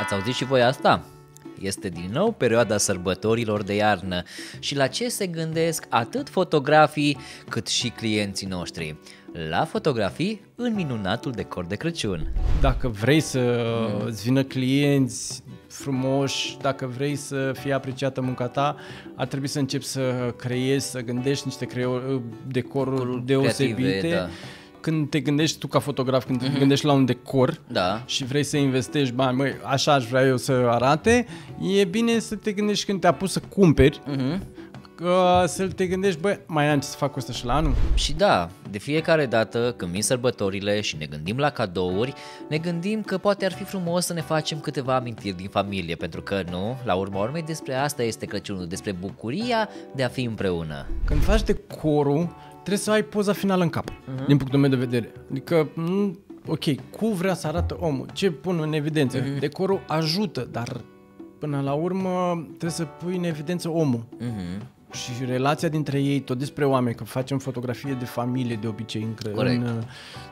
Ați auzit și voi asta? Este din nou perioada sărbătorilor de iarnă și la ce se gândesc atât fotografii cât și clienții noștri. La fotografii în minunatul decor de Crăciun. Dacă vrei să îți vină clienți frumoși, dacă vrei să fie apreciată munca ta, ar trebui să începi să creezi, să gândești niște creo- decoruri deosebite. Creative, da când te gândești tu ca fotograf, când mm-hmm. te mhm. gândești la un decor da. și vrei să investești bani, măi, așa aș vrea eu să arate, e bine să te gândești când te-a pus să cumperi, mm-hmm. să te gândești, bă, mai am ce să fac cu asta și la anul? Și da, de fiecare dată când vin sărbătorile și ne gândim la cadouri, ne gândim că poate ar fi frumos să ne facem câteva amintiri din familie, pentru că nu, la urma urmei despre asta este Crăciunul, despre bucuria de a fi împreună. Când faci decorul, trebuie să ai poza finală în cap, uh-huh. din punctul meu de vedere. Adică, m- ok, cum vrea să arată omul, ce pun în evidență. Uh-huh. Decorul ajută, dar până la urmă trebuie să pui în evidență omul. Uh-huh și relația dintre ei, tot despre oameni, că facem fotografie de familie de obicei în, în,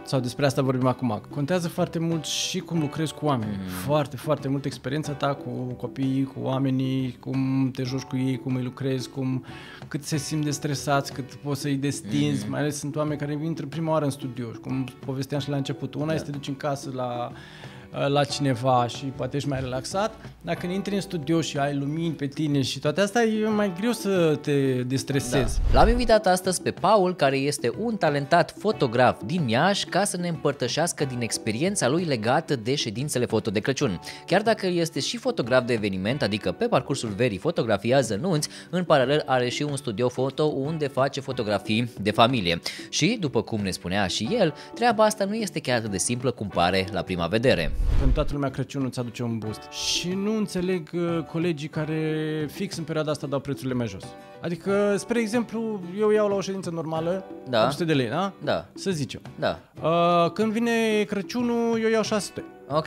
sau despre asta vorbim acum. Contează foarte mult și cum lucrezi cu oameni. Mm. Foarte, foarte mult experiența ta cu copiii, cu oamenii, cum te joci cu ei, cum îi lucrezi, cum, cât se simt de stresați, cât poți să-i destinzi, mm. mai ales sunt oameni care intră prima oară în studio, cum povesteam și la început. Una da. este duci în casă la Ă, la cineva și poate ești mai relaxat. Dacă intri în studio și ai lumini pe tine și toate astea, e mai greu să te destresezi. Da. L-am invitat astăzi pe Paul, care este un talentat fotograf din Iași, ca să ne împărtășească din experiența lui legată de ședințele foto de Crăciun. Chiar dacă este și fotograf de eveniment, adică pe parcursul verii fotografiază nunți, în paralel are și un studio foto unde face fotografii de familie. Și, după cum ne spunea și el, treaba asta nu este chiar atât de simplă cum pare la prima vedere. Când toată lumea Crăciunul îți aduce un boost. Și nu înțeleg uh, colegii care fix în perioada asta dau prețurile mai jos. Adică, spre exemplu, eu iau la o ședință normală da. 800 de lei, da? Da. Să zicem. Da. Uh, când vine Crăciunul, eu iau 600. Ok.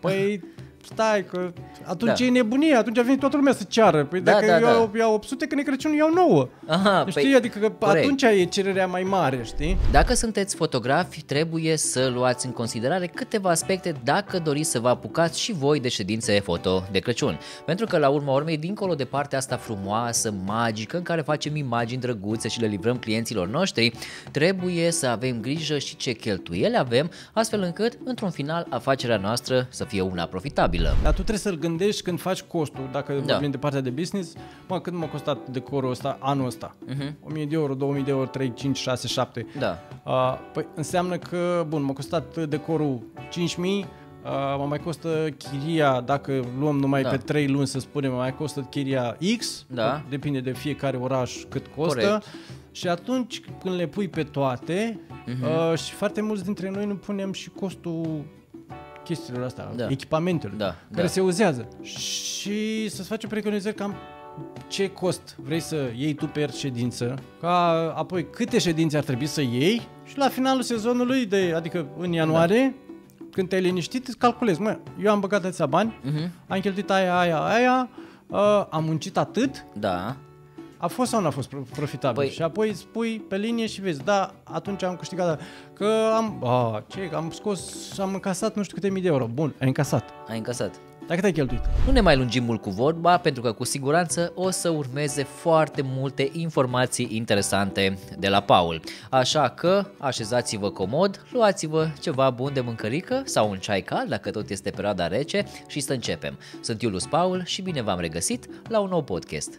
Păi stai că atunci da. e nebunie, atunci a venit toată lumea să ceară. Păi da, dacă da, eu iau, da. iau 800, când e Crăciun iau 9. Aha, știi? Păi, adică că atunci e cererea mai mare, știi? Dacă sunteți fotografi, trebuie să luați în considerare câteva aspecte dacă doriți să vă apucați și voi de ședințe foto de Crăciun. Pentru că la urma urmei, dincolo de partea asta frumoasă, magică, în care facem imagini drăguțe și le livrăm clienților noștri, trebuie să avem grijă și ce cheltuieli avem, astfel încât, într-un final, afacerea noastră să fie una profitabilă durabilă. Dar tu trebuie să-l gândești când faci costul, dacă da. vorbim de partea de business, mă, cât m-a costat decorul ăsta anul ăsta? Uh-huh. Mhm. 1000 de euro, 2000 de euro, 3, 5, 6, 7. Da. Uh, păi înseamnă că, bun, m-a costat decorul 5000, mă mai costă chiria, dacă luăm numai da. pe 3 luni să spunem, mai costă chiria X, da. depinde de fiecare oraș cât costă. Corect. Și atunci când le pui pe toate, uh-huh. uh, și foarte mulți dintre noi nu punem și costul chestiilor astea, da. echipamentelor, da, care da. se uzează. Și să-ți faci o preconizare cam ce cost vrei să iei tu pe ședință, ca apoi câte ședințe ar trebui să iei și la finalul sezonului, de, adică în ianuarie, da. când te-ai liniștit, îți calculezi, mă, eu am băgat atâția bani, uh-huh. am cheltuit aia, aia, aia, uh, am muncit atât, da a fost sau nu a fost profitabil? Păi... Și apoi spui pe linie și vezi, da, atunci am câștigat, că am, a, ce, am scos, am încasat nu știu câte mii de euro. Bun, ai încasat. Ai încasat. Dacă te-ai cheltuit. Nu ne mai lungim mult cu vorba, pentru că cu siguranță o să urmeze foarte multe informații interesante de la Paul. Așa că așezați-vă comod, luați-vă ceva bun de mâncărică sau un ceai cald, dacă tot este perioada rece, și să începem. Sunt Iulus Paul și bine v-am regăsit la un nou podcast.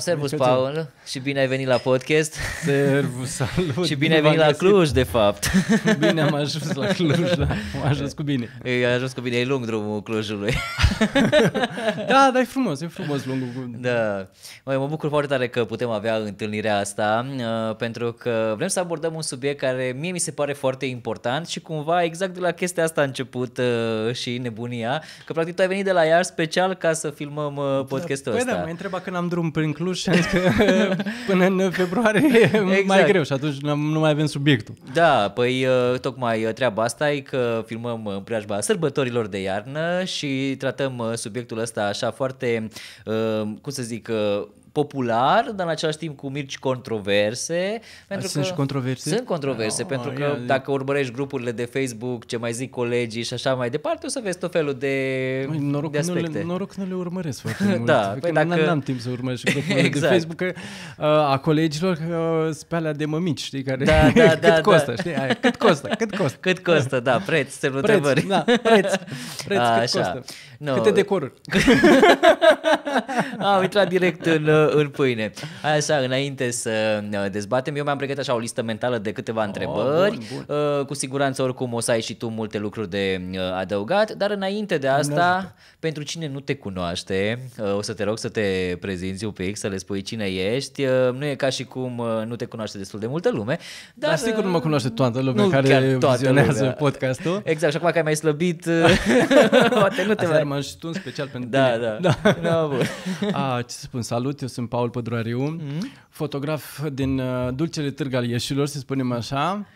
Servus, Paul, și bine ai venit la podcast. Servus, salut. și bine, bine ai venit la Cluj, de fapt. bine am ajuns la Cluj, da. am ajuns cu bine. E, ajuns cu bine, e lung drumul Clujului. da, dar e frumos, e frumos lungul. Da. Măi, mă bucur foarte tare că putem avea întâlnirea asta, uh, pentru că vrem să abordăm un subiect care mie mi se pare foarte important și cumva exact de la chestia asta a început uh, și nebunia, că practic tu ai venit de la Iar special ca să filmăm uh, da, podcastul păi da, ăsta. Păi da, mă întreba când am drum prin Cluj Cluj și am zis că până în februarie exact. mai greu și atunci nu mai avem subiectul. Da, păi ă, tocmai ă, treaba asta e că filmăm ă, în preajba sărbătorilor de iarnă și tratăm subiectul ăsta așa foarte, cum să zic, popular, dar în același timp cu mici controverse. Pentru sunt că și controverse? Sunt controverse, no, ah, pentru ah, că ia, dacă urmărești grupurile de Facebook, ce mai zic colegii și așa mai departe, o să vezi tot felul de, Măi, noroc de aspecte. Nu le, noroc nu le urmăresc foarte mult. da, păi că dacă... n-am timp să urmăresc grupurile exact. de Facebook că, uh, a colegilor uh, pe alea de mămici, știi, care da, da, cât da, costă, da. știi, aia, cât costă, cât costă. Cât costă, da, preț, semnul preț, Da, preț, preț, a, cât așa. costă. No. Câte decoruri. Am intrat direct în uh, în pâine. Așa, înainte să uh, dezbatem, eu mi-am pregătit așa o listă mentală de câteva oh, întrebări. Bun, bun. Uh, cu siguranță oricum o să ai și tu multe lucruri de uh, adăugat, dar înainte de asta, pentru cine nu te cunoaște, o să te rog să te prezinți un pic, să le spui cine ești. Nu e ca și cum nu te cunoaște destul de multă lume. Dar, dar sigur nu mă cunoaște toată lumea care toată vizionează lumea. podcastul. Exact, și acum că ai mai slăbit, poate nu te Azi mai... m-am și tu special pentru da, tine. Da, da. da. No, bun. A, ah, ce să spun, salut, eu sunt Paul Pădurariu, mm. hmm fotograf din uh, Dulcele Târg al Ieșilor, să spunem așa.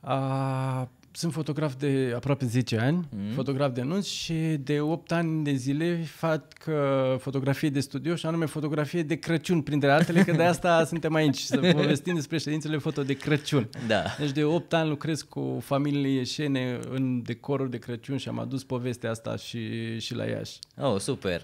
Uh, sunt fotograf de aproape 10 ani, mm. fotograf de anunț și de 8 ani de zile fac uh, fotografie de studio și anume fotografie de Crăciun, printre altele, că de asta suntem aici, să povestim despre ședințele foto de Crăciun. Da. Deci de 8 ani lucrez cu familiile ieșene în decorul de Crăciun și am adus povestea asta și, și la Iași. Oh, super!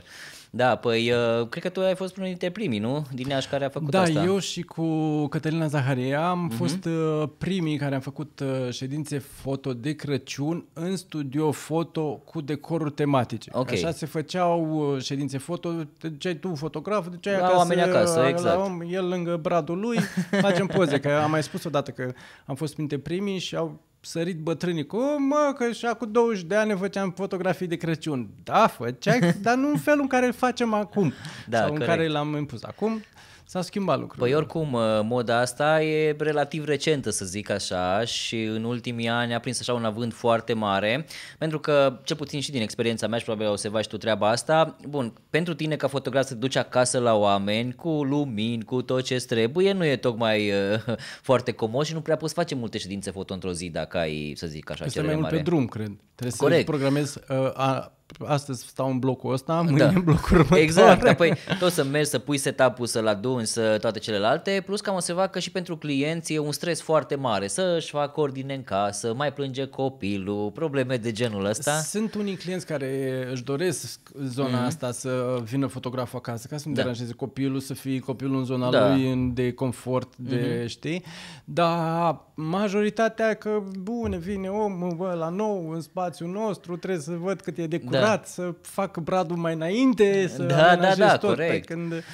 Da, păi uh, cred că tu ai fost unul dintre primii, nu? Din Iași care a făcut da, asta. Da, eu și cu Cătălina Zaharia am uh-huh. fost uh, primii care am făcut uh, ședințe foto de Crăciun în studio foto cu decoruri tematice. Okay. Așa se făceau uh, ședințe foto, te duceai tu fotograf, ce la acasă, oameni acasă, exact. La om, el lângă bradul lui, facem poze, că am mai spus odată că am fost printre primii și au sărit bătrânii cu, oh, mă, că și acum 20 de ani făceam fotografii de Crăciun. Da, făceai, dar nu în felul în care îl facem acum da, sau corect. în care l-am impus acum. S-a schimbat lucrurile. Păi oricum, uh, moda asta e relativ recentă, să zic așa, și în ultimii ani a prins așa un avânt foarte mare, pentru că, cel puțin și din experiența mea, și probabil să și tu treaba asta, bun, pentru tine ca fotograf să duci acasă la oameni, cu lumini, cu tot ce trebuie, nu e tocmai uh, foarte comod și nu prea poți face multe ședințe foto într-o zi dacă ai, să zic așa, cele mai mult mare. pe drum, cred. Trebuie Corect. să programezi uh, a, astăzi stau în blocul ăsta, da. mâine da. în blocul următor. Exact, apoi tot să mergi să pui setup-ul, să-l aduni, să toate celelalte, plus că am observat că și pentru clienți e un stres foarte mare, să-și facă ordine în casă, mai plânge copilul, probleme de genul ăsta. Sunt unii clienți care își doresc zona mm-hmm. asta să vină fotograful acasă, ca să nu da. deranjeze copilul, să fie copilul în zona da. lui de confort, de mm-hmm. știi, dar majoritatea că bune, vine omul bă, la nou în spațiul nostru, trebuie să văd cât e de Da da. brad, să fac bradul mai înainte, să da, da, da, tot corect. pe când...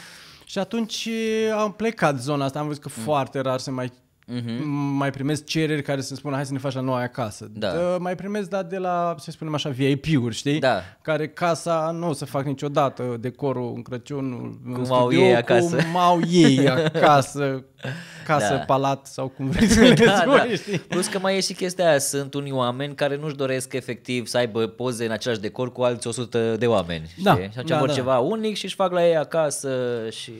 Și atunci eh, am plecat zona asta, am văzut că mm. foarte rar se mai Mm-hmm. Mai primesc cereri care să spună hai să ne faci la noua acasă. Da. Uh, mai primesc, dar de la, să spunem așa, VIP-uri, știi? Da. Care casa nu o să fac niciodată decorul în Crăciun, cum în studio, au ei acasă. cum au ei acasă, casă, da. palat sau cum vrei să da, da. Plus că mai e și chestia aia, sunt unii oameni care nu-și doresc efectiv să aibă poze în același decor cu alți 100 de oameni, da. știi? Da. Și atunci da, vor da. ceva unic și își fac la ei acasă și...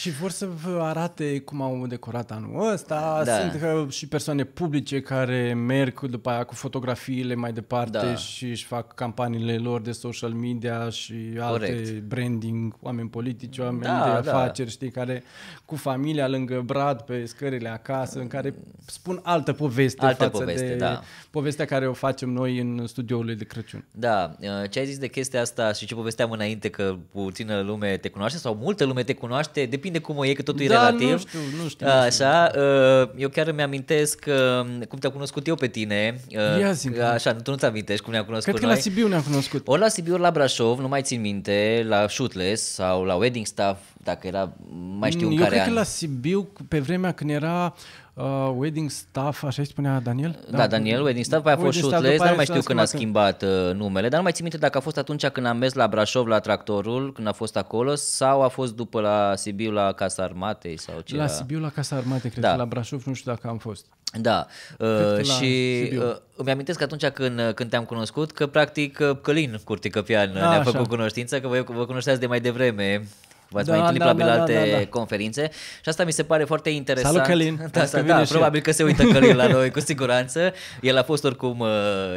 Și vor să vă arate cum au decorat anul ăsta, da. sunt că uh, și persoane publice care merg după aia cu fotografiile mai departe da. și își fac campaniile lor de social media și alte Corect. branding, oameni politici, oameni da, de da. afaceri, da. știi, care cu familia lângă braț cad pe scările acasă, în care spun altă poveste altă față poveste, de da. povestea care o facem noi în studioul de Crăciun. Da, uh, ce ai zis de chestia asta și ce povesteam înainte, că puțină lume te cunoaște sau multă lume te cunoaște, depinde cum o e, că totul da, e relativ. nu știu, nu știu. Uh, așa, uh, eu chiar îmi amintesc um, cum te-am cunoscut eu pe tine. Ia zi da. Așa, tu nu-ți amintești cum ne-am cunoscut Cred că noi. la Sibiu ne-am cunoscut. Ori la Sibiu, ori la Brașov, nu mai țin minte, la Shootless sau la Wedding Staff, dacă era, mai știu mm, Eu care cred an. că la Sibiu, pe vremea când era uh, Wedding Staff, așa îi spunea Daniel? Da, da Daniel, Wedding Staff, a fost șutlez, dar nu mai știu când a schimbat uh, numele, dar nu mai țin minte dacă a fost atunci când am mers la Brașov la tractorul, când a fost acolo, sau a fost după la Sibiu la Casa Armatei sau ce La Sibiu la Casa Armatei, cred da. că la Brașov, nu știu dacă am fost. Da, uh, și uh, îmi amintesc atunci când, uh, când te-am cunoscut că practic uh, Călin Curticăpian da, ne-a făcut cunoștință, că vă, vă cunoșteați de mai devreme V-ați da, mai întâlnit da, probabil da, da alte da, da, da. conferințe și asta mi se pare foarte interesant. Salut Călin! Da, da, da, probabil că se uită Călin la noi, cu siguranță. El a fost oricum uh,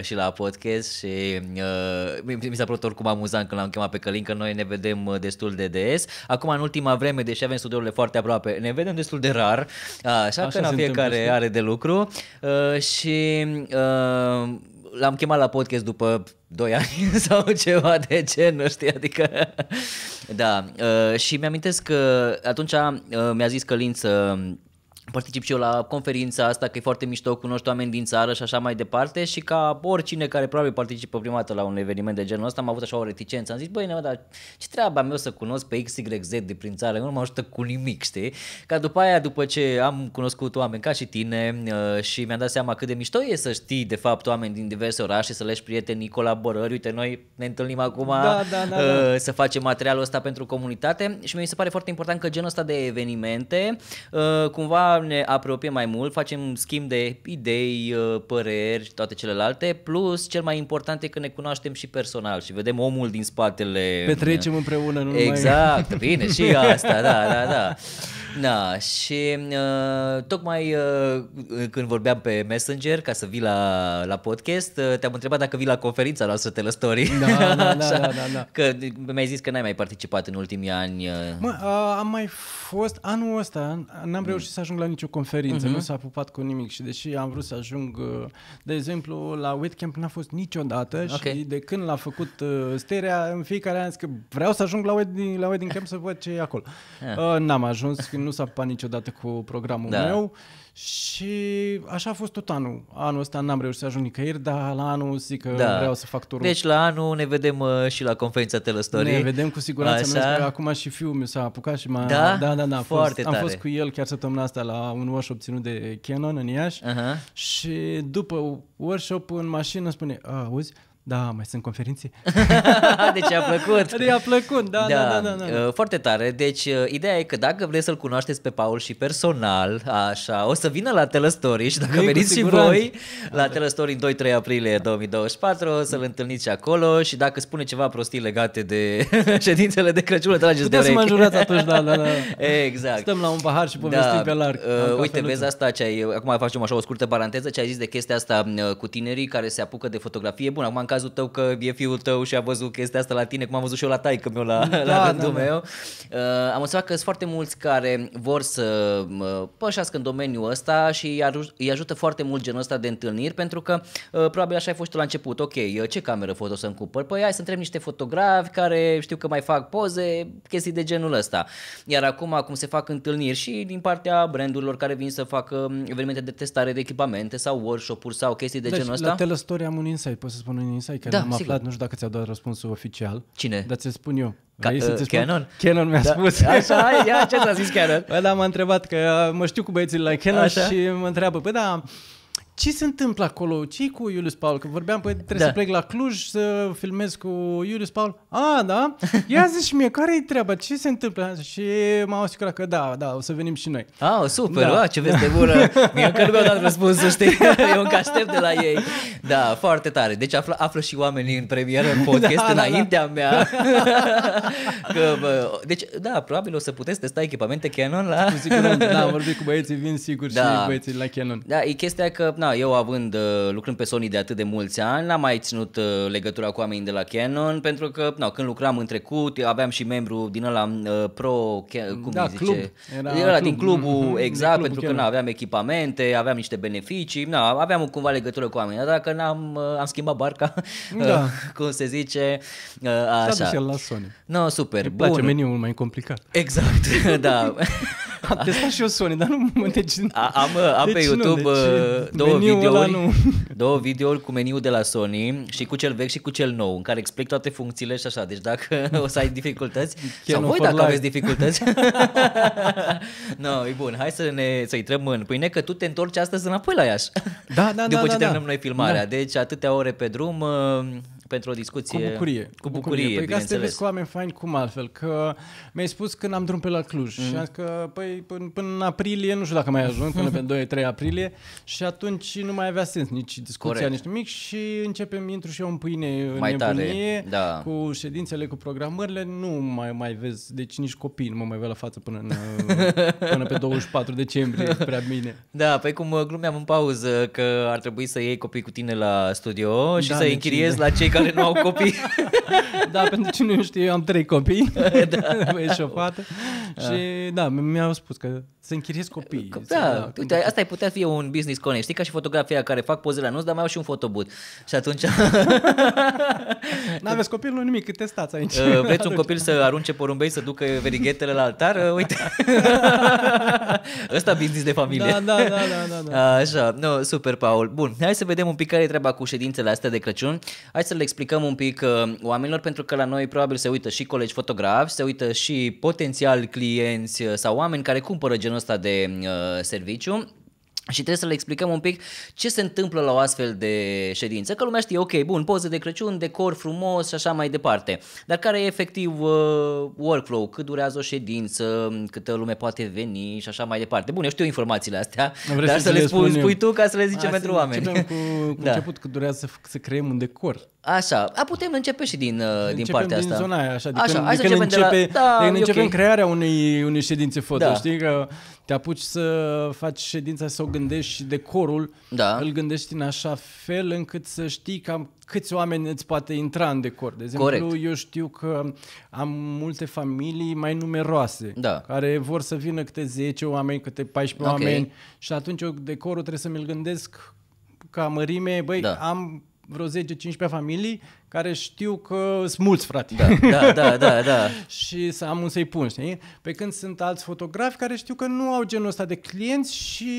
și la podcast și uh, mi s-a părut oricum amuzant când l-am chemat pe Călin, că noi ne vedem uh, destul de des. Acum, în ultima vreme, deși avem studiourile foarte aproape, ne vedem destul de rar, așa, așa că fiecare întâmplă, are de lucru uh, și... Uh, l-am chemat la podcast după 2 ani sau ceva de nu știu, adică, da, uh, și mi-amintesc că atunci uh, mi-a zis Călin să particip și eu la conferința asta, că e foarte mișto, cunoști oameni din țară și așa mai departe și ca oricine care probabil participă prima dată la un eveniment de genul ăsta, am avut așa o reticență. Am zis, băi, ne, dar ce treaba mea să cunosc pe XYZ de prin țară, nu mă ajută cu nimic, știi? Ca după aia, după ce am cunoscut oameni ca și tine uh, și mi-am dat seama cât de mișto e să știi, de fapt, oameni din diverse orașe, să lești prieteni, colaborări, uite, noi ne întâlnim acum da, da, da, da. Uh, să facem materialul ăsta pentru comunitate și mi se pare foarte important că genul ăsta de evenimente uh, cumva ne apropiem mai mult, facem schimb de idei, uh, păreri, toate celelalte, plus cel mai important e că ne cunoaștem și personal și vedem omul din spatele. Petrecem împreună, nu Exact, numai... bine, și asta, da, da, da. Da, și uh, tocmai uh, când vorbeam pe Messenger ca să vii la, la podcast, uh, te-am întrebat dacă vii la conferința noastră Telestory. Da, da, da, da, da, da. Că mi-ai zis că n-ai mai participat în ultimii ani. Uh... Mă, uh, am mai fost anul ăsta, n-am mm. reușit să ajung la nicio conferință, uh-huh. nu mhm. s-a pupat cu nimic și deși am vrut să ajung, uh, de exemplu, la Whitcamp n-a fost niciodată okay. și de când l-a făcut uh, Sterea, în fiecare an zic că vreau să ajung la wedding, la wedding camp să văd ce e acolo. Yeah. Uh, n-am ajuns, nu s-a pupat niciodată cu programul da. meu și așa a fost tot anul. Anul ăsta n-am reușit să ajung nicăieri, dar la anul zic că da. vreau să fac turul. Deci la anul ne vedem uh, și la conferința Telestory. Ne vedem cu siguranță. Așa. Că acum și fiul meu s-a apucat și m-a... Da? Da, da, da. Fost, Foarte am tare. fost cu el chiar săptămâna asta la un workshop ținut de Canon în Iași. Uh-huh. Și după workshop în mașină spune, auzi, da, mai sunt conferințe. deci a plăcut. Deci a plăcut, da, da, da, da, da, da. Uh, foarte tare. Deci uh, ideea e că dacă vreți să-l cunoașteți pe Paul și personal, așa, o să vină la Telestory și dacă Ei, veniți și voi la da. Telestory 2-3 aprilie 2024, da. să-l întâlniți și acolo și dacă spune ceva prostii legate de ședințele de Crăciun, trageți Puteți de urechi. să mă atunci, da, da, da. Exact. Stăm la un pahar și povestim da. pe larg. Uh, uite, vezi asta ce ai, acum facem așa o scurtă paranteză, ce ai zis de chestia asta uh, cu tinerii care se apucă de fotografie. Bun, acum în caz cazul tău că e fiul tău și a văzut chestia asta la tine, cum am văzut și eu la taică meu la, da, la da, rândul da, meu. Da. Uh, am observat că sunt foarte mulți care vor să uh, pășească în domeniul ăsta și îi ajută foarte mult genul ăsta de întâlniri pentru că uh, probabil așa ai fost tu la început. Ok, uh, ce cameră foto să-mi cumpăr? Păi hai să întreb niște fotografi care știu că mai fac poze, chestii de genul ăsta. Iar acum cum se fac întâlniri și din partea brandurilor care vin să facă um, evenimente de testare de echipamente sau workshop-uri sau chestii de deci, genul ăsta. La Telestory am un insight, pot să spun un insight care da, am sigur. aflat, nu știu dacă ți-au dat răspunsul oficial. Cine? Dar ți l spun eu. Ca, uh, spun? Canon? Canon mi-a da, spus. Așa, ia, ce ți-a zis Canon? Păi da, m-a întrebat că mă știu cu băieții la Canon așa? și mă întreabă, păi da, ce se întâmplă acolo? ce cu Iulius Paul? Că vorbeam, păi trebuie da. să plec la Cluj să filmez cu Iulius Paul. A, da? Ia zici și mie, care e treaba? Ce se întâmplă? Și m-au asigurat că da, da, o să venim și noi. A, super, da. a, ce veste bună. Mie încă nu mi-au dat răspunsul, știi? Eu încă aștept de la ei. Da, foarte tare. Deci află, află și oamenii în premieră în podcast da, înaintea da, da. mea. că, bă, deci, da, probabil o să puteți testa echipamente Canon la... Cu sigur, da, am vorbit cu băieții, vin sigur da. și băieții la Canon. Da, e chestia că, na, da, eu având, uh, lucrând pe Sony de atât de mulți ani, n-am mai ținut uh, legătura cu oamenii de la Canon, pentru că na, când lucram în trecut, aveam și membru din ăla uh, pro, cum da, zice? Club. Era, Era club. din clubul, mm-hmm, exact, clubul pentru Canon. că na, aveam echipamente, aveam niște beneficii, na, aveam cumva legătură cu oamenii, dar dacă n-am, uh, am schimbat barca, da. cum se zice, uh, așa. S-a dus el la Sony. No, super, Îi bun. place meniul mai complicat. Exact, da. am testat și eu Sony, dar nu mă deci, Am, am deci pe YouTube nu, deci, două videouri, două videouri cu meniul de la Sony și cu cel vechi și cu cel nou, în care explic toate funcțiile și așa. Deci dacă o să ai dificultăți, Can sau voi dacă life. aveți dificultăți, no, e bun, hai să ne, să-i trăm în pâine că tu te întorci astăzi înapoi la Iași. Da, da, da După da, ce da, da. terminăm da. noi filmarea, da. deci atâtea ore pe drum, uh, pentru o discuție cu bucurie. Cu bucurie, cu bucurie. Păi ca să te vezi cu oameni faini, cum altfel? Că mi-ai spus când am drum pe la Cluj mm. și am zis că păi, până, până în aprilie, nu știu dacă mai ajung, până pe 2-3 aprilie și atunci nu mai avea sens nici discuția, Corect. nici nimic și începem, intru și eu în pâine, mai nebunie, tare, da. cu ședințele, cu programările, nu mai, mai vezi, deci nici copii nu mă mai văd la față până, în, până pe 24 decembrie, prea bine. Da, păi cum uh, glumeam în pauză că ar trebui să iei copii cu tine la studio da, și da, să-i deci închiriezi la cei care care nu au copii. da, pentru cine nu știe, eu am trei copii, da. băieți și o fată. Da. Și da, mi-au spus că să închiriezi copii. Da, da, uite, asta ai putea fi un business conex. știi, ca și fotografia care fac poze la nu, dar mai au și un fotobut. Și atunci... N-aveți copil, nu nimic, stați aici. Uh, vreți un copil să arunce porumbei, să ducă verighetele la altar? Uh, uite. Ăsta business de familie. Da, da, da, da, da. da. Așa, no, super, Paul. Bun, hai să vedem un pic care e treaba cu ședințele astea de Crăciun. Hai să le explicăm un pic uh, oamenilor, pentru că la noi probabil se uită și colegi fotografi, se uită și potențial clienți uh, sau oameni care cumpără genul ăsta de uh, serviciu și trebuie să le explicăm un pic ce se întâmplă la o astfel de ședință, că lumea știe, ok, bun, poze de Crăciun, decor frumos și așa mai departe, dar care e efectiv uh, workflow, cât durează o ședință, câtă lume poate veni și așa mai departe. Bun, eu știu informațiile astea, Am dar să le spui, spui tu ca să le zicem pentru oameni. Începem cu, cu da. început, cât durează să, să creăm un decor. Așa, a, putem începe și din, uh, începem din partea din asta. zona aia, așa, de așa, când, hai de să când începem începe, de la... da, de când începem okay. crearea unei, unei ședințe foto, da. știi, că te apuci să faci ședința, să o gândești și decorul, da. îl gândești în așa fel încât să știi cam câți oameni îți poate intra în decor. De exemplu, Corect. eu știu că am multe familii mai numeroase da. care vor să vină câte 10 oameni, câte 14 okay. oameni și atunci eu decorul trebuie să mi-l gândesc ca mărime, băi, da. am vreo 10-15 familii care știu că sunt mulți frate. Da, da, da, da. da. și să am un să-i pun, știi? Pe când sunt alți fotografi care știu că nu au genul ăsta de clienți și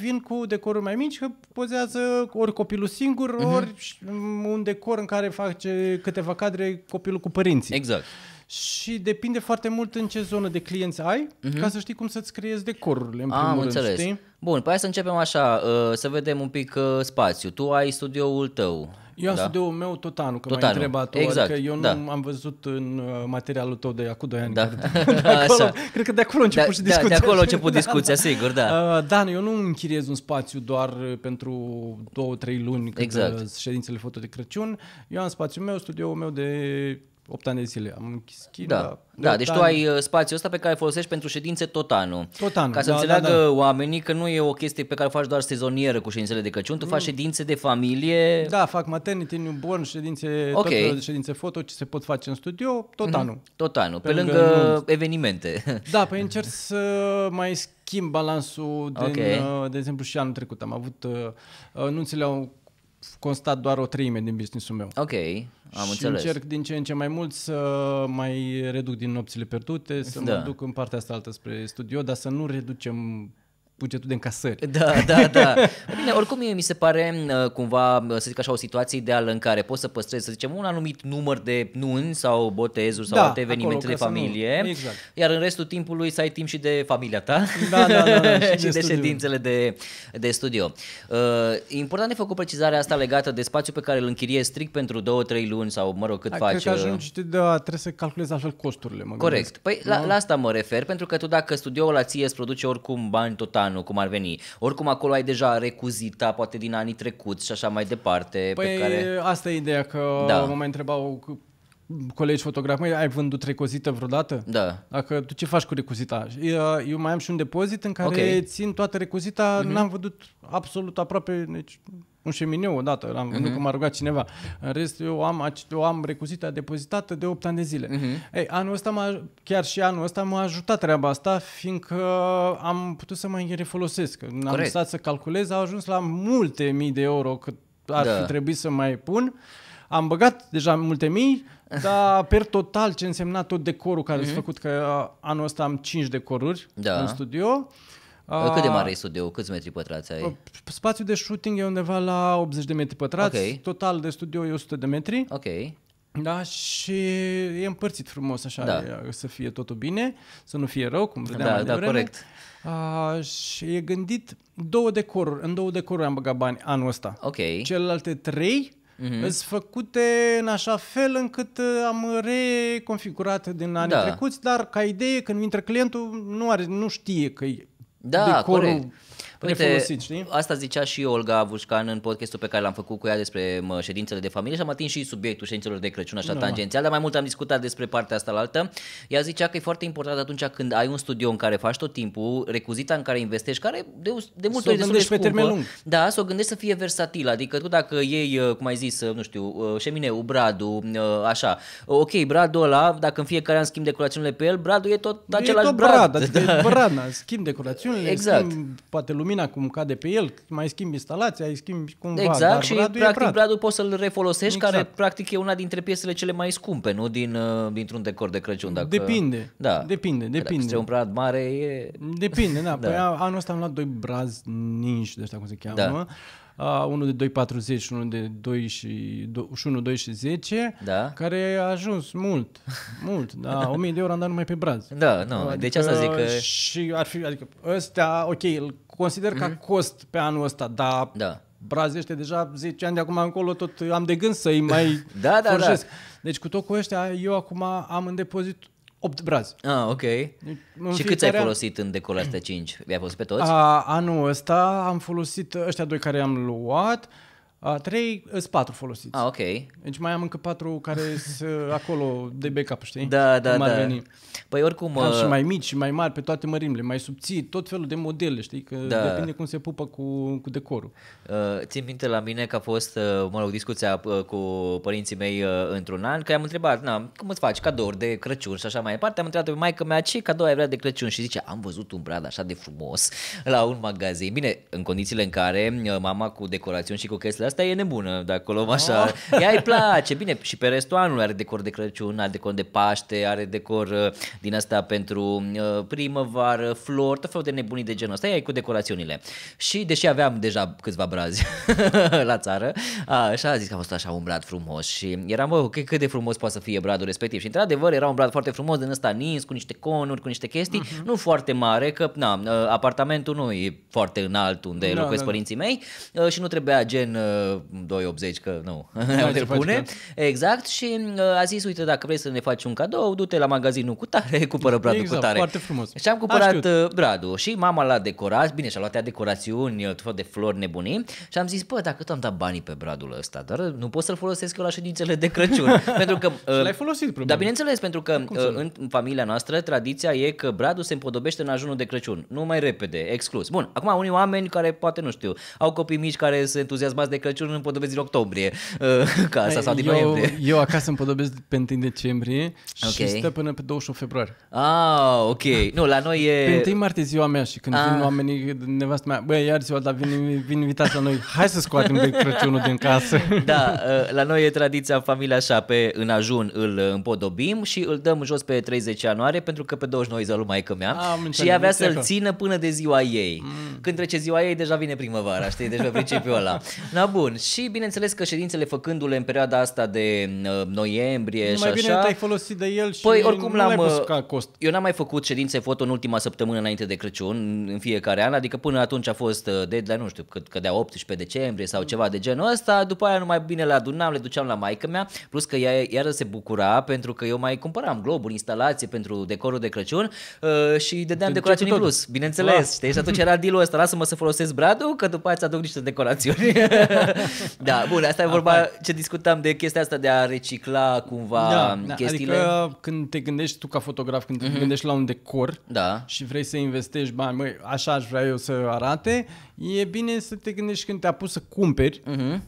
vin cu decoruri mai mici, că pozează ori copilul singur, uh-huh. ori un decor în care face câteva cadre copilul cu părinții. Exact și depinde foarte mult în ce zonă de clienți ai, uh-huh. ca să știi cum să-ți creezi decorurile, în primul Am, rând, înțeles. știi? Bun, pe păi să începem așa, uh, să vedem un pic uh, spațiu. Tu ai studioul tău. Eu am da. studioul meu tot anul, că tot m-ai anul. întrebat tu, exact. adică eu nu da. am văzut în uh, materialul tău de acum 2 ani. Da. De acolo, Așa. Cred că de acolo a da, început da, și discuția. Da, de acolo a început da. discuția, da, sigur, da. Uh, eu nu închiriez un spațiu doar pentru 2-3 luni când exact. ședințele foto de Crăciun. Eu am spațiul meu, studioul meu de 8 ani de zile. Am închis China. Da, da deci ani. tu ai uh, spațiul ăsta pe care îl folosești pentru ședințe tot anul. Tot anul. Ca să da, da înțeleagă da, da. oamenii că nu e o chestie pe care o faci doar sezonieră cu ședințele de Crăciun, tu mm. faci ședințe de familie. Da, fac maternity, newborn, ședințe, okay. tot ședințe foto ce se pot face în studio tot mm-hmm. anul. Tot anul, pe, pe lângă, lângă evenimente. Da, păi încerc să mai schimb balansul din, okay. Uh, de exemplu, și anul trecut. Am avut, uh, nu înțeleau constat doar o treime din businessul meu. Ok, am și înțeles. încerc din ce în ce mai mult să mai reduc din nopțile pierdute, să da. mă duc în partea asta altă spre studio, dar să nu reducem bugetul de încasări. Da, da, da. Bine, oricum mie mi se pare uh, cumva, uh, să zic așa, o situație ideală în care poți să păstrezi, să zicem, un anumit număr de nuni sau botezuri sau da, alte evenimente de familie, exact. iar în restul timpului să ai timp și de familia ta da, da, da, da, și, și de, de ședințele de, de studio. Uh, important de făcut precizarea asta legată de spațiu pe care îl închiriezi strict pentru două trei luni sau, mă rog, cât da, faci. Cred că uh, ajungi, da, trebuie să calculezi altfel costurile, mă Corect. Gândesc. Păi da? la, la asta mă refer, pentru că tu dacă studioul la ție îți produce oricum bani total Băianu, cum ar veni. Oricum acolo ai deja recuzita, poate din anii trecuți și așa mai departe. Păi pe care... asta e ideea, că da. mă mai întrebau colegi fotograf, mai ai vândut recozită vreodată? Da. Dacă tu ce faci cu recozita? Eu mai am și un depozit în care okay. țin toată recozita, mm-hmm. n-am vândut absolut aproape nici deci, un șemineu odată, l-am vândut mm-hmm. că m-a rugat cineva. În rest, eu am, eu am recozita depozitată de 8 ani de zile. Mm-hmm. Ei, anul ăsta, m-a, chiar și anul ăsta m-a ajutat treaba asta, fiindcă am putut să mai refolosesc. N-am Corect. stat să calculez, au ajuns la multe mii de euro cât ar da. fi trebuit să mai pun. Am băgat deja multe mii, dar, per total, ce însemna tot decorul care mm-hmm. s-a făcut, că uh, anul ăsta am 5 decoruri da. în studio. Uh, cât de uh, mare e studioul? Câți metri pătrați ai? Spațiul de shooting e undeva la 80 de metri pătrați. Okay. Total de studio e 100 de metri. Ok. Da, și e împărțit frumos așa, da. să fie totul bine, să nu fie rău, cum vedeam da, mai da, devreme. corect. A, și e gândit două decoruri, în două decoruri am băgat bani anul ăsta. Ok. Celelalte trei mm-hmm. sunt făcute în așa fel încât uh, am reconfigurat din anii da. trecuți, dar ca idee, când intră clientul, nu, are, nu știe că e da, decorul corect. Păi Uite, folosit, știi? Asta zicea și Olga Vușcan în podcastul pe care l-am făcut cu ea despre ședințele de familie și am atins și subiectul ședințelor de Crăciun așa no, tangențial, dar mai mult am discutat despre partea asta la altă. Ea zicea că e foarte important atunci când ai un studio în care faci tot timpul, recuzita în care investești, care de, de multe s-o ori de pe termen lung. Da, să o gândești să fie versatil, adică tu dacă iei, uh, cum ai zis, uh, nu știu, uh, șemineu, bradul, așa, ok, bradul ăla, dacă în fiecare an schimb decorațiunile pe el, bradul e tot același e tot brad. brad adică da. e brad, da, schimb decorațiunile, exact. schimb poate lumea lumina cum cade pe el, mai schimbi instalația, ai schimbi cumva. Exact dar și bradul practic brad. bradul poți să-l refolosești, exact. care practic e una dintre piesele cele mai scumpe, nu? Din, uh, dintr-un decor de Crăciun. Dacă, depinde, da. depinde, depinde. Dacă un brad mare e... Depinde, da. da. Păi anul ăsta am luat doi brazi ninși, de ăștia cum se cheamă. Da uh, unul de 240, unul de 2 și, 2, și 1, 2 și 10, da. care a ajuns mult, mult, da, 1000 de euro am dat numai pe braț. Da, nu, deci adică, deci asta zic că... Și ar fi, adică ăstea, ok, îl consider mm-hmm. ca mhm. cost pe anul ăsta, dar da. brazește deja 10 ani de acum încolo, tot am de gând să-i mai da, da, da. Deci cu tot cu ăștia, eu acum am în depozit 8 brazi. Ah, ok. Deci, în și câți ai folosit an... în decolul astea 5? I-ai folosit pe toți? A, anul ăsta am folosit ăștia doi care am luat, a, trei, sunt patru folosiți. A, ah, ok. Deci mai am încă patru care sunt uh, acolo de backup, știi? Da, da, da. Veni. Păi oricum... Am și uh, mai mici și mai mari, pe toate mărimile, mai subții, tot felul de modele, știi? Că da. depinde cum se pupă cu, cu decorul. Uh, țin minte la mine că a fost, uh, mă rog, discuția cu părinții mei într-un an, că i-am întrebat, na, cum îți faci cadouri de Crăciun și așa mai departe. Am întrebat pe maică mea ce cadou ai vrea de Crăciun și zice, am văzut un brad așa de frumos la un magazin. Bine, în condițiile în care mama cu decorațiuni și cu chestiile asta e nebună, dacă o luăm așa. Oh. Ea îi place, bine, și pe restul anului are decor de Crăciun, are decor de Paște, are decor uh, din asta pentru uh, primăvară, flori, tot felul de nebunii de genul ăsta, ea e cu decorațiunile. Și deși aveam deja câțiva brazi la țară, așa a zis că a fost așa un brad frumos și eram, bă, cât, de frumos poate să fie bradul respectiv. Și într-adevăr era un brad foarte frumos din ăsta nins, cu niște conuri, cu niște chestii, uh-huh. nu foarte mare, că na, uh, apartamentul nu e foarte înalt unde da, locuiesc da, da. părinții mei și nu trebuia gen 2,80 că nu, nu da, te pune. Da. Exact și uh, a zis, uite, dacă vrei să ne faci un cadou, du-te la magazinul cu tare, cumpără exact, bradul exact, cu tare. foarte frumos. Și am cumpărat uh, bradul și mama l-a decorat, bine, și-a luat ea decorațiuni, uh, tot fel de flori nebuni. și am zis, bă, dacă tot am dat banii pe bradul ăsta, dar nu pot să-l folosesc eu la ședințele de Crăciun. pentru că, și l-ai folosit, probabil. Dar bineînțeles, pentru că în familia noastră tradiția e că bradul se împodobește în ajunul de Crăciun. Nu mai repede, exclus. Bun, acum unii oameni care poate, nu știu, au copii mici care se entuziasmați de Crăciun Crăciun împodobesc din octombrie uh, casa sau din eu, noiembrie. Eu acasă împodobesc pe 1 decembrie okay. și stă până pe 21 februarie. Ah, ok. Nu, la noi e... Pe 1 martie ziua mea și când ah. vin oamenii, nevastă mea, băi, iar ziua, dar vin, vin invitați la noi, hai să scoatem de Crăciunul din casă. Da, uh, la noi e tradiția în familia așa, pe în ajun îl împodobim și îl dăm jos pe 30 ianuarie pentru că pe 29 zi maică mea Am ah, și avea să-l țină până de ziua ei. Mm. Când trece ziua ei, deja vine primăvara, știi, deja deci principiul ăla. Na, Bun, și bineînțeles că ședințele făcându-le în perioada asta de uh, noiembrie mai și mai așa... bine ai folosit de el și păi, oricum nu l-am, pus ca cost. Eu n-am mai făcut ședințe foto în ultima săptămână înainte de Crăciun, în fiecare an, adică până atunci a fost uh, de la nu știu, că cădea 18 decembrie sau ceva de genul ăsta, după aia nu mai bine le adunam, le duceam la maica mea, plus că ea iară se bucura pentru că eu mai cumpăram globuri, instalații pentru decorul de Crăciun uh, și dădeam de în plus, bineînțeles, ah. știi? Și atunci era dealul ăsta, lasă-mă să folosesc bradul, că după aia ți aduc niște decorații da, bun, asta e vorba Apar. ce discutam de chestia asta de a recicla cumva da, da, chestiile. Adică când te gândești tu ca fotograf, când mm-hmm. te mhm. gândești la un decor da. și vrei să investești bani, măi, așa aș vrea eu să arate, e bine să te gândești când te-a pus să cumperi, mm-hmm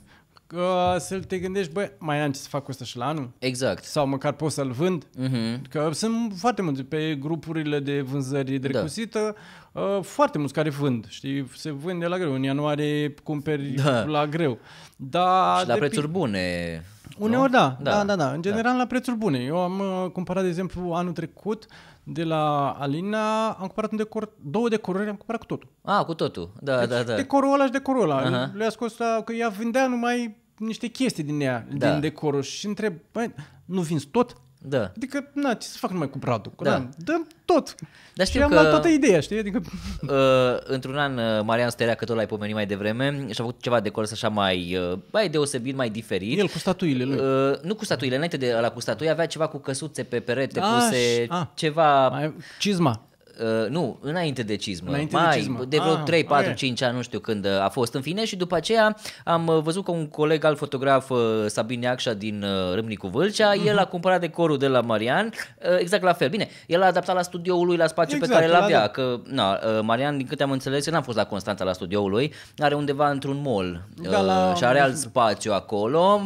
că să te gândești, băi, mai am ce să fac cu ăsta și la anul? Exact. Sau măcar pot să-l vând? Uh-huh. Că sunt foarte multe pe grupurile de vânzări da. de recusită, da. Uh, foarte mulți care vând, știi, se vând de la greu. În ianuarie cumperi da. la greu. Da, și la prețuri bune. Uneori da, da, da, da, da. În da. general da. la prețuri bune. Eu am uh, cumpărat, de exemplu, anul trecut de la Alina, am cumpărat un decor, două decoruri, am cumpărat cu totul. Ah, cu totul, da, deci, da, da. decorul ăla și decorul ăla. Uh-huh. Le-a scos, că ea vindea numai niște chestii din ea, da. din decorul și întreb, băi, nu vinzi tot? Da. Adică, na, ce să fac numai cu Bradu? da. dăm tot. Dar știu și că, am dat toată ideea, știi? Adică... Uh, într-un an, uh, Marian Sterea, că tot l-ai pomenit mai devreme, și-a făcut ceva colț așa mai, uh, mai deosebit, mai diferit. El cu statuile lui. Uh, nu cu statuile, înainte de la cu statuie. avea ceva cu căsuțe pe perete da, puse, ah, ceva... Mai, cizma uh, nu, înainte de cizmă. înainte mai, de, cizmă. de vreo ah, 3, 4, okay. 5 ani, nu știu când uh, a fost în fine și după aceea am uh, văzut că un coleg al fotograf, uh, Sabine Acșa din Râmnicu Vâlcea, mm-hmm. el a cumpărat decorul de la Marian, exact la fel. Bine, el a adaptat la studioul lui, la spațiu exact, pe care l avea, că na, Marian, din câte am înțeles, n a fost la Constanța la studioul lui, are undeva într-un mall da, la... și are alt spațiu acolo.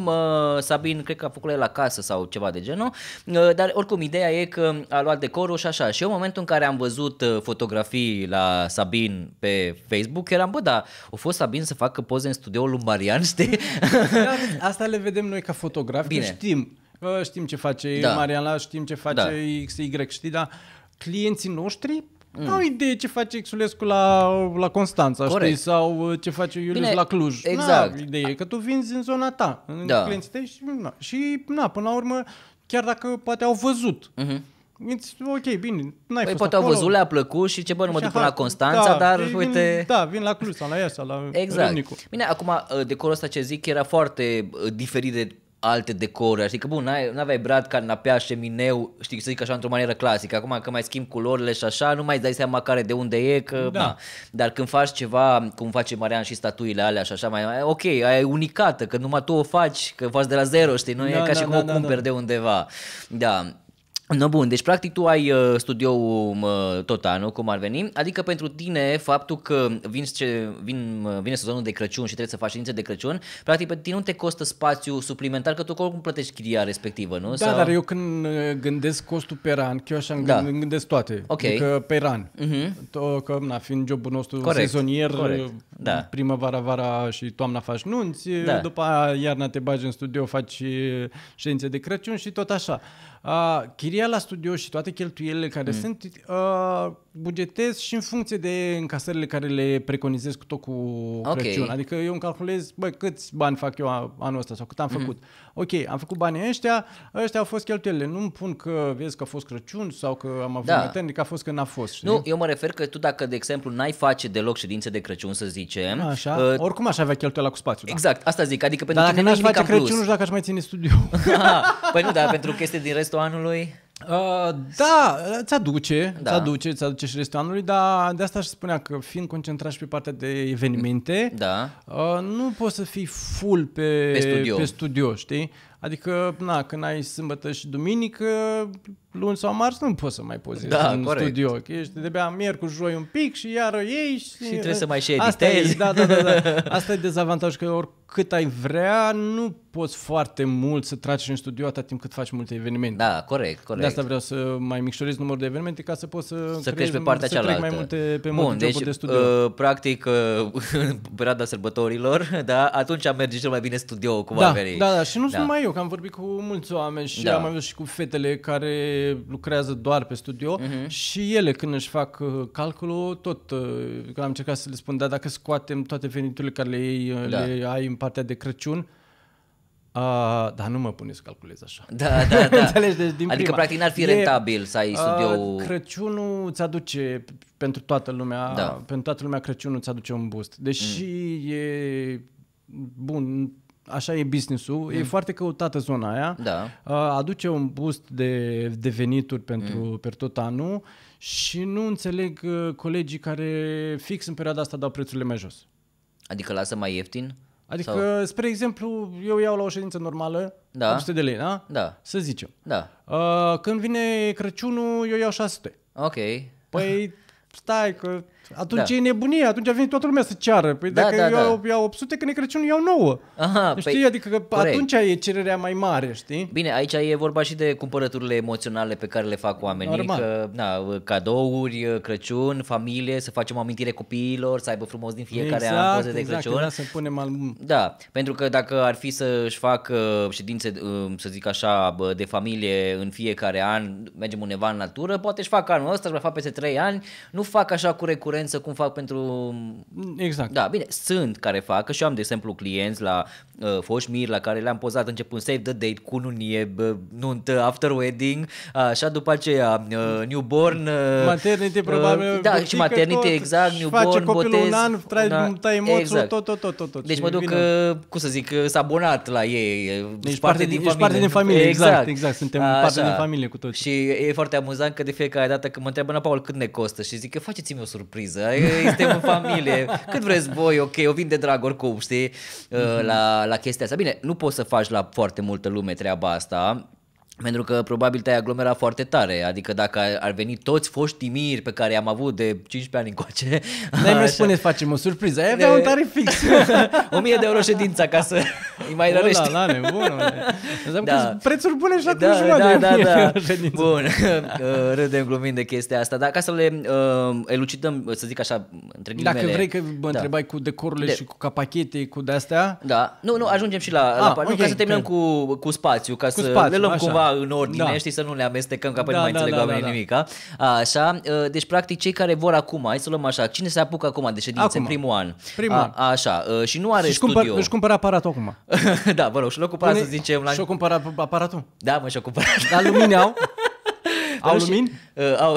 Sabin, cred că a făcut el la casă sau ceva de genul, dar oricum ideea e că a luat decorul și așa. Și eu în momentul în care am văzut văzut uh, fotografii la Sabin pe Facebook, eram, bă, dar o fost Sabin să facă poze în studioul lui Marian, știi? Da, asta le vedem noi ca fotografi, Bine. știm. Știm ce face da. Marian la, știm ce face da. XY, știi, dar clienții noștri Mm. Au idee ce face Xulescu la, la Constanța, Corect. știi, sau uh, ce face Iulius Bine, la Cluj. Exact. Na, idee, că tu vinzi în zona ta, în da. clienții tăi și, na, și na, până la urmă, chiar dacă poate au văzut, mm-hmm ok, bine, n-ai păi fost poate acolo. au văzut, le-a plăcut și ce bă, nu mă duc până la Constanța, da, dar vin, uite... Da, vin la Cluj sau la Iași sau la Exact. Râmnicu. Bine, acum uh, decorul ăsta ce zic era foarte uh, diferit de alte decoruri, adică bun, n-aveai brad, canapea, șemineu, știi, să zic așa într-o manieră clasică, acum că mai schimb culorile și așa, nu mai dai seama care de unde e, că, da. na. dar când faci ceva, cum face Marian și statuile alea și așa, mai, ok, aia e unicată, că numai tu o faci, că faci de la zero, știi, nu da, e ca da, și da, cum da, o cumperi da, da. de undeva, da, No, bun, deci practic tu ai uh, studioul uh, tot anul, cum ar veni, adică pentru tine faptul că vin ce, vin, uh, vine sezonul de Crăciun și trebuie să faci ședințe de Crăciun, practic pe tine nu te costă spațiu suplimentar, că tu oricum plătești chiria respectivă, nu? Da, Sau... dar eu când uh, gândesc costul pe an, că eu așa da. gândesc toate, okay. adică pe an, uh-huh. Mhm. că na, fiind jobul nostru Corect. sezonier, Corect. Da. primăvara, vara și toamna faci nunți, da. după aia iarna te bagi în studio, faci ședințe de Crăciun și tot așa chiria la studio și toate cheltuielile care mm. sunt uh, bugetez și în funcție de încasările care le preconizez cu tot cu okay. Crăciun. Adică eu îmi calculez, băi, câți bani fac eu anul ăsta sau cât am mm-hmm. făcut. Ok, am făcut banii ăștia, ăștia au fost cheltuielile. Nu-mi pun că vezi că a fost Crăciun sau că am avut da. maternic, că a fost că n-a fost. Știi? Nu, eu mă refer că tu dacă, de exemplu, n-ai face deloc ședințe de Crăciun, să zicem... Așa, uh, oricum aș avea cheltuiala cu spațiu. Da. Exact, asta zic, adică pentru dar dacă n-aș face Crăciunul, dacă aș mai ține studiu. păi nu, dar pentru chestii din restul anului... Uh, da, ți-aduce, da. ți-aduce, ți-aduce și restul anului, dar de asta aș spunea că fiind concentrat și pe partea de evenimente, da. uh, nu poți să fii full pe, pe, studio. pe studio, știi? Adică, na, când ai sâmbătă și duminică, luni sau marți nu poți să mai pozezi da, în corect. studio. Ești de bea miercuri, joi un pic și iară ei și... și trebuie să mai și Asta e, da, da, da, da. Asta e dezavantajul, că oricât ai vrea, nu poți foarte mult să tragi în studio atât timp cât faci multe evenimente. Da, corect, corect. De asta vreau să mai micșorez numărul de evenimente ca să poți să, să crești pe partea să cealaltă. mai multe pe Bun, multe deci, de studio. Uh, practic, uh, în perioada sărbătorilor, da, atunci merge cel mai bine studio, cum da, ar veni. Da, da, și nu da. sunt mai eu că am vorbit cu mulți oameni și da. am avut și cu fetele care lucrează doar pe studio uh-huh. și ele când își fac uh, calculul, tot uh, că am încercat să le spun, da, dacă scoatem toate veniturile care le, iei, uh, da. le ai în partea de Crăciun, Uh, dar nu mă pune să calculez așa. Da, da, da. Înțelegi? Deci, din adică prima. practic n-ar fi e, rentabil să ai studio Uh, Crăciunul îți aduce pentru toată lumea, da. pentru toată lumea Crăciunul îți aduce un boost. Mm. Deși mm. e bun, așa e business-ul, mm. e foarte căutată zona aia, da. aduce un boost de, de venituri pentru mm. per tot anul și nu înțeleg uh, colegii care fix în perioada asta dau prețurile mai jos. Adică lasă mai ieftin? Adică, sau... spre exemplu, eu iau la o ședință normală da. 800 de lei, da? Da. Să zicem. Da. Uh, când vine Crăciunul, eu iau 600. Ok. Păi stai că atunci da. e nebunie, atunci a venit toată lumea să ceară. Păi da, dacă da, da. iau, da. iau 800, când e Crăciun, iau 9. Aha, păi știi? Păi, adică că atunci e cererea mai mare, știi? Bine, aici e vorba și de cumpărăturile emoționale pe care le fac oamenii. Normal. Că, na, cadouri, Crăciun, familie, să facem amintire copiilor, să aibă frumos din fiecare exact, an poze de exact, Crăciun. Exact, să punem al... Da, pentru că dacă ar fi să-și fac ședințe, um, să zic așa, de familie în fiecare an, mergem undeva în natură, poate și fac anul ăsta, își mai fac peste 3 ani, nu fac așa cu recurență cum fac pentru... Exact. Da, bine, sunt care fac, că și eu am, de exemplu, clienți la uh, foști la care le-am pozat începând Save the Date, cununie, uh, nuntă, after wedding, așa după aceea uh, newborn... Uh, maternity, uh, probabil. Da, și maternity, tot, exact, newborn, face copilul botez... un an, trai, da, exact. tot, tot, tot, tot, tot. Deci mă duc, uh, cum să zic, uh, abonat la ei, uh, deci parte, din, din familie. parte din familie, exact, exact, exact suntem așa. parte din familie cu toți. Și e foarte amuzant că de fiecare dată când mă întreabă, Paul, cât ne costă? Și zic, că faceți-mi o surpriză, suntem în familie, cât vreți voi, ok, o vin de drag oricum, știi, mm-hmm. la, la chestia asta. Bine, nu poți să faci la foarte multă lume treaba asta, pentru că probabil te-ai aglomerat foarte tare, adică dacă ar veni toți foștii miri pe care am avut de 15 ani încoace... Dar nu spune facem o surpriză, ai avea de... un tarif fix. 1000 de euro ședința ca să îi mai rărești. Ula, la nebun, da. prețuri bune și da, da, da, da, da. Bun, ă, râdem glumind de chestia asta, dar ca să le uh, elucidăm, să zic așa, între ghilimele... Dacă vrei că mă da. întrebai cu decorurile de... și cu capachete, cu de-astea... Da, nu, nu, ajungem și la... Ah, la... Okay, nu, ca să terminăm okay. cu, cu spațiu, ca cu să spațiu, le luăm așa. cumva în ordine, da. știi, să nu le amestecăm ca da, nu mai da, înțeleg da, oamenii da, da. nimica. Așa, ă, deci practic cei care vor acum, hai să luăm așa, cine se apucă acum de ședințe acum. în primul an? Primul an. Așa, ă, și nu are și studio. Cumpăr, își cumpără aparatul acum. da, vă rog, și l-a cumpărat, să zicem. La... și o cumpărat aparatul? Da, mă, păi și o cumpărat. Dar lumini ă, au? au lumini? Uh, au,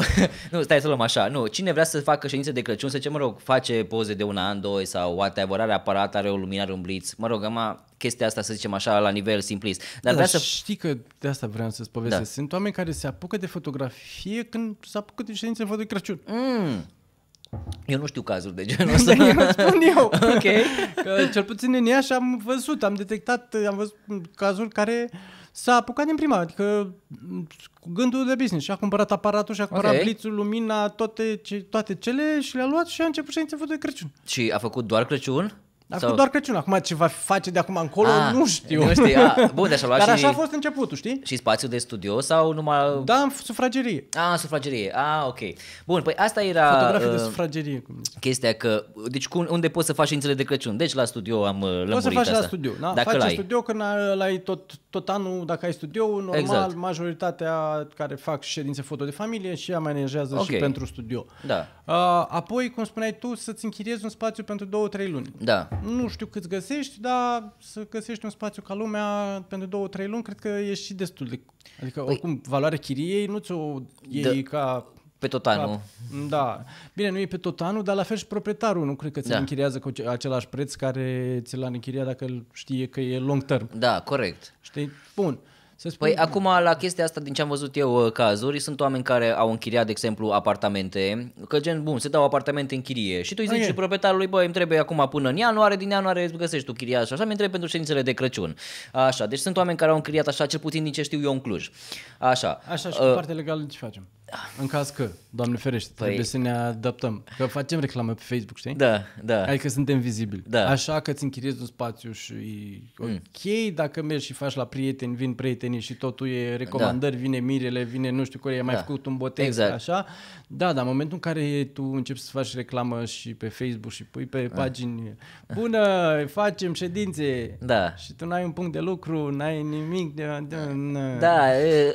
nu, stai să luăm așa. Nu, cine vrea să facă ședințe de Crăciun, să ce, mă rog, face poze de un an, doi sau whatever, are aparat, are o luminare, un blitz. Mă rog, am chestia asta, să zicem așa, la nivel simplist. Dar, da, vreau să... știi că de asta vreau să-ți povestesc. Da. Sunt oameni care se apucă de fotografie când se apucă de ședințe de Crăciun. Mm. Eu nu știu cazuri de genul ăsta. Da, eu spun eu. ok. Că cel puțin în și am văzut, am detectat, am văzut cazuri care s-a apucat din prima, adică cu gândul de business și a cumpărat aparatul și a cumpărat okay. blițul, lumina, toate, toate cele și le-a luat și a început să de Crăciun. Și a făcut doar Crăciun? Dar sau... doar Crăciun. Acum ce va face de acum încolo, a, ah, nu știu. Nu știu. A, ah, bun, deci a luat Dar și... așa a fost începutul, știi? Și spațiul de studio sau numai... Da, în sufragerie. A, ah, în sufragerie. A, ok. Bun, păi asta era... Fotografie uh, de sufragerie. Cum Chestia că... Deci unde poți să faci ședințele de Crăciun? Deci la studio am lămurit uh, Poți să faci asta. la studio. Da? Dacă faci l-ai. studio când ai tot, tot anul, dacă ai studio, normal, exact. majoritatea care fac ședințe foto de familie și ea manejează okay. și pentru studio. Da. Uh, apoi, cum spuneai tu, să-ți închiriezi un spațiu pentru două trei luni. Da. Nu știu cât găsești, dar să găsești un spațiu ca lumea pentru două, trei luni, cred că e și destul de... Adică, păi, oricum, valoarea chiriei nu ți-o iei da. ca... Pe tot anul. Ca, da. Bine, nu e pe tot anul, dar la fel și proprietarul nu cred că ți-l da. închiriază cu același preț care ți l-a închiriat dacă știe că e long term. Da, corect. Știi? Bun. Uh, să spui... Păi acum la chestia asta din ce am văzut eu uh, cazuri, sunt oameni care au închiriat, de exemplu, apartamente, că gen, bun, se dau apartamente în chirie și tu îi zici okay. proprietarului, băi, îmi trebuie acum până în ianuarie, din ianuarie îți găsești tu chiria și așa, mi trebuie pentru ședințele de Crăciun. Așa, deci sunt oameni care au închiriat așa, cel puțin din ce știu eu în Cluj. Așa. Așa și uh, cu partea legală ce facem? În caz că, Doamne ferește, păi... trebuie să ne adaptăm. Că facem reclamă pe Facebook, știi? Da, da. Adică suntem vizibili. Da. Așa că ți închiriezi un spațiu și ok, mm. dacă mergi și faci la prieteni, vin prietenii și totul e recomandări, da. vine mirele, vine nu știu care, ai da. mai făcut un botez, exact. așa. Da, dar în momentul în care tu începi să faci reclamă și pe Facebook și pui pe da. pagini, bună, facem ședințe. Da. Și tu n-ai un punct de lucru, n-ai nimic. De... Da,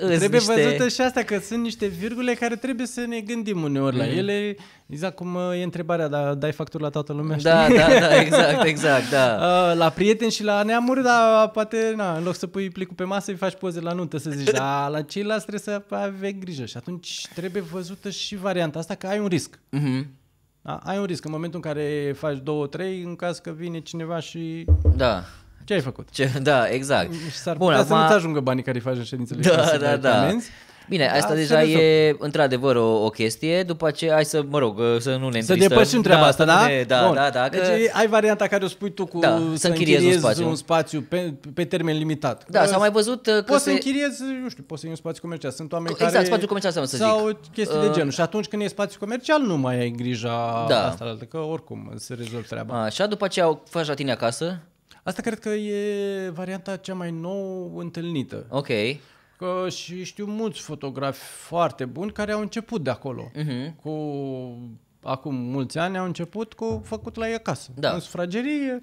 trebuie niște... văzută și asta că sunt niște virgule regulile care trebuie să ne gândim uneori mm-hmm. la mhm. ele. Exact cum uh, e întrebarea, da, dai facturi la toată lumea, Da, știi? da, da, exact, exact, da. Uh, la prieteni și la neamuri, da, poate, na, în loc să pui plicul pe masă, îi faci poze la nuntă, să zici, da, la ceilalți trebuie să aveai grijă. Și atunci trebuie văzută și varianta asta că ai un risc. Mm-hmm. Da, ai un risc în momentul în care faci două, trei, în caz că vine cineva și... Da. Ce ai făcut? Ce, da, exact. Și s-ar Bun, putea acum... să nu-ți ajungă banii care îi faci în ședințele. Da, da, da. Da. Bine, da, asta deja e într-adevăr o, o chestie, după ce hai să, mă rog, să nu ne Să depășim treaba da, asta, da? Ne, da, Bun. da, da. Deci că... Deci ai varianta care o spui tu cu da, să, închiriezi, închiriezi un spațiu, un spațiu pe, pe termen limitat. Da, s-a mai văzut uh, că Poți se... să închiriezi, nu știu, poți să iei un spațiu comercial. Sunt oameni exact, care... spațiu comercial să zic. Sau chestii uh... de genul. Și atunci când e spațiu comercial nu mai ai grija da. asta altă, că oricum se rezolvă treaba. Așa, după ce au faci la tine acasă? Asta cred că e varianta cea mai nou întâlnită. Ok. Că și știu mulți fotografi foarte buni care au început de acolo. Uh-huh. Cu acum mulți ani au început cu făcut la ei acasă. Da. În sufragerie,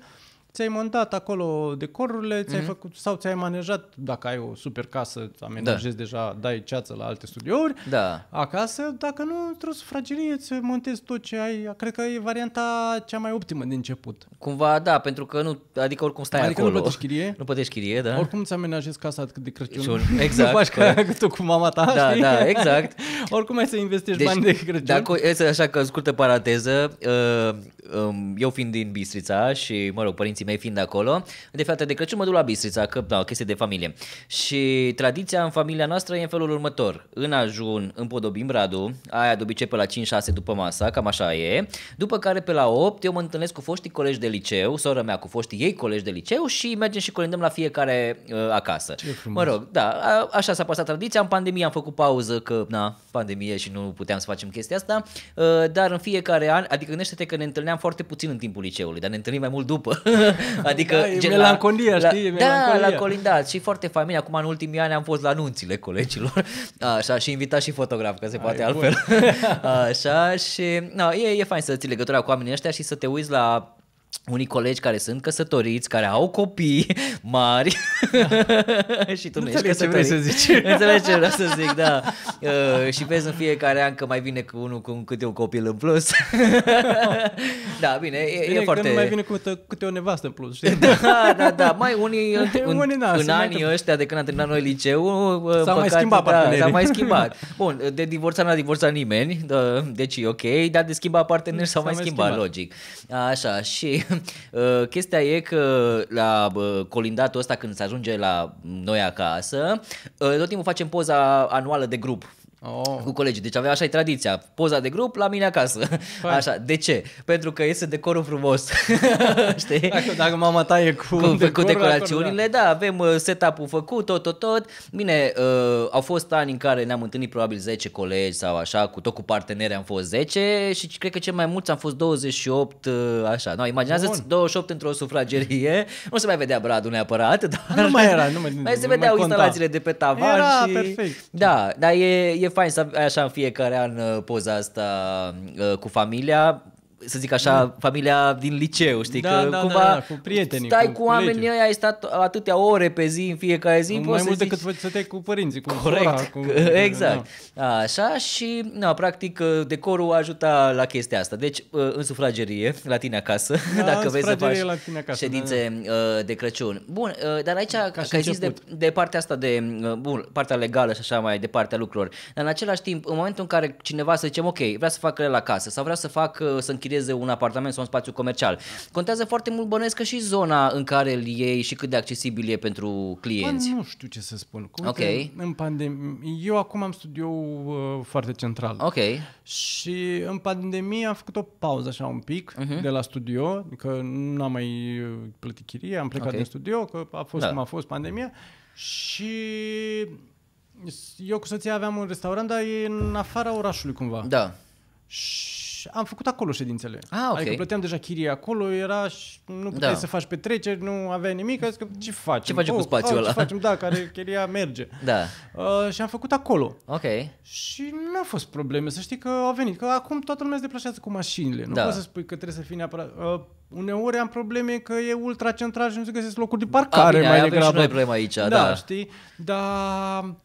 ți-ai montat acolo decorurile, ți-ai mm-hmm. făcut, sau ți-ai manejat, dacă ai o super casă, amenajezi da. deja, dai ceață la alte studiouri da. acasă, dacă nu, trebuie sufragerie, să montezi tot ce ai, cred că e varianta cea mai optimă de început. Cumva, da, pentru că nu, adică oricum stai adică acolo. nu plătești chirie. Nu plătești chirie, da. Oricum ți amenajezi casa de Crăciun. Un, Exact. nu faci ca tu cu mama ta, Da, știi? da, exact. oricum ai să investești deci, bani de Crăciun. Dacă, este așa că, scurtă paranteză, uh, um, eu fiind din Bistrița și, mă rog, părinții mei fiind acolo, de fiată de Crăciun mă duc la Bistrița, că da, chestie de familie. Și tradiția în familia noastră e în felul următor. În ajun împodobim radu, aia de obicei pe la 5-6 după masa, cam așa e. După care pe la 8 eu mă întâlnesc cu foștii colegi de liceu, sora mea cu foștii ei colegi de liceu și mergem și colindăm la fiecare uh, acasă. Ce frumos. Mă rog, da, a, așa s-a pasat tradiția. În pandemie am făcut pauză că, na, pandemie și nu puteam să facem chestia asta, uh, dar în fiecare an, adică gândește-te că ne întâlneam foarte puțin în timpul liceului, dar ne întâlnim mai mult după. adică da, e melancolia, la, știi? E melancolia. Da, la colindat da, și foarte fain. Acum în ultimii ani am fost la anunțile colegilor așa, și invitat și fotograf, că se Ai, poate Ai, altfel. așa și na, e, e fain să ții legătura cu oamenii ăștia și să te uiți la unii colegi care sunt căsătoriți, care au copii mari da. și tu nu, nu ești căsătorit. ce vrei să zici. Înțelegi ce vreau să zic, da. Uh, și vezi în fiecare an că mai vine cu unul cu câte un copil în plus. da, bine, e, bine e foarte... mai vine cu câte o nevastă în plus, știi? da, da, da. Mai unii în, unii, da, în anii mai... ăștia de când am terminat noi liceu uh, S-au păcat, mai schimbat da, partenerii. S-a mai schimbat. Bun, de divorțat n-a divorțat nimeni, da, deci e ok, dar de schimbat parteneri s-au mai, mai schimbat, schimbat, logic. Așa, și Uh, chestia e că la colindatul ăsta când se ajunge la noi acasă, uh, tot timpul facem poza anuală de grup Oh. Cu colegii. Deci avea așa tradiția. Poza de grup la mine acasă. Păi. Așa. De ce? Pentru că este decorul frumos. Știi? Dacă, dacă mama ta e cu, cu, decor, cu decorațiunile, da. da, avem uh, setup-ul făcut, tot, tot, tot. Bine, uh, au fost ani în care ne-am întâlnit probabil 10 colegi sau așa, cu tot cu parteneri am fost 10 și cred că cel mai mulți am fost 28, uh, așa. No, da, imaginează-ți 28 într-o sufragerie. Nu se mai vedea bradul neapărat, dar... Nu mai era, nu mai, mai se vedeau mai instalațiile de pe tavan era și... perfect. Da, dar e, e fain să ai așa în fiecare an uh, poza asta uh, cu familia să zic așa, da. familia din liceu, știi? Da, că da, cumva da, da, cu prietenii, stai cu, cu oamenii ăia, ai stat atâtea ore pe zi, în fiecare zi. Mai mult decât zici... să te cu părinții, cu Corect, sora, cu... exact. Da. așa și, na, practic, decorul ajuta la chestia asta. Deci, uh, în sufragerie, la tine acasă, da, dacă vezi, să faci la tine acasă, ședințe da. da. Uh, de Crăciun. Bun, uh, dar aici, ca, ca ai zis de, de partea asta de, bun, partea legală și așa mai departe a lucrurilor, dar în același timp, în momentul în care cineva să zicem, ok, vrea să facă la casă sau vrea să fac, să închid închirieze un apartament sau un spațiu comercial. Contează foarte mult bănuiesc că și zona în care îl iei și cât de accesibil e pentru clienți. Bă, nu știu ce să spun. Cum ok. În pandemie, eu acum am studiu uh, foarte central. Ok. Și în pandemie am făcut o pauză așa un pic uh-huh. de la studio, că nu am mai uh, plătit chirie, am plecat okay. din studio, că a fost da. cum a fost pandemia. Și eu cu soția aveam un restaurant, dar e în afara orașului cumva. Da și am făcut acolo ședințele. Ah, okay. Adică plăteam deja chirie acolo, era și nu puteai da. să faci petreceri, nu aveai nimic, că ce facem? Ce facem oh, cu spațiul oh, ăla? Ce facem, da, care chiria merge. Da. Uh, și am făcut acolo. Ok. Și nu a fost probleme, să știi că au venit, că acum toată lumea se deplasează cu mașinile, nu da. poți să spui că trebuie să fii neapărat... Uh, uneori am probleme că e ultra central și nu se găsesc locuri de ah, parcare A, bine, mai degrabă. și noi aici, da. da. știi? Dar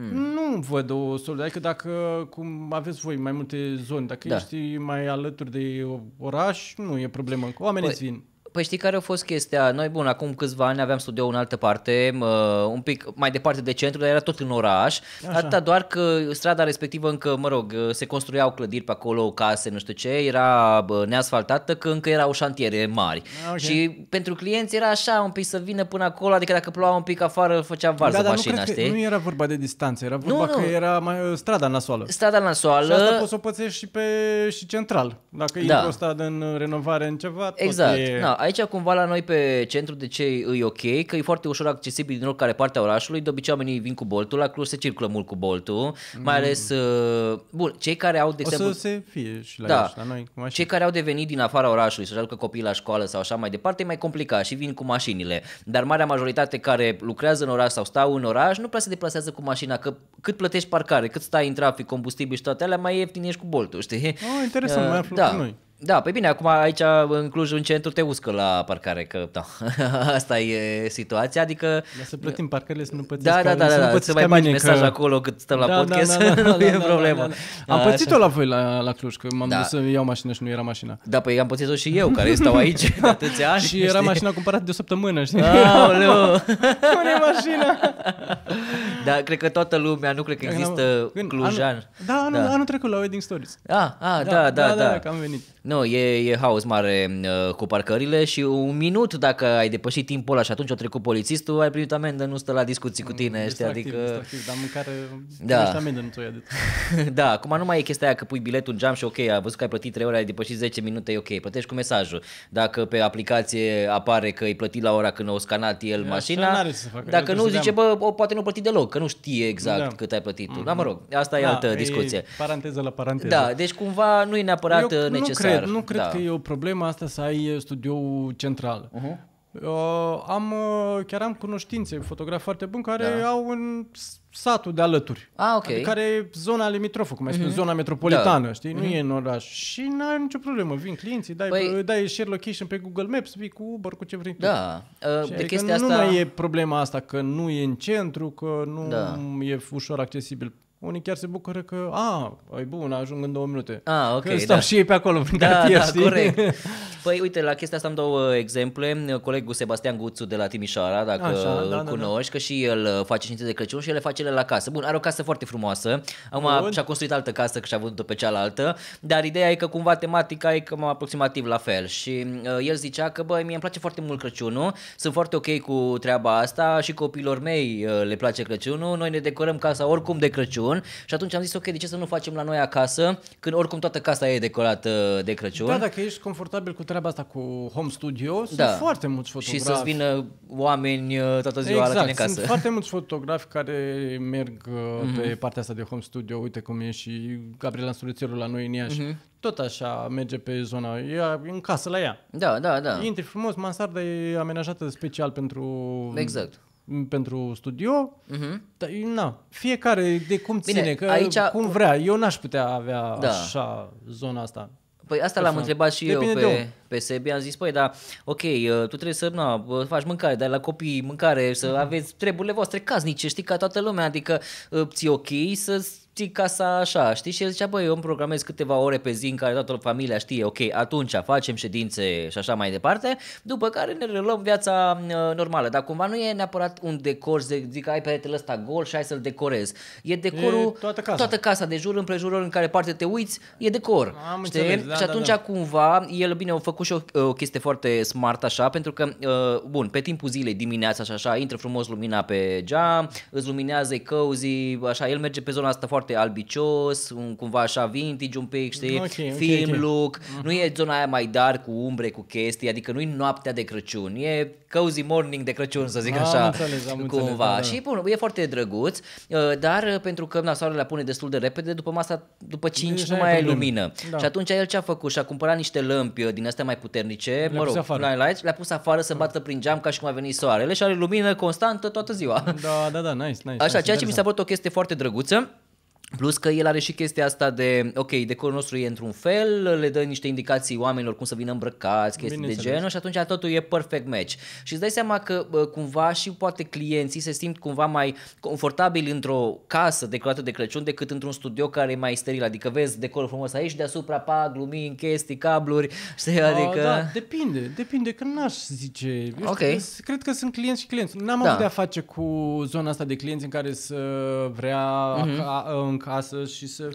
Mm. Nu văd o soluție. Adică dacă, cum aveți voi, mai multe zone, dacă da. ești mai alături de oraș, nu e problemă. Oamenii păi, vin. Păi știi care a fost chestia? Noi, bun, acum câțiva ani aveam studio în altă parte, mă, un pic mai departe de centru, dar era tot în oraș. Așa. Atâta doar că strada respectivă încă, mă rog, se construiau clădiri pe acolo, case, nu știu ce, era neasfaltată, că încă erau șantiere mari. Ah, okay. Și pentru clienți era așa, un pic să vină până acolo, adică dacă ploua un pic afară, făcea varză da, dar mașina, nu știi? nu era vorba de distanță, era vorba nu, nu. că era mai, uh, strada nasoală. Strada nasoală. Și asta poți să o pățești și pe și central. Dacă da. e o stradă în renovare în ceva, exact. e... Na, Aici cumva la noi pe centru de ce e ok, că e foarte ușor accesibil din oricare parte a orașului, de obicei oamenii vin cu boltul, la Cluj se circulă mult cu boltul, mm. mai ales, uh, bun, cei care au, de o exemplu... să se fie și la, da, Iași, la noi cu mașini. Cei care au devenit din afara orașului să-și aducă copiii la școală sau așa mai departe, e mai complicat și vin cu mașinile, dar marea majoritate care lucrează în oraș sau stau în oraș nu prea se deplasează cu mașina, că cât plătești parcare, cât stai în trafic, combustibil și toate alea, mai ieftin ești cu boltul, știi? Oh, interesant, uh, mai aflu da. noi. Da, pe bine, acum aici în Cluj, în centru, te uscă la parcare, că da, asta e situația, adică... Da, să plătim parcările, să nu pățesc Da, da, da, da, da, să da, mai bagi mesaj că... acolo cât stăm da, la da, podcast, da, da, da, nu da, e da, problemă. Da, da, da. Am pățit-o la voi la, la Cluj, că m-am da. dus să iau mașină și nu era mașina. Da, păi am pățit-o și eu, care stau aici de atâția ani. și era știi? mașina cumpărată de o săptămână, știi? Aoleu! e mașina! da, cred că toată lumea, nu cred că există clujan. Da, da, anul trecut la Wedding Stories. Ah, ah da, da, da. Da, da, am venit. Nu, e, e haos mare uh, cu parcările și un minut dacă ai depășit timpul ăla și atunci o trecut polițistul, ai primit amendă, nu stă la discuții cu mm, tine, distractiv, știi, adică... Distractiv, dar mâncare, da. amendă, nu ți de Da, acum nu mai e chestia aia că pui biletul în geam și ok, ai văzut că ai plătit 3 ore, ai depășit 10 minute, e ok, plătești cu mesajul. Dacă pe aplicație apare că ai plătit la ora când au scanat el e, mașina, facă, dacă nu, zice, bă, o, poate nu plăti deloc, că nu știe exact da. cât ai plătit Mm-hmm. tu. Mhm. Da, mă rog, asta da, e altă e discuție. Paranteză la paranteză. Da, deci cumva nu e neapărat Eu uh, necesar. Nu cred cred, nu cred da. că e o problemă asta să ai uh, studioul central. Uh-huh. Uh, am, uh, chiar am cunoștințe, fotografi foarte buni, care da. au un satul de alături. Ah, okay. Adică care e zona limitrofă, cum ai spus, uh-huh. zona metropolitană, da. știi? Uh-huh. Nu mhm. e în oraș. Și nu ai nicio problemă. Vin clienții, dai, păi... dai share location pe Google Maps, vii cu Uber, cu ce vrei tu. Da. Uh, de adică chestia nu asta... mai e problema asta, că nu e în centru, că nu da. e ușor accesibil unii chiar se bucură că, a, e bun, ajung în două minute. A, ok, că da. stau da. și ei pe acolo prin da, da cartier, da, știi? corect. Păi uite, la chestia asta am două exemple. Colegul Sebastian Guțu de la Timișoara, dacă Așa, da, cunoști, da, da. că și el uh, face cinte de Crăciun și el le face ele la casă. Bun, are o casă foarte frumoasă. Acum bun. și-a construit altă casă, că și-a vândut-o pe cealaltă. Dar ideea e că cumva tematica e cam aproximativ la fel. Și uh, el zicea că, băi, mie îmi place foarte mult Crăciunul, sunt foarte ok cu treaba asta și copilor mei uh, le place Crăciunul. Noi ne decorăm casa oricum de Crăciun Crăciun și atunci am zis ok, de ce să nu facem la noi acasă când oricum toată casa e decorată de Crăciun. Da, dacă ești confortabil cu treaba asta cu home studio, da. sunt foarte mulți fotografi. Și să-ți vină oameni uh, toată ziua exact, la tine casă. sunt foarte mulți fotografi care merg mm-hmm. pe partea asta de home studio, uite cum e și Gabriela Surețelul la noi în Iași. Mm-hmm tot așa merge pe zona, e în casă la ea. Da, da, da. Intri frumos, mansarda e amenajată special pentru exact pentru studio, uh-huh. Mhm. dar, na, fiecare de cum Bine, că aici... cum vrea. Eu n-aș putea avea da. așa zona asta. Păi asta l-am întrebat și Depinde eu pe, pe Sebi, am zis, păi, da, ok, uh, tu trebuie să na, faci mâncare, dar la copii mâncare, să mm-hmm. aveți treburile voastre casnice, știi, ca toată lumea, adică uh, ți ok să știi casa așa, știi? Și el zicea, băi, eu îmi programez câteva ore pe zi în care toată familia știe, ok, atunci facem ședințe și așa mai departe, după care ne reluăm viața uh, normală. Dar cumva nu e neapărat un decor, zic, zic ai peretele ăsta gol și hai să-l decorez. E decorul, e toată, casa. toată casa, de jur împrejurul în care parte te uiți, e decor. Am știi? Înțeles, da, și da, atunci da, da. cumva, el, bine, a făcut și o, o chestie foarte smart așa, pentru că, uh, bun, pe timpul zilei, dimineața și așa, intră frumos lumina pe geam, îți luminează cozy, așa, el merge pe zona asta foarte foarte albicios, un, cumva așa vintage un pic, știi, okay, film okay, look, okay. Mhm. nu e zona aia mai dar cu umbre, cu chestii, adică nu e noaptea de Crăciun, e cozy morning de Crăciun, să zic am așa, înțeles, am cumva. Înțeles, da, da. Și bun, e foarte drăguț, uh, dar uh, pentru că na, soarele pune destul de repede, după masa, după 5 nu mai e lumină. Da. Și atunci el ce a făcut? Și-a cumpărat niște lămpi uh, din astea mai puternice, le mă rog, lights, le-a pus afară să da. bată prin geam ca și cum a venit soarele și are lumină constantă toată ziua. Da, da, da, nice, nice. Așa, nice, ceea ce mi s-a părut o chestie foarte drăguță. Plus că el are și chestia asta de, ok, decorul nostru e într-un fel, le dă niște indicații oamenilor cum să vină îmbrăcați, chestii Bine de genul și atunci totul e perfect match. Și îți dai seama că cumva și poate clienții se simt cumva mai confortabil într-o casă decorată de Crăciun decât într-un studio care e mai steril, adică vezi decorul frumos aici, deasupra, pa, glumini, chestii, cabluri, știi, adică... da, depinde, depinde, că n-aș zice, Eu ok. știu, cred că sunt clienți și clienți. N-am da. avut de-a face cu zona asta de clienți în care să vrea... Mm-hmm. Ca, casă și să...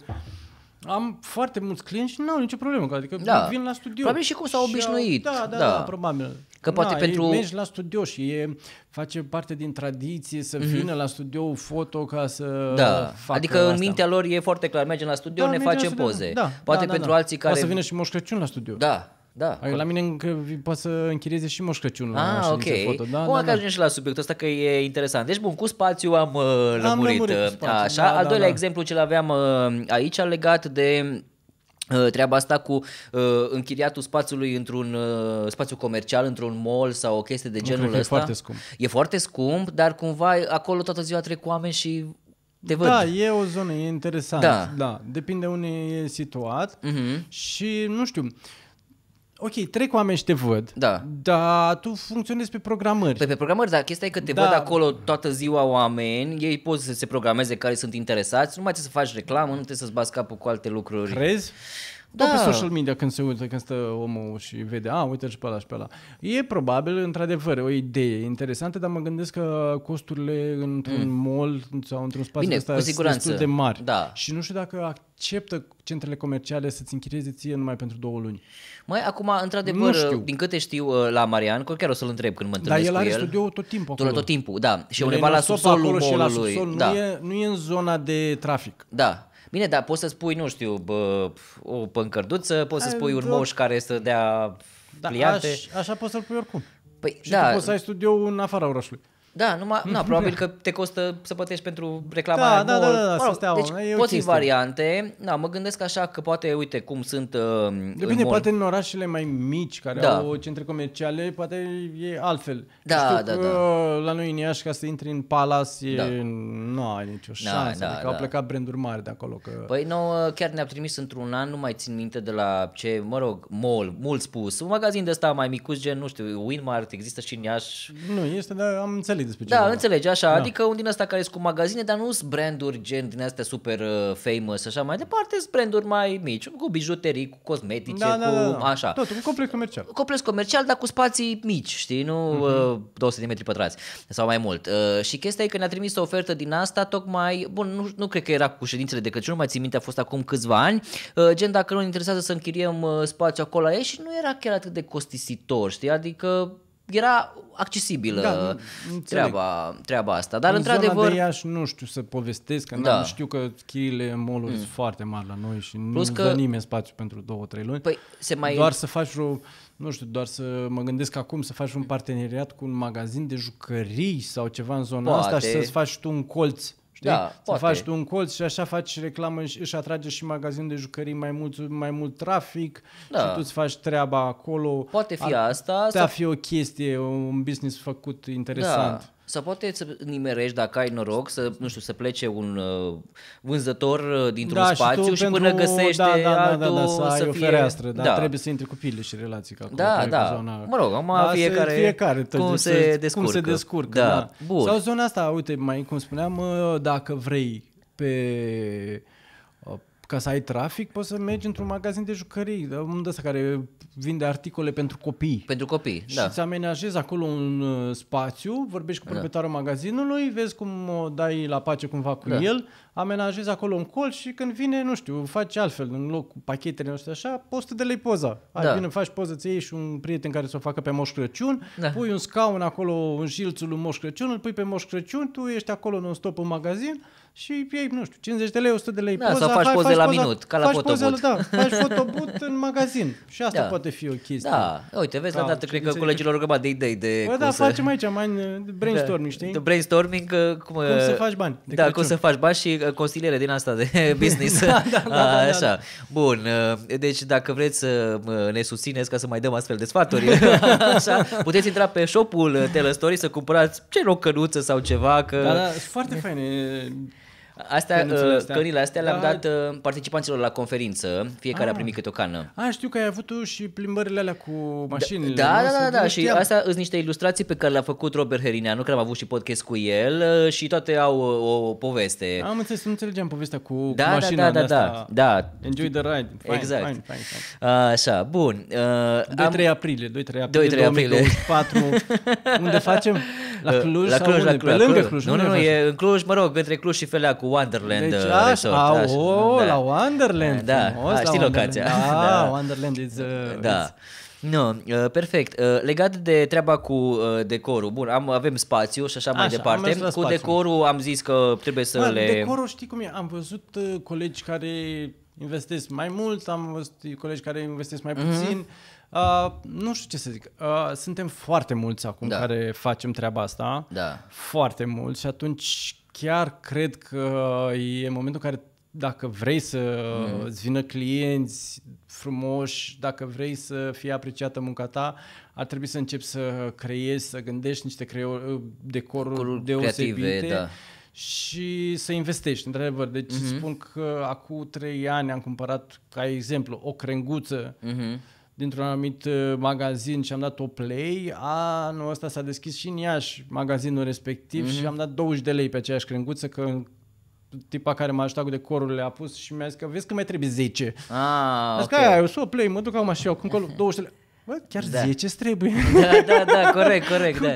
Am foarte mulți clienți și nu au nicio problemă, adică da. vin la studio. Probabil și cum s-au obișnuit. Da, da, da, da, probabil. Că poate da, pentru... Mergi la studio și e, face parte din tradiție să mm-hmm. vină la studio foto ca să Da, facă adică asta. în mintea lor e foarte clar, mergem la studio, da, ne facem studio, poze. Da, poate da, pentru da. alții care... O să vină și Moș Crăciun la studio. Da, da. Adică la mine încă poate să închirieze și Moș la Ah, ok. Foto. Da, Bun, da, da. ajungem și la subiectul ăsta că e interesant. Deci, bun, cu spațiu am uh, am lămurit. Am lămurit uh, spațiu, Așa, da, al da, doilea da, da. exemplu ce aveam aici uh, aici legat de treaba asta cu uh, închiriatul spațiului într-un uh, spațiu comercial, într-un mall sau o chestie de genul ăsta. E foarte scump. E foarte scump, dar cumva acolo toată ziua trec oameni și te văd. Da, e o zonă, e interesant. Da. da. Depinde unde e situat uh-huh. și nu știu. Uh, ok, trei oameni și te văd, da. dar tu funcționezi pe programări. Păi pe programări, dar chestia e că te da. văd acolo toată ziua oameni, ei pot să se programeze care sunt interesați, nu mai trebuie să faci reclamă, nu trebuie să-ți bați capul cu alte lucruri. Crezi? Da. Doar pe social media când se uită, când stă omul și vede, a, uite și pe ăla și pe ăla. E probabil, într-adevăr, o idee interesantă, dar mă gândesc că costurile într-un mm. mall sau într-un spațiu Bine, ăsta sunt destul de mari. Da. Și nu știu dacă acceptă centrele comerciale să-ți închirieze ție numai pentru două luni. Mai acum, într-adevăr, uh, din câte știu uh, la Marian, chiar o să-l întreb când mă întâlnesc Dar el are el. studioul tot timpul acolo. Tot timpul, da. Și undeva la subsolul mall Subsol, da. nu, e, nu e în zona de trafic. Da. Bine, dar poți să spui, nu știu, bă, o pâncărduță, poți să spui un da. moș care să dea da, pliante. Aș, așa poți să-l pui oricum. Păi, și da. tu poți să ai studio în afara orașului. Da, numai, na, probabil că te costă să plătești pentru reclama da, da da, da, da, da, da, mă rog, stea, deci e pot variante. Da, mă gândesc așa că poate, uite, cum sunt uh, Depinde, în poate în orașele mai mici care da. au centre comerciale, poate e altfel. Da, Știu da, că, da. la noi în Iași, ca să intri în palas, da. nu ai nicio da, șansă. Da, adică da. au plecat branduri mari de acolo. Că... Păi nu, chiar ne-a trimis într-un an, nu mai țin minte de la ce, mă rog, mall, mult spus, un magazin de ăsta mai micuț, gen, nu știu, Winmart, există și în Iași. Nu, este, dar am înțeles înțeleg despre ce Da, înțelegi, așa, da. adică un din ăsta care e cu magazine, dar nu sunt branduri gen din astea super uh, famous, așa mai departe, sunt branduri mai mici, cu bijuterii, cu cosmetice, da, da cu da, da. așa. Tot, un complex comercial. Complex comercial, dar cu spații mici, știi, nu uh-huh. uh, 200 de metri pătrați sau mai mult. Uh, și chestia e că ne-a trimis o ofertă din asta, tocmai, bun, nu, nu cred că era cu ședințele de Crăciun, nu mai țin minte, a fost acum câțiva ani, uh, gen dacă nu interesează să închiriem uh, spațiu acolo aici și nu era chiar atât de costisitor, știi, adică era accesibilă da, treaba, treaba asta. Dar, în într-adevăr. de Iași nu știu să povestesc, că da. știu că chiriile mall mm. sunt foarte mari la noi și Plus nu că... dă nimeni spațiu pentru două, trei luni. Păi, se mai... Doar să faci o, nu știu, doar să mă gândesc acum să faci un parteneriat cu un magazin de jucării sau ceva în zona Poate. asta și să-ți faci tu un colț știi? Da, Să poate. faci tu un colț și așa faci reclamă și își atrage și magazin de jucării mai mult, mai mult trafic da. și tu îți faci treaba acolo. Poate fi Ar asta. Putea sau... fi o chestie, un business făcut da. interesant. Da. Sau poate să nimerești, dacă ai noroc, să, nu știu, să plece un uh, vânzător uh, dintr-un da, spațiu și, tu, și până pentru, găsește da, da, da, da altul, da, da, da, să, ai fie... o fereastră, dar da. trebuie să intri cu pile și relații ca Da, da, zona... mă rog, am da, fiecare, fiecare cum, se, se descurcă. cum se descurcă. Da. Da. Bun. Sau zona asta, uite, mai cum spuneam, uh, dacă vrei pe uh, ca să ai trafic, poți să mergi într-un magazin de jucării, unde ăsta care vinde articole pentru copii. Pentru copii, și da. Și îți amenajezi acolo un uh, spațiu, vorbești cu da. proprietarul da. magazinului, vezi cum o dai la pace cumva cu da. el, amenajezi acolo un col și când vine, nu știu, faci altfel, în loc cu pachetele, noastre așa, poți de lei poza. Ai da. bine, faci poza, ți și un prieten care să o facă pe Moș Crăciun, da. pui un scaun acolo în jilțul lui Moș Crăciun, îl pui pe Moș Crăciun, tu ești acolo non-stop în magazin și iei, nu știu, 50 de lei, 100 de lei da, poza. Sau faci poze la poza, minut, ca la fotobut. Poze, da, faci fotobut în magazin. Și asta da. poate fi o chestie. Da, uite, vezi, la da, dată cred că colegilor rugăm de idei de... Bă, da, să... facem aici, mai brainstorming, da, știi? Brainstorming, cum... Cum să uh, faci bani. da, Crăciun. cum să faci bani și consiliere din asta de business. da, da, da, A, așa. Da, da. Bun, uh, deci dacă vreți să uh, ne susțineți ca să mai dăm astfel de sfaturi, așa, puteți intra pe shop-ul uh, Telestory să cumpărați ce rocănuță sau ceva. Că... Da, da, foarte fain. Păi, uh, da. Astea, Cările astea da. le-am dat uh, participanților la conferință, fiecare ah. a primit câte o cană. Ah, știu că ai avut tu și plimbările alea cu mașinile. Da, da, da, da, da. și astea sunt niște ilustrații pe care le-a făcut Robert Herineanu, că am avut și podcast cu el uh, și toate au o, o poveste. Am înțeles, nu înțelegeam povestea cu, da, cu da, mașina da, da, da, da, da. Enjoy the ride. Fine, exact. Fine, fine, fine. Așa, bun. Uh, 2-3 am... aprilie, 2-3 aprilie 2-3 aprilie. 4. unde facem? La Cluj? La Cluj, la Cluj. Pe lângă Cluj. Nu, nu, nu, e în Cluj, mă rog, între Cluj și Feleacu cu Wonderland deci, uh, așa, Resort. Așa, așa, o, da. la Wonderland, da, frumos, a, da, știi la locația. Wonderland. Da, da, Wonderland is... Uh, da. Nu, no, uh, perfect. Uh, legat de treaba cu decorul, bun, am, avem spațiu și așa, așa mai departe. Cu spațiu. decorul am zis că trebuie să Bă, le... Decorul știi cum e, am văzut colegi care investesc mai mult, am văzut colegi care investesc mai mhm. puțin. Mm-hmm. Uh, nu știu ce să zic. Uh, suntem foarte mulți acum da. care facem treaba asta. Da. Foarte mulți și atunci chiar cred că e momentul în care dacă vrei să mm. îți vină clienți frumoși, dacă vrei să fie apreciată munca ta, ar trebui să începi să creezi, să gândești niște creo- decoruri Decorul deosebite. Creative, da și să investești, într-adevăr. Deci uh-huh. spun că acum trei ani am cumpărat, ca exemplu, o crenguță uh-huh dintr-un anumit uh, magazin și am dat o play, anul ăsta s-a deschis și în Iași magazinul respectiv mm-hmm. și mhm. am dat 20 de lei pe aceeași crenguță că tipa care m-a ajutat cu decorurile a pus și mi-a zis că vezi că mai trebuie 10. Ah, zis okay. că aia, eu sunt o play, mă duc acum și eu, încolo 20 de lei. Bă, chiar da. ce trebuie. Da, da, da, corect, corect. Cu da. 5-6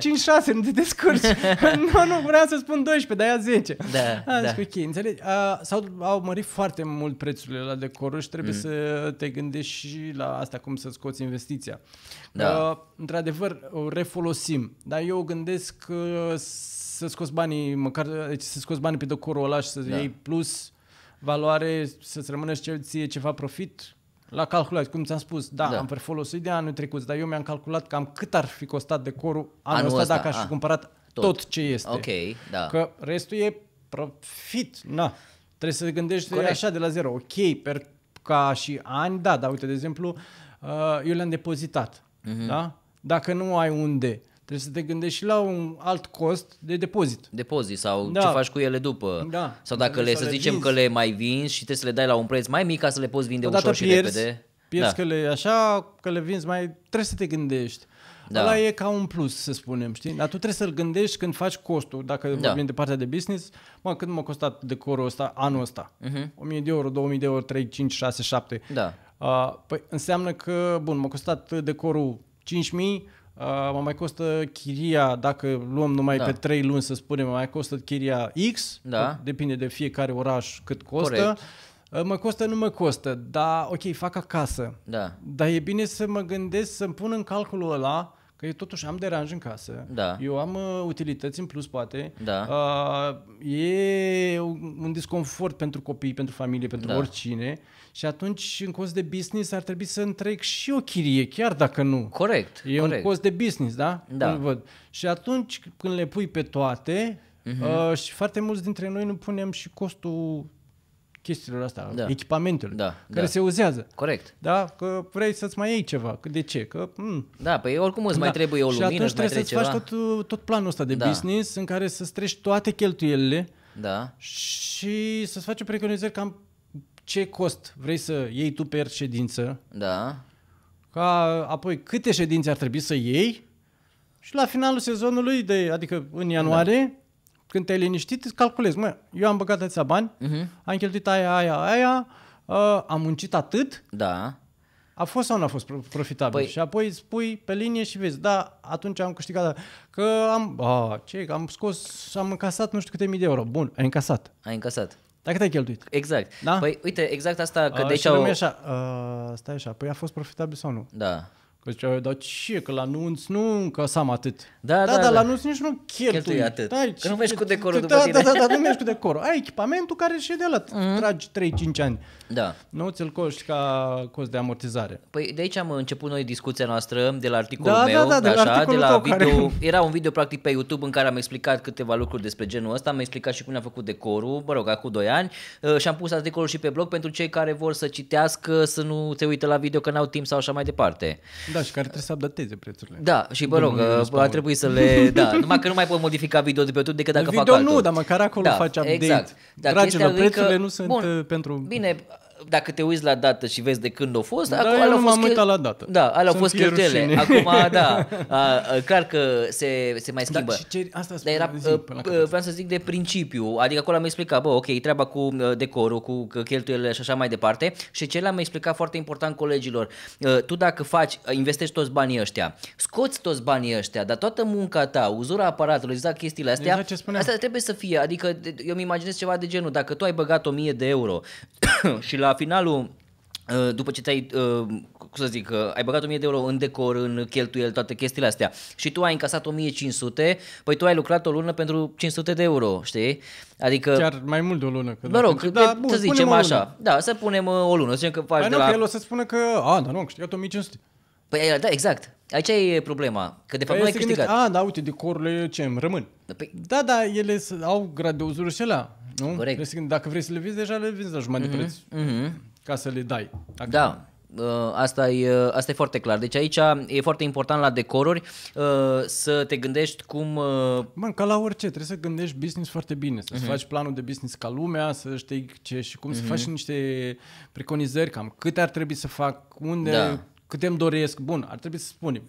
nu te descurci. nu, nu, vreau să spun 12, dar ia 10. Da, A, ah, da. Zis, ok, înțelegi? A, ah, sau au mărit foarte mult prețurile la decoruri și trebuie mm. să te gândești și la asta, cum să scoți investiția. Da. A, într-adevăr, o refolosim, dar eu gândesc că uh, să scoți banii, măcar deci să scoți banii pe decorul ăla și să da. iei plus valoare, să-ți rămână și ție ceva profit, la calculat, cum ți-am spus, da, da. am folosit de anul trecut, dar eu mi-am calculat cam cât ar fi costat decorul anul, anul ăsta, ăsta dacă aș fi ah, cumpărat tot. tot ce este. Ok, da. Că restul e profit, na. Trebuie să te gândești Corect. așa de la zero. Ok, per, ca și ani, da, dar uite, de exemplu, uh, eu le-am depozitat, mm-hmm. da? Dacă nu ai unde, Trebuie să te gândești și la un alt cost de depozit. Depozit sau da. ce faci cu ele după. Da. Sau dacă le, să, le zicem vinzi. că le mai vinzi și trebuie să le dai la un preț mai mic ca să le poți vinde Odată ușor pierzi, și repede. Pierzi da. că le așa, că le vinzi mai... Trebuie să te gândești. Da. Ăla e ca un plus, să spunem, știi? Dar tu trebuie să-l gândești când faci costul. Dacă da. vorbim de partea de business, mă, cât m-a costat decorul ăsta anul ăsta? Uh-huh. Mhm. 1000 de euro, 2000 de euro, 3, 5, 6, 7. Da. Uh, păi înseamnă că, bun, m-a costat decorul 5000, Uh, mă mai costă chiria, dacă luăm numai da. pe 3 luni, să spunem, mai costă chiria X, da. depinde de fiecare oraș cât costă. Corect. Uh, mă costă, nu mă costă, dar ok, fac acasă. Da. Dar e bine să mă gândesc, să-mi pun în calculul ăla că eu totuși am deranj în casă, da. eu am uh, utilități în plus poate, da. uh, e un disconfort pentru copii, pentru familie, pentru da. oricine și atunci în cost de business ar trebui să întreg și o chirie, chiar dacă nu. Corect, E corect. un cost de business, da? Da. văd. Și atunci când le pui pe toate, Uh-huh. Uh, și foarte mulți dintre noi nu punem și costul chestiilor astea, da. echipamentelor, da, care da. se uzează. Corect. Da? Că vrei să-ți mai iei ceva. Că de ce? Că, mm. Da, păi oricum îți da. mai trebuie o lumină, Și atunci trebuie să-ți faci tot, uh, tot planul ăsta de da. business în care să-ți treci toate cheltuielile da. și să-ți faci o preconizare cam ce cost vrei să iei tu per ședință. Da. Ca apoi câte ședințe ar trebui să iei și la finalul sezonului, de, adică în ianuarie, da când te-ai liniștit, îți calculezi, mă, eu am băgat atâția bani, uh-huh. am cheltuit aia, aia, aia, uh, am muncit atât, da. a fost sau nu a fost profitabil? Păi... Și apoi spui pe linie și vezi, da, atunci am câștigat, că am, a, ce, am scos, am încasat nu știu câte mii de euro. Bun, ai încasat. Ai încasat. Dar cât ai cheltuit? Exact. Da? Păi uite, exact asta, că a, de aici au... așa, a, stai așa, păi a fost profitabil sau nu? Da. Deci, dar ce, că la anunț nu am atât. Da, da, da, da, da. la anunț nici nu cheltui. cheltui atât. Ai, că nu mergi cu decorul da, după tine. Da, da, da, nu mergi cu decorul. Ai echipamentul care și de la mm-hmm. tragi 3-5 ani. Da. Nu ți-l coști ca cost de amortizare. Păi de aici am început noi discuția noastră de la articolul da, da meu, da, da, de, așa, de la video. Care... Era un video practic pe YouTube în care am explicat câteva lucruri despre genul ăsta, am explicat și cum ne-am făcut decorul, mă rog, acum 2 ani uh, și am pus articolul și pe blog pentru cei care vor să citească, să nu se uite la video că n-au timp sau așa mai departe. Da, da, și care trebuie să updateze prețurile. Da, și mă rog, a trebuit să le... Da, numai că nu mai pot modifica video de pe YouTube decât dacă video fac video nu, dar măcar acolo da, faci update. Exact. Dar Dragilor, prețurile că... nu sunt Bun, uh, pentru... Bine, dacă te uiți la dată și vezi de când au fost, da, acum eu nu m-am uitat la dată. Da, alea au fost cheltuiele. Acum, da, a, clar că se, se mai schimbă. Da, ce, asta Dar era, zi, ă, ă, vreau să zic de principiu, adică acolo am explicat, bă, ok, treaba cu ă, decorul, cu cheltuielile și așa mai departe și ce le-am explicat foarte important colegilor, tu dacă faci, investești toți banii ăștia, scoți toți banii ăștia, dar toată munca ta, uzura aparatului, exact chestiile astea, exact ce trebuie să fie, adică eu mi imaginez ceva de genul, dacă tu ai băgat 1000 de euro și la la finalul uh, după ce ți-ai, uh, cum să zic, uh, ai băgat 1000 de euro în decor, în cheltuieli, toate chestiile astea și tu ai încasat 1500, păi tu ai lucrat o lună pentru 500 de euro, știi? Adică... Chiar mai mult de o lună. mă rog, da, bun, să zicem așa. Da, să punem o lună, să zicem că faci Hai, păi de nu, la... că el o să spună că, a, dar nu, am câștigat 1500. Păi, da, exact. Aici e problema, că de fapt păi nu ai câștigat. A, ah, da, uite, decorurile ce îmi rămân. Da, păi... da, da, ele au gradeuzurile și alea, nu? Corect. Gând, dacă vrei să le vinzi, deja le vinzi la jumătate uh-huh. de mhm, preț, uh-huh. ca să le dai. Dacă... Da, ă, asta e, asta e foarte clar. Deci aici e foarte important la decoruri ă, să te gândești cum... Ă, Man, ca la orice, trebuie să gândești business foarte bine, să-ți uh-huh. faci planul de business ca lumea, să știi ce și cum, uh-huh. să faci niște preconizări, cam câte ar trebui să fac, unde, da câte îmi doresc, bun, ar trebui să spunem.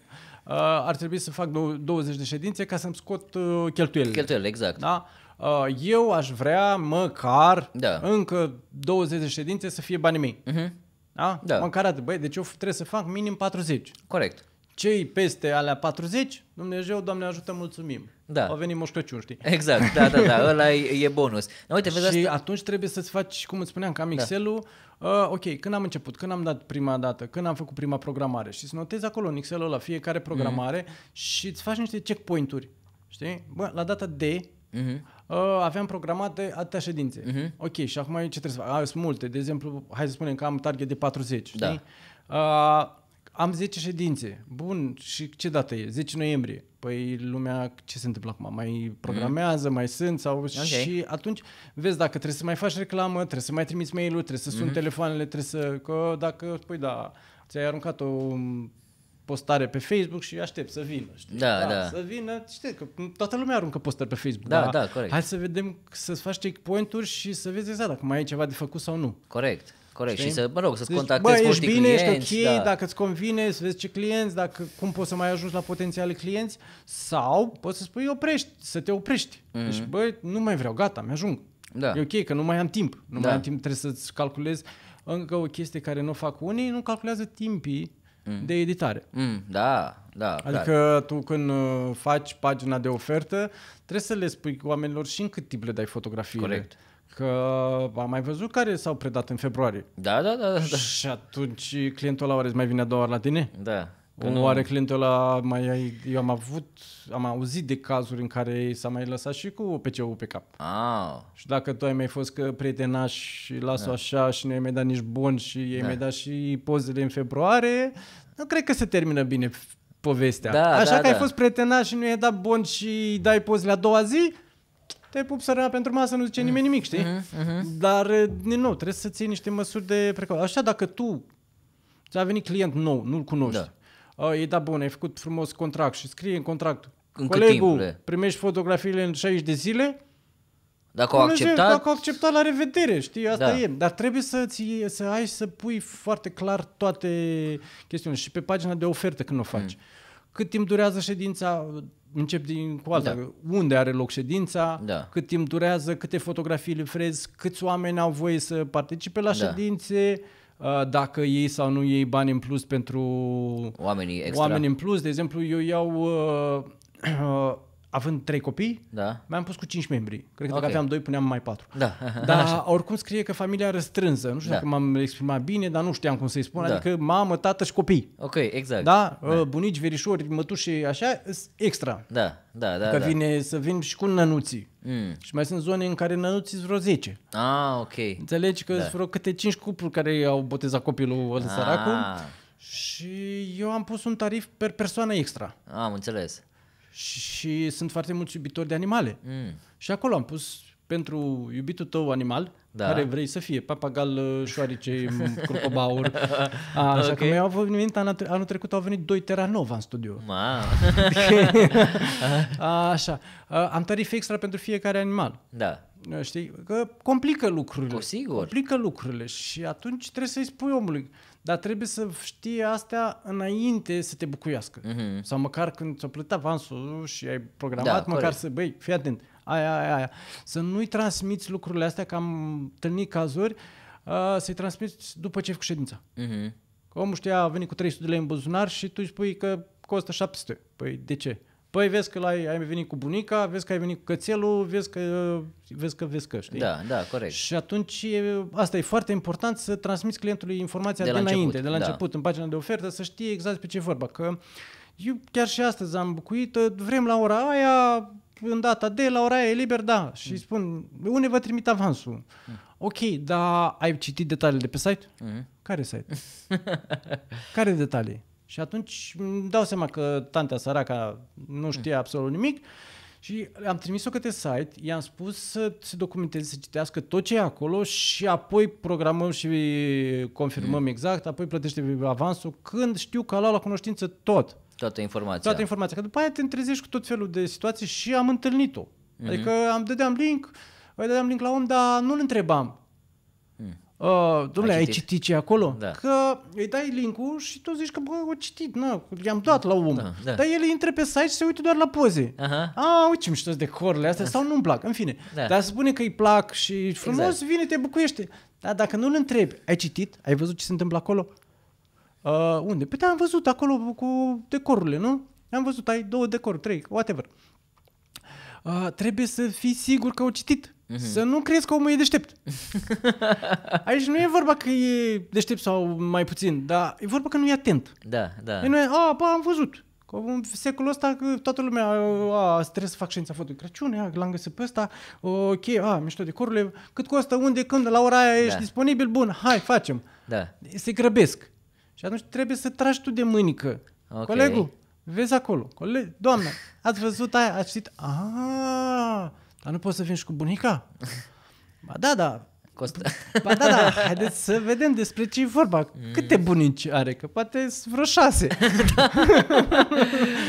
Uh, ar trebui să fac 20 de ședințe ca să-mi scot uh, cheltuielile. Cheltuielile, exact. Da? Uh, eu aș vrea măcar da. încă 20 de ședințe să fie banii mei. Uh-huh. Da? da? Măcar atât. Băi, deci eu trebuie să fac minim 40. Corect. Cei peste alea 40, Dumnezeu, Doamne ajută, mulțumim. Da. A venit Moș Crăciun, știi? Exact, da, da, da, ăla e, e bonus. Da, uite, vezi și asta... atunci trebuie să-ți faci, cum îți spuneam, cam Excel-ul, da. uh, ok, când am început, când am dat prima dată, când am făcut prima programare și să notezi acolo în Excel-ul la fiecare programare mm-hmm. și îți faci niște checkpoint-uri, știi? Bă, la data D mm-hmm. uh, aveam programate atâtea ședințe. Uh-huh. Ok, și acum ce trebuie să fac? Ah, sunt multe, de exemplu, hai să spunem că am target de 40, da. știi? Uh, am 10 ședințe. Bun, și ce dată e? 10 noiembrie. Păi lumea ce se întâmplă acum? Mai mm-hmm. programează, mm mai sunt sau okay. și atunci vezi dacă trebuie să mai faci reclamă, trebuie să mai trimiți mail-ul, trebuie să suni mm-hmm. telefoanele, trebuie să că dacă păi da, ți-ai aruncat o postare pe Facebook și aștept să vină, știi? Da, da. da. Să vină, știi că toată lumea aruncă postări pe Facebook. Da, da, da corect. Hai să vedem, să faci checkpoint-uri și să vezi exact dacă mai ai ceva de făcut sau nu. Corect corect. Știi? Și să, mă rog, să-ți deci, contactezi bă, ești bine, clienți, ești ok, da. dacă îți convine, să vezi ce clienți, dacă, cum poți să mai ajungi la potențiale clienți sau poți să spui oprești, să te oprești. Mm-hmm. Deci, bă, nu mai vreau, gata, mi-ajung. Da. E ok că nu mai am timp. Nu da. mai am timp, trebuie să-ți calculezi încă o chestie care nu fac unii, nu calculează timpii mm. de editare. Mm, da, da. Adică clar. tu când uh, faci pagina de ofertă, trebuie să le spui oamenilor și în cât timp le dai fotografiile. Corect. Că am mai văzut care s-au predat în februarie. Da, da, da. da. da. Și atunci clientul ăla oare mai vine a doua ori la tine? Da. Că nu... are clientul ăla mai ai, eu am avut, am auzit de cazuri în care s-a mai lăsat și cu PC-ul pe cap. Ah. Și dacă tu ai mai fost că prietenaș și las-o da. așa și nu ai mai dat nici bun și ei da. mai dat și pozele în februarie, nu cred că se termină bine povestea. Da, așa da, că da. ai fost prietenaș și nu i-ai dat bun și dai pozele la doua zi, te pup săra pentru masă, nu zice nimeni nimic, știi? Mhm, mhm. Dar, nu trebuie să ții niște măsuri de precauție. Așa, dacă tu ți-a venit client nou, nu-l cunoști, da. oh, e da bun, ai făcut frumos contract și scrie în contract, în colegul, cât timp, primești fotografiile în 60 de zile, dacă au acceptat... Dacă au acceptat, la revedere, știi, asta da. e. Dar trebuie să, ți, să ai să pui foarte clar toate chestiunile și pe pagina de ofertă când o faci. Hmm. Cât timp durează ședința încep din cu alta. Da. Unde are loc ședința, da. cât timp durează, câte fotografii frezi, câți oameni au voie să participe la da. ședințe, dacă ei sau nu iei bani în plus pentru oamenii, extra. oamenii în plus. De exemplu, eu iau uh, uh, având trei copii, da. mi-am pus cu cinci membri. Cred că dacă okay. aveam doi, puneam mai patru. Da. Dar Așa. oricum scrie că familia răstrânsă. Nu știu da. dacă m-am exprimat bine, dar nu știam cum să-i spun. Da. Adică mamă, tată și copii. Ok, exact. Da? da. Ă, bunici, verișori, mătuși, așa, extra. Da, da, da. Că da. vine să vin și cu nănuții. Mm. Și mai sunt zone în care nănuții sunt vreo 10. Ah, ok. Înțelegi că da. sunt vreo câte 5 cupluri care au botezat copilul ăla ah. săracul. Și eu am pus un tarif per persoană extra. Am înțeles și sunt foarte mulți iubitori de animale. Mm. Și acolo am pus pentru iubitul tău animal, da. care vrei să fie, papagal, uh, șoarice, crocobaur. așa okay. că mi-au venit, anul, trecut au venit doi Teranova în studio. Wow. A, așa. A, am tarife extra pentru fiecare animal. Da. Știi? Că complică lucrurile. Cu sigur. Complică lucrurile și atunci trebuie să-i spui omului dar trebuie să știi astea înainte să te bucuiască. Mm-hmm. Sau măcar când ți-a plătit avansul și ai programat, da, măcar corect. să, băi, fii atent, aia, aia, aia. Să nu-i transmiți lucrurile astea, că am întâlnit cazuri, uh, să-i transmiți după ce ai făcut ședința. Mm-hmm. Că omul știa, a venit cu 300 de lei în buzunar și tu îi spui că costă 700. Păi de ce? Păi vezi că ai, ai venit cu bunica, vezi că ai venit cu cățelul, vezi că, vezi că, vezi că, știi? Da, da, corect. Și atunci asta e foarte important să transmiți clientului informația de, de la înainte, început, de la da. început, în pagina de ofertă, să știe exact pe ce vorba. Că eu chiar și astăzi am bucuit, vrem la ora aia, în data de, la ora aia e liber, da. Și mm. spun, unde vă trimit avansul? Mm. Ok, dar ai citit detaliile de pe site? Mm. Care site? Care detalii? Și atunci îmi dau seama că tantea săraca nu știe mm. absolut nimic și am trimis-o către site, i-am spus să se documenteze, să citească tot ce e acolo și apoi programăm și confirmăm mm. exact, apoi plătește avansul când știu că a luat la cunoștință tot. Toată informația. Toată informația. Că după aia te întrezești cu tot felul de situații și am întâlnit-o. Mm-hmm. Adică am dădeam link, îi dădeam link la om, dar nu-l întrebam Uh, Dom'le, ai, ai citit. citit ce acolo? Da. Că îi dai link-ul și tu zici că, bă, o citit, na, i-am dat la om. Da, da. Dar el intre pe site și se uită doar la poze. Aha. A, uite ce mișto de decorurile astea, da. sau nu-mi plac, în fine. Da. Dar spune că îi plac și frumos, exact. vine, te bucuiește. Dar dacă nu-l întrebi, ai citit? Ai văzut ce se întâmplă acolo? Uh, unde? Păi da, am văzut acolo cu decorurile, nu? Am văzut, ai două decoruri, trei, whatever. Uh, trebuie să fii sigur că o citit. Mm-hmm. Să nu crezi că omul e deștept. Aici nu e vorba că e deștept sau mai puțin, dar e vorba că nu e atent. Da, da. E nu e, a, bă, am văzut. Că în secolul ăsta că toată lumea, a, trebuie să fac ședința foto de Crăciun, ia, l-am găsit pe ăsta, ok, a, mișto de corule, cât costă, unde, când, la ora aia ești da. disponibil, bun, hai, facem. Da. Se grăbesc. Și atunci trebuie să tragi tu de mânică. Okay. Colegul, vezi acolo, coleg, doamna, ați văzut aia, ați citit, aaa, dar nu poți să vin și cu bunica? Ba da, da, Costă. Ba da, da, haideți să vedem despre ce e vorba. Mm. Câte bunici are? Că poate sunt vreo șase. da.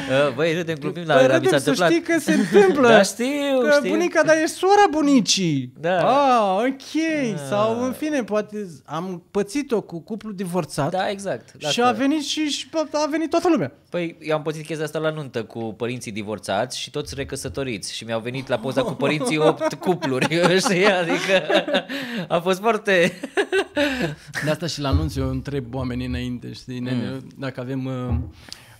Uh, băi, râdem, glumim la Băi, râdem, să știi că se întâmplă. da, știu, că știu. bunica, dar e sora bunicii. Da. Ah, ok. Da. Sau, în fine, poate am pățit-o cu cuplu divorțat. Da, exact. Da. Și a venit și, și a venit toată lumea. Păi, eu am pățit chestia asta la nuntă cu părinții divorțați și toți recăsătoriți și mi-au venit la poza cu părinții opt cupluri, știi? Adică a fost foarte... De asta și la anunț eu întreb oamenii înainte, știi? Mm. Dacă avem... Uh,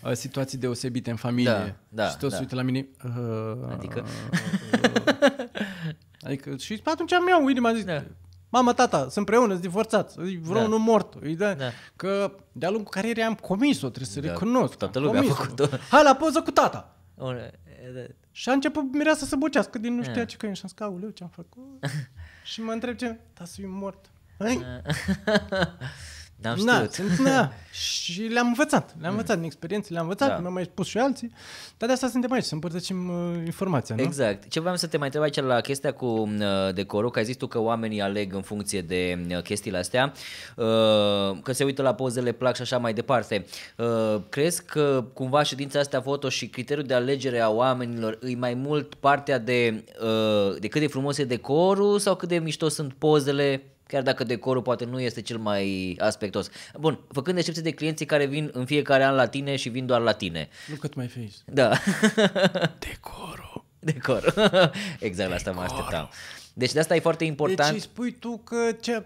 uh, situații deosebite în familie da, da, și toți da. uită la mine uh, adică uh, adică și atunci am iau inima zis da. Mama, tata, sunt împreună, sunt divorțați, vreau da. unul mort. Îi da, da. Că de-a lungul carierei am comis-o, trebuie să da. recunosc. Toată lumea comis-o. a făcut Hai la poză cu tata! da. Și a început mireasa să bucească din nu știa da. ce că e în ce-am făcut? Și mă întreb ce, dar să mort. Ai? Dar am na, știut. Sunt, na, și le-am învățat. Le-am mm. învățat din experiențe, le-am învățat, da. mi-au mai spus și alții. Dar de asta suntem aici, să împărtășim uh, informația, nu? Exact. Ce vreau să te mai întreb aici la chestia cu uh, decorul, că ai zis tu că oamenii aleg în funcție de uh, chestiile astea, uh, că se uită la pozele, plac și așa mai departe. Uh, crezi că cumva ședința asta foto și criteriul de alegere a oamenilor îi mai mult partea de, uh, de cât de frumos e decorul sau cât de mișto sunt pozele chiar dacă decorul poate nu este cel mai aspectos. Bun, făcând excepție de clienții care vin în fiecare an la tine și vin doar la tine. Look at my face. Da. decorul. Decor. exact, la asta mă așteptam. Deci de asta e foarte deci important. Deci spui tu că ce...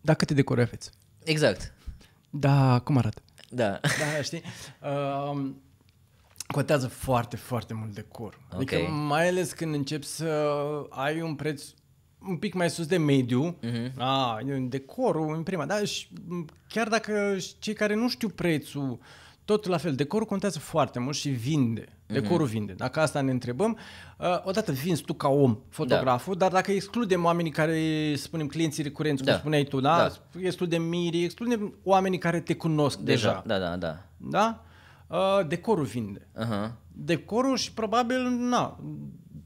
Dacă te decorezi aveți. Exact. Da, cum arată? Da. Da, știi? Uh, contează foarte, foarte mult decor. Adică okay. Adică mai ales când începi să ai un preț un pic mai sus de mediu, uh-huh. Mhm. Ah, a, decorul în prima, dar și, chiar dacă cei care nu știu prețul, tot la fel, decorul contează foarte mult și vinde. Mhm. Decorul uh-huh. vinde. Dacă asta ne întrebăm, uh, odată vinzi tu ca om, fotograful, da. dar dacă excludem oamenii care, spunem, clienții recurenți, da. cum spuneai tu, da? da. excludem mirii, excludem oamenii care te cunosc deja. deja. Da, da, da. Da? Uh, decorul vinde. Uh-huh. Decorul și probabil, na,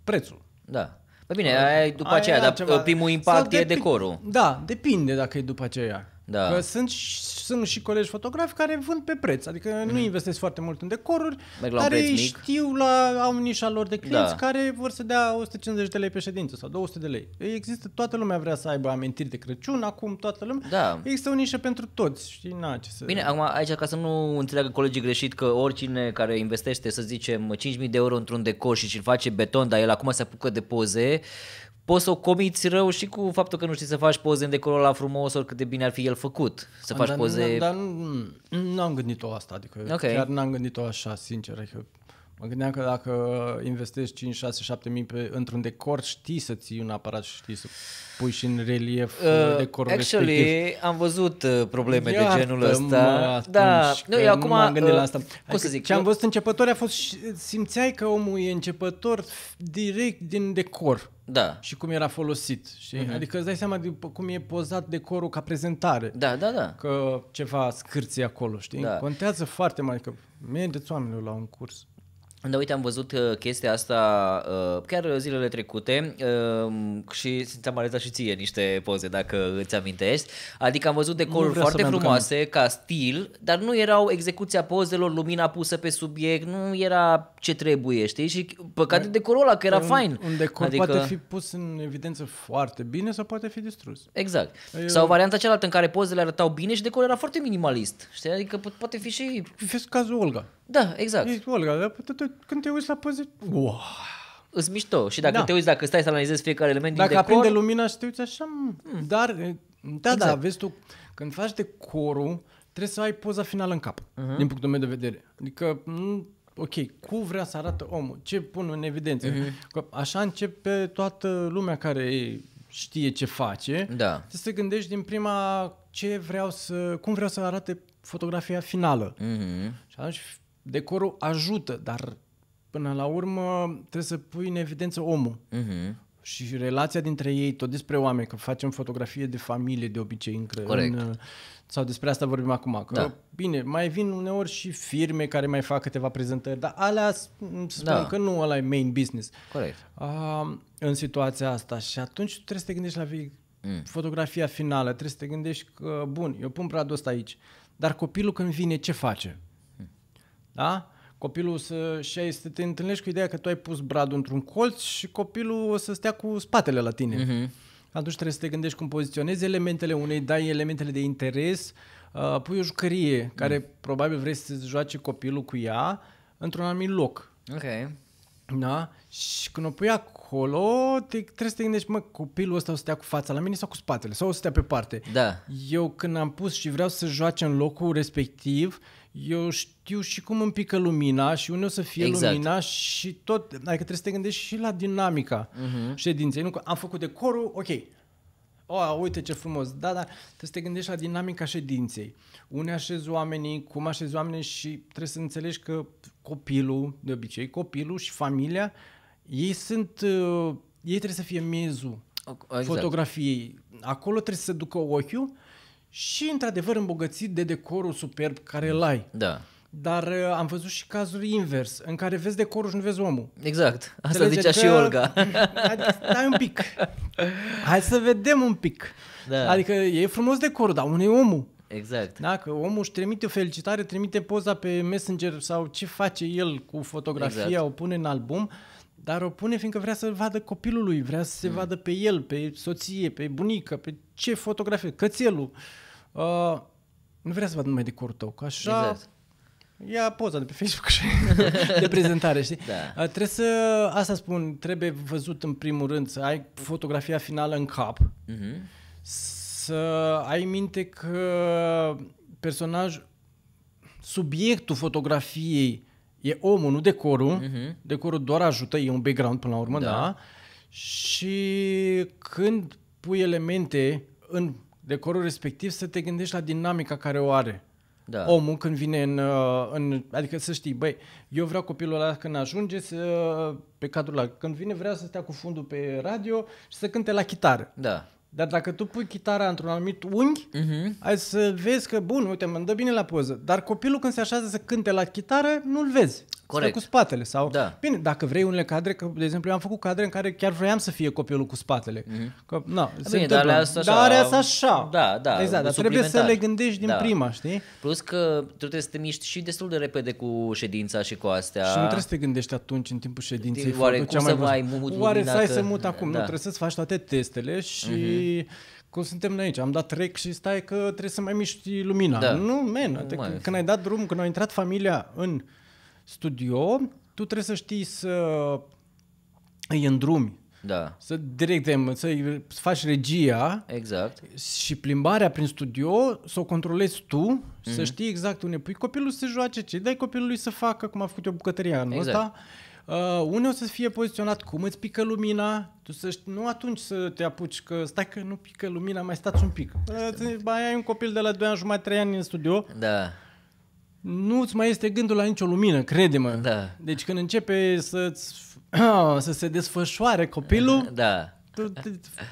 prețul. Da. Păi bine, păi, aia e după aia aceea, dar ceva. Uh, primul impact e decorul. Da, depinde dacă e după aceea. Da. Că sunt, sunt și colegi fotografi care vând pe preț, adică mm-hmm. nu mhm. investesc foarte mult în decoruri, Merg ei știu, la, au nișa lor de clienți da. care vor să dea 150 de lei pe ședință sau 200 de lei. Există, toată lumea vrea să aibă amintiri de Crăciun, acum toată lumea. Da. Există o nișă pentru toți, știi, na, ce să... Bine, acum aici ca să nu înțeleagă colegii greșit că oricine care investește, să zicem, 5.000 de euro într-un decor și îl face beton, dar el acum se apucă de poze, poți să o comiți rău și cu faptul că nu știi să faci poze în decolo la frumos, oricât de bine ar fi el făcut, să faci dar, poze... Dar nu am gândit-o asta, adică okay. chiar n-am gândit-o așa, sincer, adică mă gândeam că dacă investești 5, 6, 7 mii pe, într-un decor, știi să ții un aparat și știi să pui și în relief uh, uh decorul actually, respectiv. am văzut uh, probleme Iată de genul ăsta. da, nu, eu acum... Nu m-am gândit uh, la asta. Uh, cum adică să zic? Ce am văzut începători a fost, simțeai că omul e începător direct din decor. Da. Și cum era folosit, știi? Uh-huh. Adică îți dai seama de cum e pozat decorul ca prezentare. Da, da, da. Că ceva scârții acolo, știi? Da. Contează foarte mult, adică mergeți oamenilor la un curs. Da, uite, am văzut uh, chestia asta uh, chiar zilele trecute um, și ți-am arătat și ție niște poze, dacă îți amintești. Adică am văzut decoruri foarte frumoase ca stil, dar nu erau execuția pozelor, lumina pusă pe subiect, nu era ce trebuie, știi? Și păcat de păi, decorul ăla, că era un, fain. Un decor adică... poate fi pus în evidență foarte bine sau poate fi distrus. Exact. Eu... Sau varianta cealaltă în care pozele arătau bine și decorul era foarte minimalist, știi? Adică poate fi și... Fes cazul Olga. Da, exact. Ești Olga, când te uiți la poze, wow. Îți mișto. Și dacă da. te uiți, dacă stai să analizezi fiecare element dacă din decor... Dacă aprinde lumina și te uiți așa, hmm. dar... Da, da, exact. da, vezi tu, când faci decorul, trebuie să ai poza finală în cap, uh-huh. din punctul meu de vedere. Adică, ok, cum vrea să arată omul, ce pun în evidență. Uh-huh. așa începe toată lumea care știe ce face. Da. Te să te gândești din prima ce vreau să, cum vreau să arate fotografia finală. Uh-huh. Și atunci decorul ajută, dar Până la urmă, trebuie să pui în evidență omul. Uh-huh. Și relația dintre ei, tot despre oameni, că facem fotografie de familie de obicei încă. Corect. În, sau despre asta vorbim acum. Că, da. Bine, mai vin uneori și firme care mai fac câteva prezentări, dar alea spun da. că nu ăla e main business. Corect. A, în situația asta. Și atunci trebuie să te gândești la vie, mm. fotografia finală, trebuie să te gândești că, bun, eu pun pradul ăsta aici, dar copilul când vine, ce face? Mm. Da? copilul să... și să te întâlnești cu ideea că tu ai pus bradul într-un colț și copilul o să stea cu spatele la tine. Uh-huh. Atunci trebuie să te gândești cum poziționezi elementele unei, dai elementele de interes, uh, pui o jucărie care mm. probabil vrei să joace copilul cu ea într-un anumit loc. Ok. Da? Și când o pui acolo, te, trebuie să te gândești, mă, copilul ăsta o să stea cu fața la mine sau cu spatele, sau o să stea pe parte. Da. Eu când am pus și vreau să joace în locul respectiv, uh, eu știu și cum îmi pică lumina și unde o să fie exact. lumina și tot. Adică trebuie să te gândești și la dinamica uh-huh. ședinței. Nu, am făcut decorul, ok. O, oh, uite ce frumos. Da, dar trebuie să te gândești la dinamica ședinței. Unde așezi oamenii, cum așezi oamenii și trebuie să înțelegi că copilul, de obicei, copilul și familia, ei sunt, uh, ei trebuie să fie miezul exact. fotografiei. Acolo trebuie să se ducă ochiul și, într-adevăr, îmbogățit de decorul superb care îl ai. Da. Dar uh, am văzut și cazuri invers, în care vezi decorul și nu vezi omul. Exact, asta Înțelege zicea că... Adică și Olga. Adică stai un pic, hai să vedem un pic. Da. Adică e frumos decorul, dar unde e omul? Exact. Dacă omul își trimite o felicitare, trimite poza pe Messenger sau ce face el cu fotografia, exact. o pune în album, dar o pune fiindcă vrea să vadă copilul lui, vrea să se mm. vadă pe el, pe soție, pe bunică, pe ce fotografie, cățelul. Uh, nu vrea să văd numai decorul tău, că așa... Exact. Ia poza de pe Facebook și de prezentare, știi? Da. Uh, trebuie să, asta spun, trebuie văzut în primul rând să ai fotografia finală în cap, uh-huh. să ai minte că personajul, subiectul fotografiei e omul, nu decorul. Uh-huh. Decorul doar ajută, e un background până la urmă, da. da? Și când pui elemente în decorul respectiv, să te gândești la dinamica care o are da. omul când vine în, uh, în... Adică să știi, băi, eu vreau copilul ăla când ajunge să, pe cadrul ăla, când vine vrea să stea cu fundul pe radio și să cânte la chitară. Da. Dar dacă tu pui chitara într-un anumit unghi, uh-huh. ai să vezi că, bun, uite, mă dă bine la poză. Dar copilul când se așează să cânte la chitară, nu-l vezi. Corect. Stă cu spatele sau... Da. Bine, dacă vrei unele cadre, că, de exemplu, eu am făcut cadre în care chiar vroiam să fie copilul cu spatele. Uh-huh. Că, na, Bine, se dar asta așa... Dar asta așa. Da, da, Exact, dar trebuie să le gândești din da. prima, știi? Plus că tu trebuie să te miști și destul de repede cu ședința și cu astea. Și nu trebuie să te gândești atunci în timpul ședinței. Oare cum să mai mut Oare să ai să mut acum? Nu, da. trebuie să-ți faci toate testele și... Mhm și exact. cum suntem noi aici, am dat rec și stai că trebuie să mai miști lumina. Da. Nu, men, nu mai când ai dat drum, când a intrat familia în studio, tu trebuie să știi să îi îndrumi, da. să directem, să faci regia exact. și plimbarea prin studio, să o controlezi tu, mm-hmm. să mhm. știi exact unde pui copilul să joace, ce dai copilului să facă, cum a făcut eu bucătăria anul exact. ăsta, Uh, unde o să fie poziționat, cum îți pică lumina, tu să știi, nu atunci să te apuci că stai că nu pică lumina, mai stați un pic. Uh, mai ai un copil de la 2 ani jumătate, 3 ani în studio. Da. Nu-ți mai este gândul la nicio lumină, crede-mă. Da. Deci când începe să să se desfășoare copilul, da. da. Tu,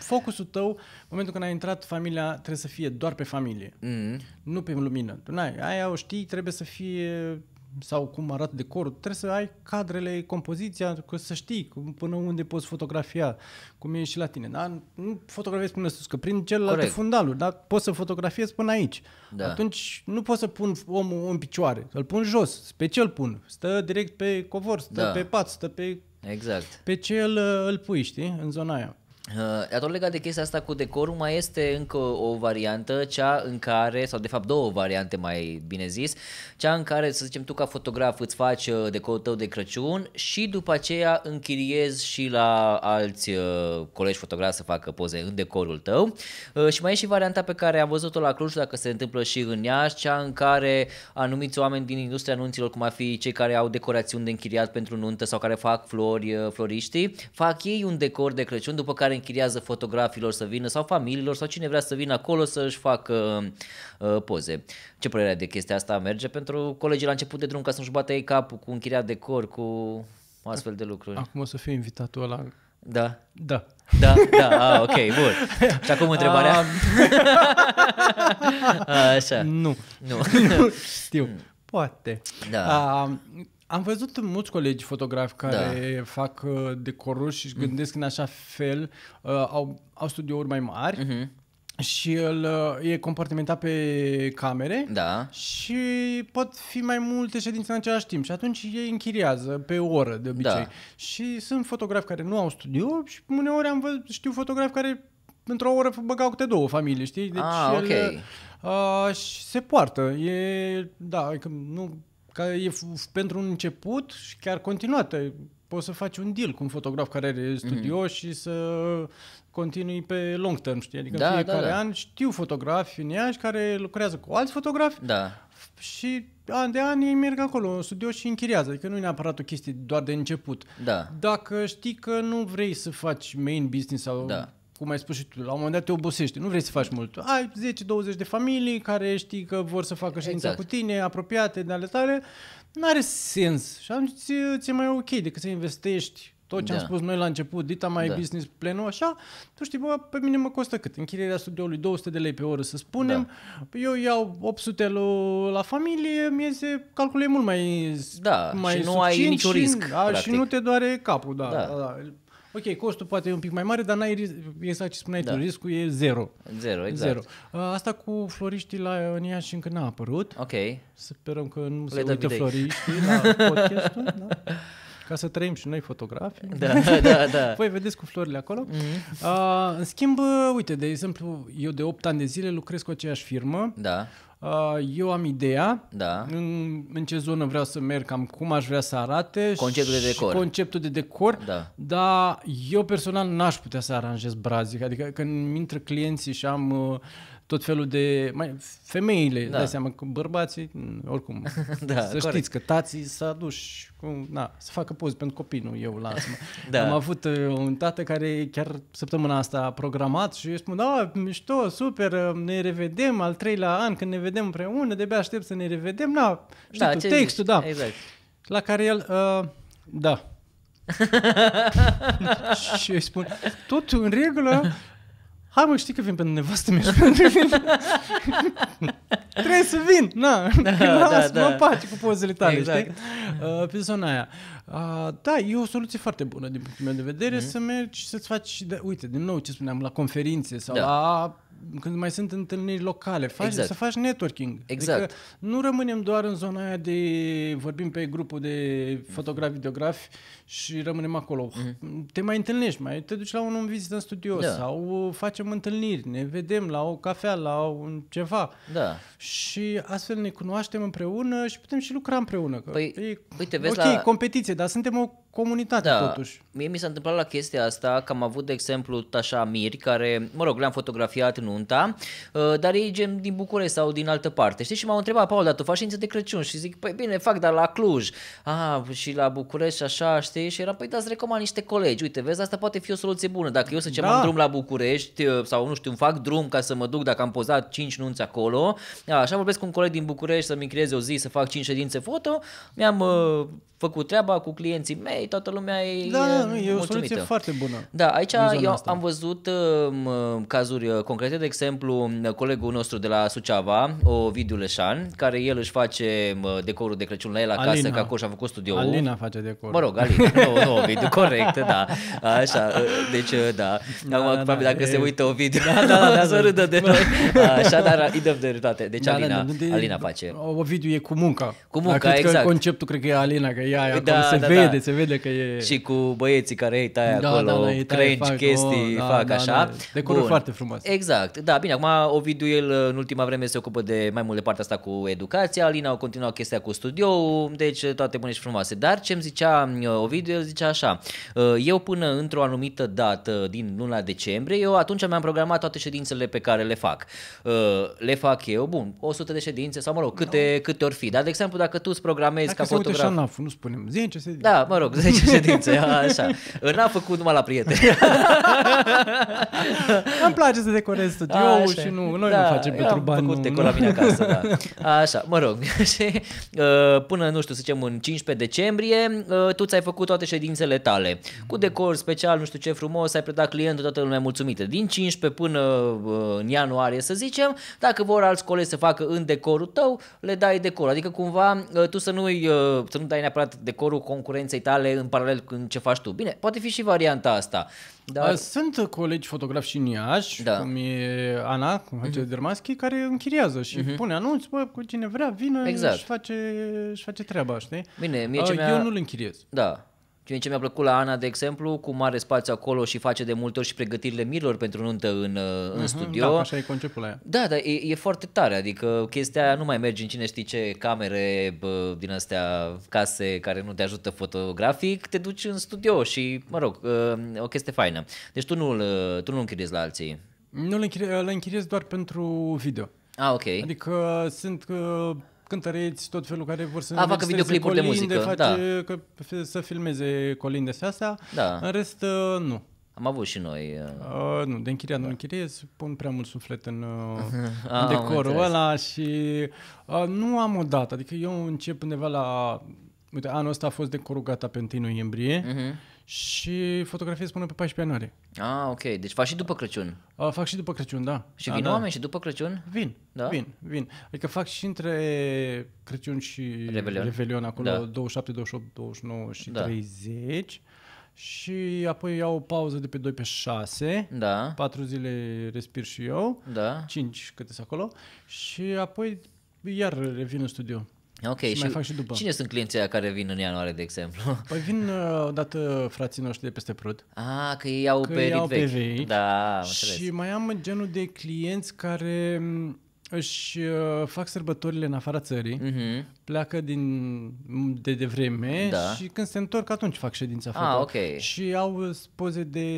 focusul tău, în momentul când ai intrat familia, trebuie să fie doar pe familie. Mm. Nu pe lumină. Tu n-ai, aia o știi, trebuie să fie sau cum arată decorul, trebuie să ai cadrele, compoziția, să știi cum, până unde poți fotografia, cum e și la tine. Dar nu fotografiezi până sus, că prin celălalt Corect. fundaluri, dar poți să fotografiezi până aici. Da. Atunci nu poți să pun omul în picioare, îl pun jos, pe îl pun, stă direct pe covor, stă da. pe pat, stă pe Exact. Pe ce îl, îl pui, știi, în zona aia. Uh, eh, tot legat de chestia asta cu decorul, mai este încă o variantă, cea în care, sau de fapt două variante mai bine zis, cea în care, să zicem, tu ca fotograf îți faci eh, decorul tău de Crăciun și după aceea închiriezi și la alți uh, colegi fotografi să facă poze în decorul tău. Uh, și mai e și varianta pe care am văzut-o la Cluj, dacă se întâmplă și în Iași, cea în care anumiți oameni din industria anunților, cum ar fi cei care au decorațiuni de închiriat pentru nuntă sau care fac flori, floriștii, fac ei un decor de Crăciun după care care închiriază fotografilor să vină sau familiilor sau cine vrea să vină acolo să-și facă uh, uh, poze. Ce părere ai de chestia asta merge pentru colegii la început de drum ca să-și bată ei capul cu închiria de cor, cu astfel de lucruri? Acum o să fiu invitatul ăla da. Da. Da, da, A, ah, ok, bun. Și acum întrebarea? A, așa. Nu. Nu. nu știu. Mm. Poate. Da. A, ah, am văzut mulți colegi fotografi care da. fac uh, decoruri și își mm. gândesc mm. în așa fel, uh, au, au studiouri mai mari, mm-hmm. Și îl, uh, e compartimentat pe camere da. și pot fi mai multe ședințe în același timp și atunci ei închiriază pe oră de obicei. Da. Și sunt fotografi care nu au studio și uneori am văzut, știu fotografi care într-o oră băgau câte două familii, știi? Deci ah, el, uh, și se poartă. E, da, adică nu că e pentru un început și chiar continuată. Poți să faci un deal cu un fotograf care are mhm. studio mm-hmm. și să continui pe long term, știi? Adică da, fiecare da, da. an știu fotografi în Iași care lucrează cu alți fotografi da. și an de an ei merg acolo în studio și închiriază. Adică nu e neapărat o chestie doar de început. Da. Dacă știi că nu vrei să faci main business sau da cum ai spus și tu, la un moment dat te obosești, nu vrei să faci mult. Ai 10-20 de familii care știi că vor să facă ședința exact. cu tine, apropiate de ale tale, nu are sens. Și atunci ți-e, ți mai ok decât să investești tot ce da. am spus noi la început, dita mai da. business plenul așa, tu știi, bă, pe mine mă costă cât? Închirierea studioului 200 de lei pe oră, să spunem, da. eu iau 800 la, la familie, mie se calcule mult mai Da, mai și nu ai niciun risc. Da, și nu te doare capul, da. da. da. da. Ok, costul poate e un pic mai mare, dar n-ai risc, exact ce spuneai da. tu, riscul e zero. Zero, exact. Zero. Asta cu floriștii la și încă n-a apărut. Ok. Să sperăm că nu Le se uită idei. floriștii la podcastul. da? Ca să trăim și noi fotografi. Da, da, da. da. Voi vedeți cu florile acolo. Mm-hmm. Uh, în schimb, uite, de exemplu, eu de 8 ani de zile lucrez cu aceeași firmă. Da. Uh, eu am ideea da. în, în ce zonă vreau să merg, cam cum aș vrea să arate conceptul de decor. conceptul de decor, da. dar eu personal n-aș putea să aranjez brazii. adică când intră clienții și am uh, tot felul de... Mai, femeile, da. dai seama că bărbații, mm, oricum, da, da, să corect. știți că tații s-a aduși, cu, na, să facă poze pentru copii, nu eu las. da. Am avut uh, un tată care chiar săptămâna asta a programat și eu spun, da, mișto, super, uh, ne revedem al treilea an când ne vedem împreună, de aștept să ne revedem, na, știi da, tu, textul, zici? da. Exact. La care el, uh, da, și eu îi spun, tot în regulă, Hai mă, știi că vin pentru nevastă mea. Trebuie să vin, na, da, las, da, da. mă pace cu pozele tale, exact. știi? Uh, pe zona aia. Uh, da, e o soluție foarte bună din punctul meu de vedere mm-hmm. să mergi și să-ți faci, de, uite, din nou ce spuneam, la conferințe sau da. la când mai sunt întâlniri locale, faci, exact. să faci networking. Adică exact. Adică nu rămânem doar în zona aia de vorbim pe grupul de fotografi, videografi și rămânem acolo. Mm-hmm. Te mai întâlnești, mai te duci la unul în vizită în studio da. sau facem întâlniri, ne vedem la o cafea, la un ceva. Da și astfel ne cunoaștem împreună și putem și lucra împreună. Că păi, e, uite, vezi ok, la... competiție, dar suntem o comunitate da, totuși. Mie mi s-a întâmplat la chestia asta că am avut, de exemplu, Tașa Miri, care, mă rog, le-am fotografiat nunta, uh, dar ei gen din București sau din altă parte, știi? Și m-au întrebat, Paul, dar tu faci de Crăciun? Și zic, păi bine, fac, dar la Cluj, ah, și la București, așa, știi? Și era, păi da, îți recomand niște colegi, uite, vezi, asta poate fi o soluție bună. Dacă eu să zicem, da. am drum la București uh, sau, nu știu, îmi fac drum ca să mă duc, dacă am pozat 5 nunți acolo, Așa vorbesc cu un coleg din București să-mi creeze o zi să fac 5 ședințe foto, mi-am uh, făcut treaba cu clienții mei, toată lumea e Da, da, nu, e mulțumită. o soluție foarte bună. Da, aici eu asta. am văzut um, uh, cazuri concrete, de exemplu, colegul nostru de la Suceava, Ovidiu Leșan, care el își face uh, decorul de Crăciun la el acasă, că acolo și-a făcut studioul. Alina face decorul. Mă rog, Alina, nu, nu Ovidiu, corect, da. Așa, deci da. da da, da, probabil da, dacă e... se uită Ovidiu, da, da, da, da, să da. râdă de da. noi. Așa, dar îi dăm de dreptate. Deci da, da Alina, da, da, Alina face. Ovidiu e cu munca. Cu munca, exact. Conceptul cred că e Alina, că meseria aia, da, acolo, se da, vede, da. se vede că e... Și cu băieții care ei taie da, acolo, da, da, fac, chestii, o, oh, da, fac da, așa. Da, decoruri foarte frumos. Exact, da, bine, acum Ovidiu el în ultima vreme se ocupă de mai mult de partea asta cu educația, Alina au continuat chestia cu studio, deci toate bune și frumoase. Dar ce îmi zicea uh, Ovidiu, el zicea așa, uh, eu până într-o anumită dată din luna decembrie, eu atunci mi-am programat toate ședințele pe care le fac. Uh, le fac eu, bun, 100 de ședințe sau mă rog, câte, no. Da. câte ori fi. Dar, de exemplu, dacă tu îți programezi dacă ca fotograf... Dacă nu-ți spunem, 10 ședințe. Da, mă rog, 10 ședințe, așa. N-a făcut numai la prieteni. Îmi place să decorez studioul și nu, noi da, nu facem pentru bani. Am făcut decor la mine acasă, da. Așa, mă rog. și uh, până, nu știu, să zicem, în 15 decembrie, uh, tu ți-ai făcut toate ședințele tale. Cu decor special, nu știu ce frumos, ai predat clientul, toată lumea mulțumită. Din 15 până uh, în ianuarie, să zicem, dacă vor alți colegi să facă în decorul tău, le dai decor. Adică cumva tu să nu-i, să nu dai neapărat exact decorul concurenței tale în paralel cu ce faci tu. Bine, poate fi și varianta asta. Dar... Sunt colegi fotografi și în Iași, da. cum e Ana, cum face uh-huh. Dermaschi, care închiriază și uh-huh. pune anunț, bă, cu cine vrea, vină exact. și face, și face treaba, știi? Bine, mie ce Eu mi-a... nu-l închiriez. Da. Ceea ce mi-a plăcut la Ana, de exemplu, cu mare spațiu acolo și face de multe ori și pregătirile mirilor pentru nuntă în, uh-huh, în mhm, studio. Da, așa e conceptul ea. Da, dar e, e foarte tare, adică chestia aia nu mai mergi în cine știe ce camere bă, din astea case care nu te ajută fotografic, te duci în studio și, mă rog, uh, o chestie faină. Deci tu nu-l, tu nu închiriezi la alții. Nu, le închiriez, le închiriez doar pentru video. Ah, ok. Adică sunt... Uh, cântăreți, tot felul care vor să Ava videoclipuri de muzică, da. că, să filmeze colinde și astea. Da. În rest, uh, nu. Am avut și noi. Uh... uh nu, de închiria da. nu închiriez, pun prea mult suflet în, uh, ah, în decorul ăla și uh, nu am o dată. Adică eu încep undeva la... Uite, anul ăsta a fost decorul gata pe 1 noiembrie. Uh-huh. Mhm și fotografiez până pe 14 ianuarie. Ah, ok. Deci faci și după Crăciun. A, uh, fac și după Crăciun, da. Și da, vin da, oameni da. și după Crăciun? Vin, da? vin, vin. Adică fac și între Crăciun și Revelion, Revelion acolo da. 27, 28, 29 și da. 30. Și apoi iau o pauză de pe 2 pe 6. Da. 4 zile respir și eu. Da. 5 câte sunt acolo. Și apoi iar revin în studio. Ok, și, și, mai fac și după. cine sunt clienții aia care vin în ianuarie, de exemplu? Păi vin uh, odată frații noștri de peste prud. Ah, că ei au că pe, ei au vechi. pe vechi. Da, Și mai am genul de clienți care mm, își uh, fac sărbătorile în afara țării, uh-huh. pleacă din de devreme da. și când se întorc atunci fac ședința ah, foto. Okay. Și au uh, poze de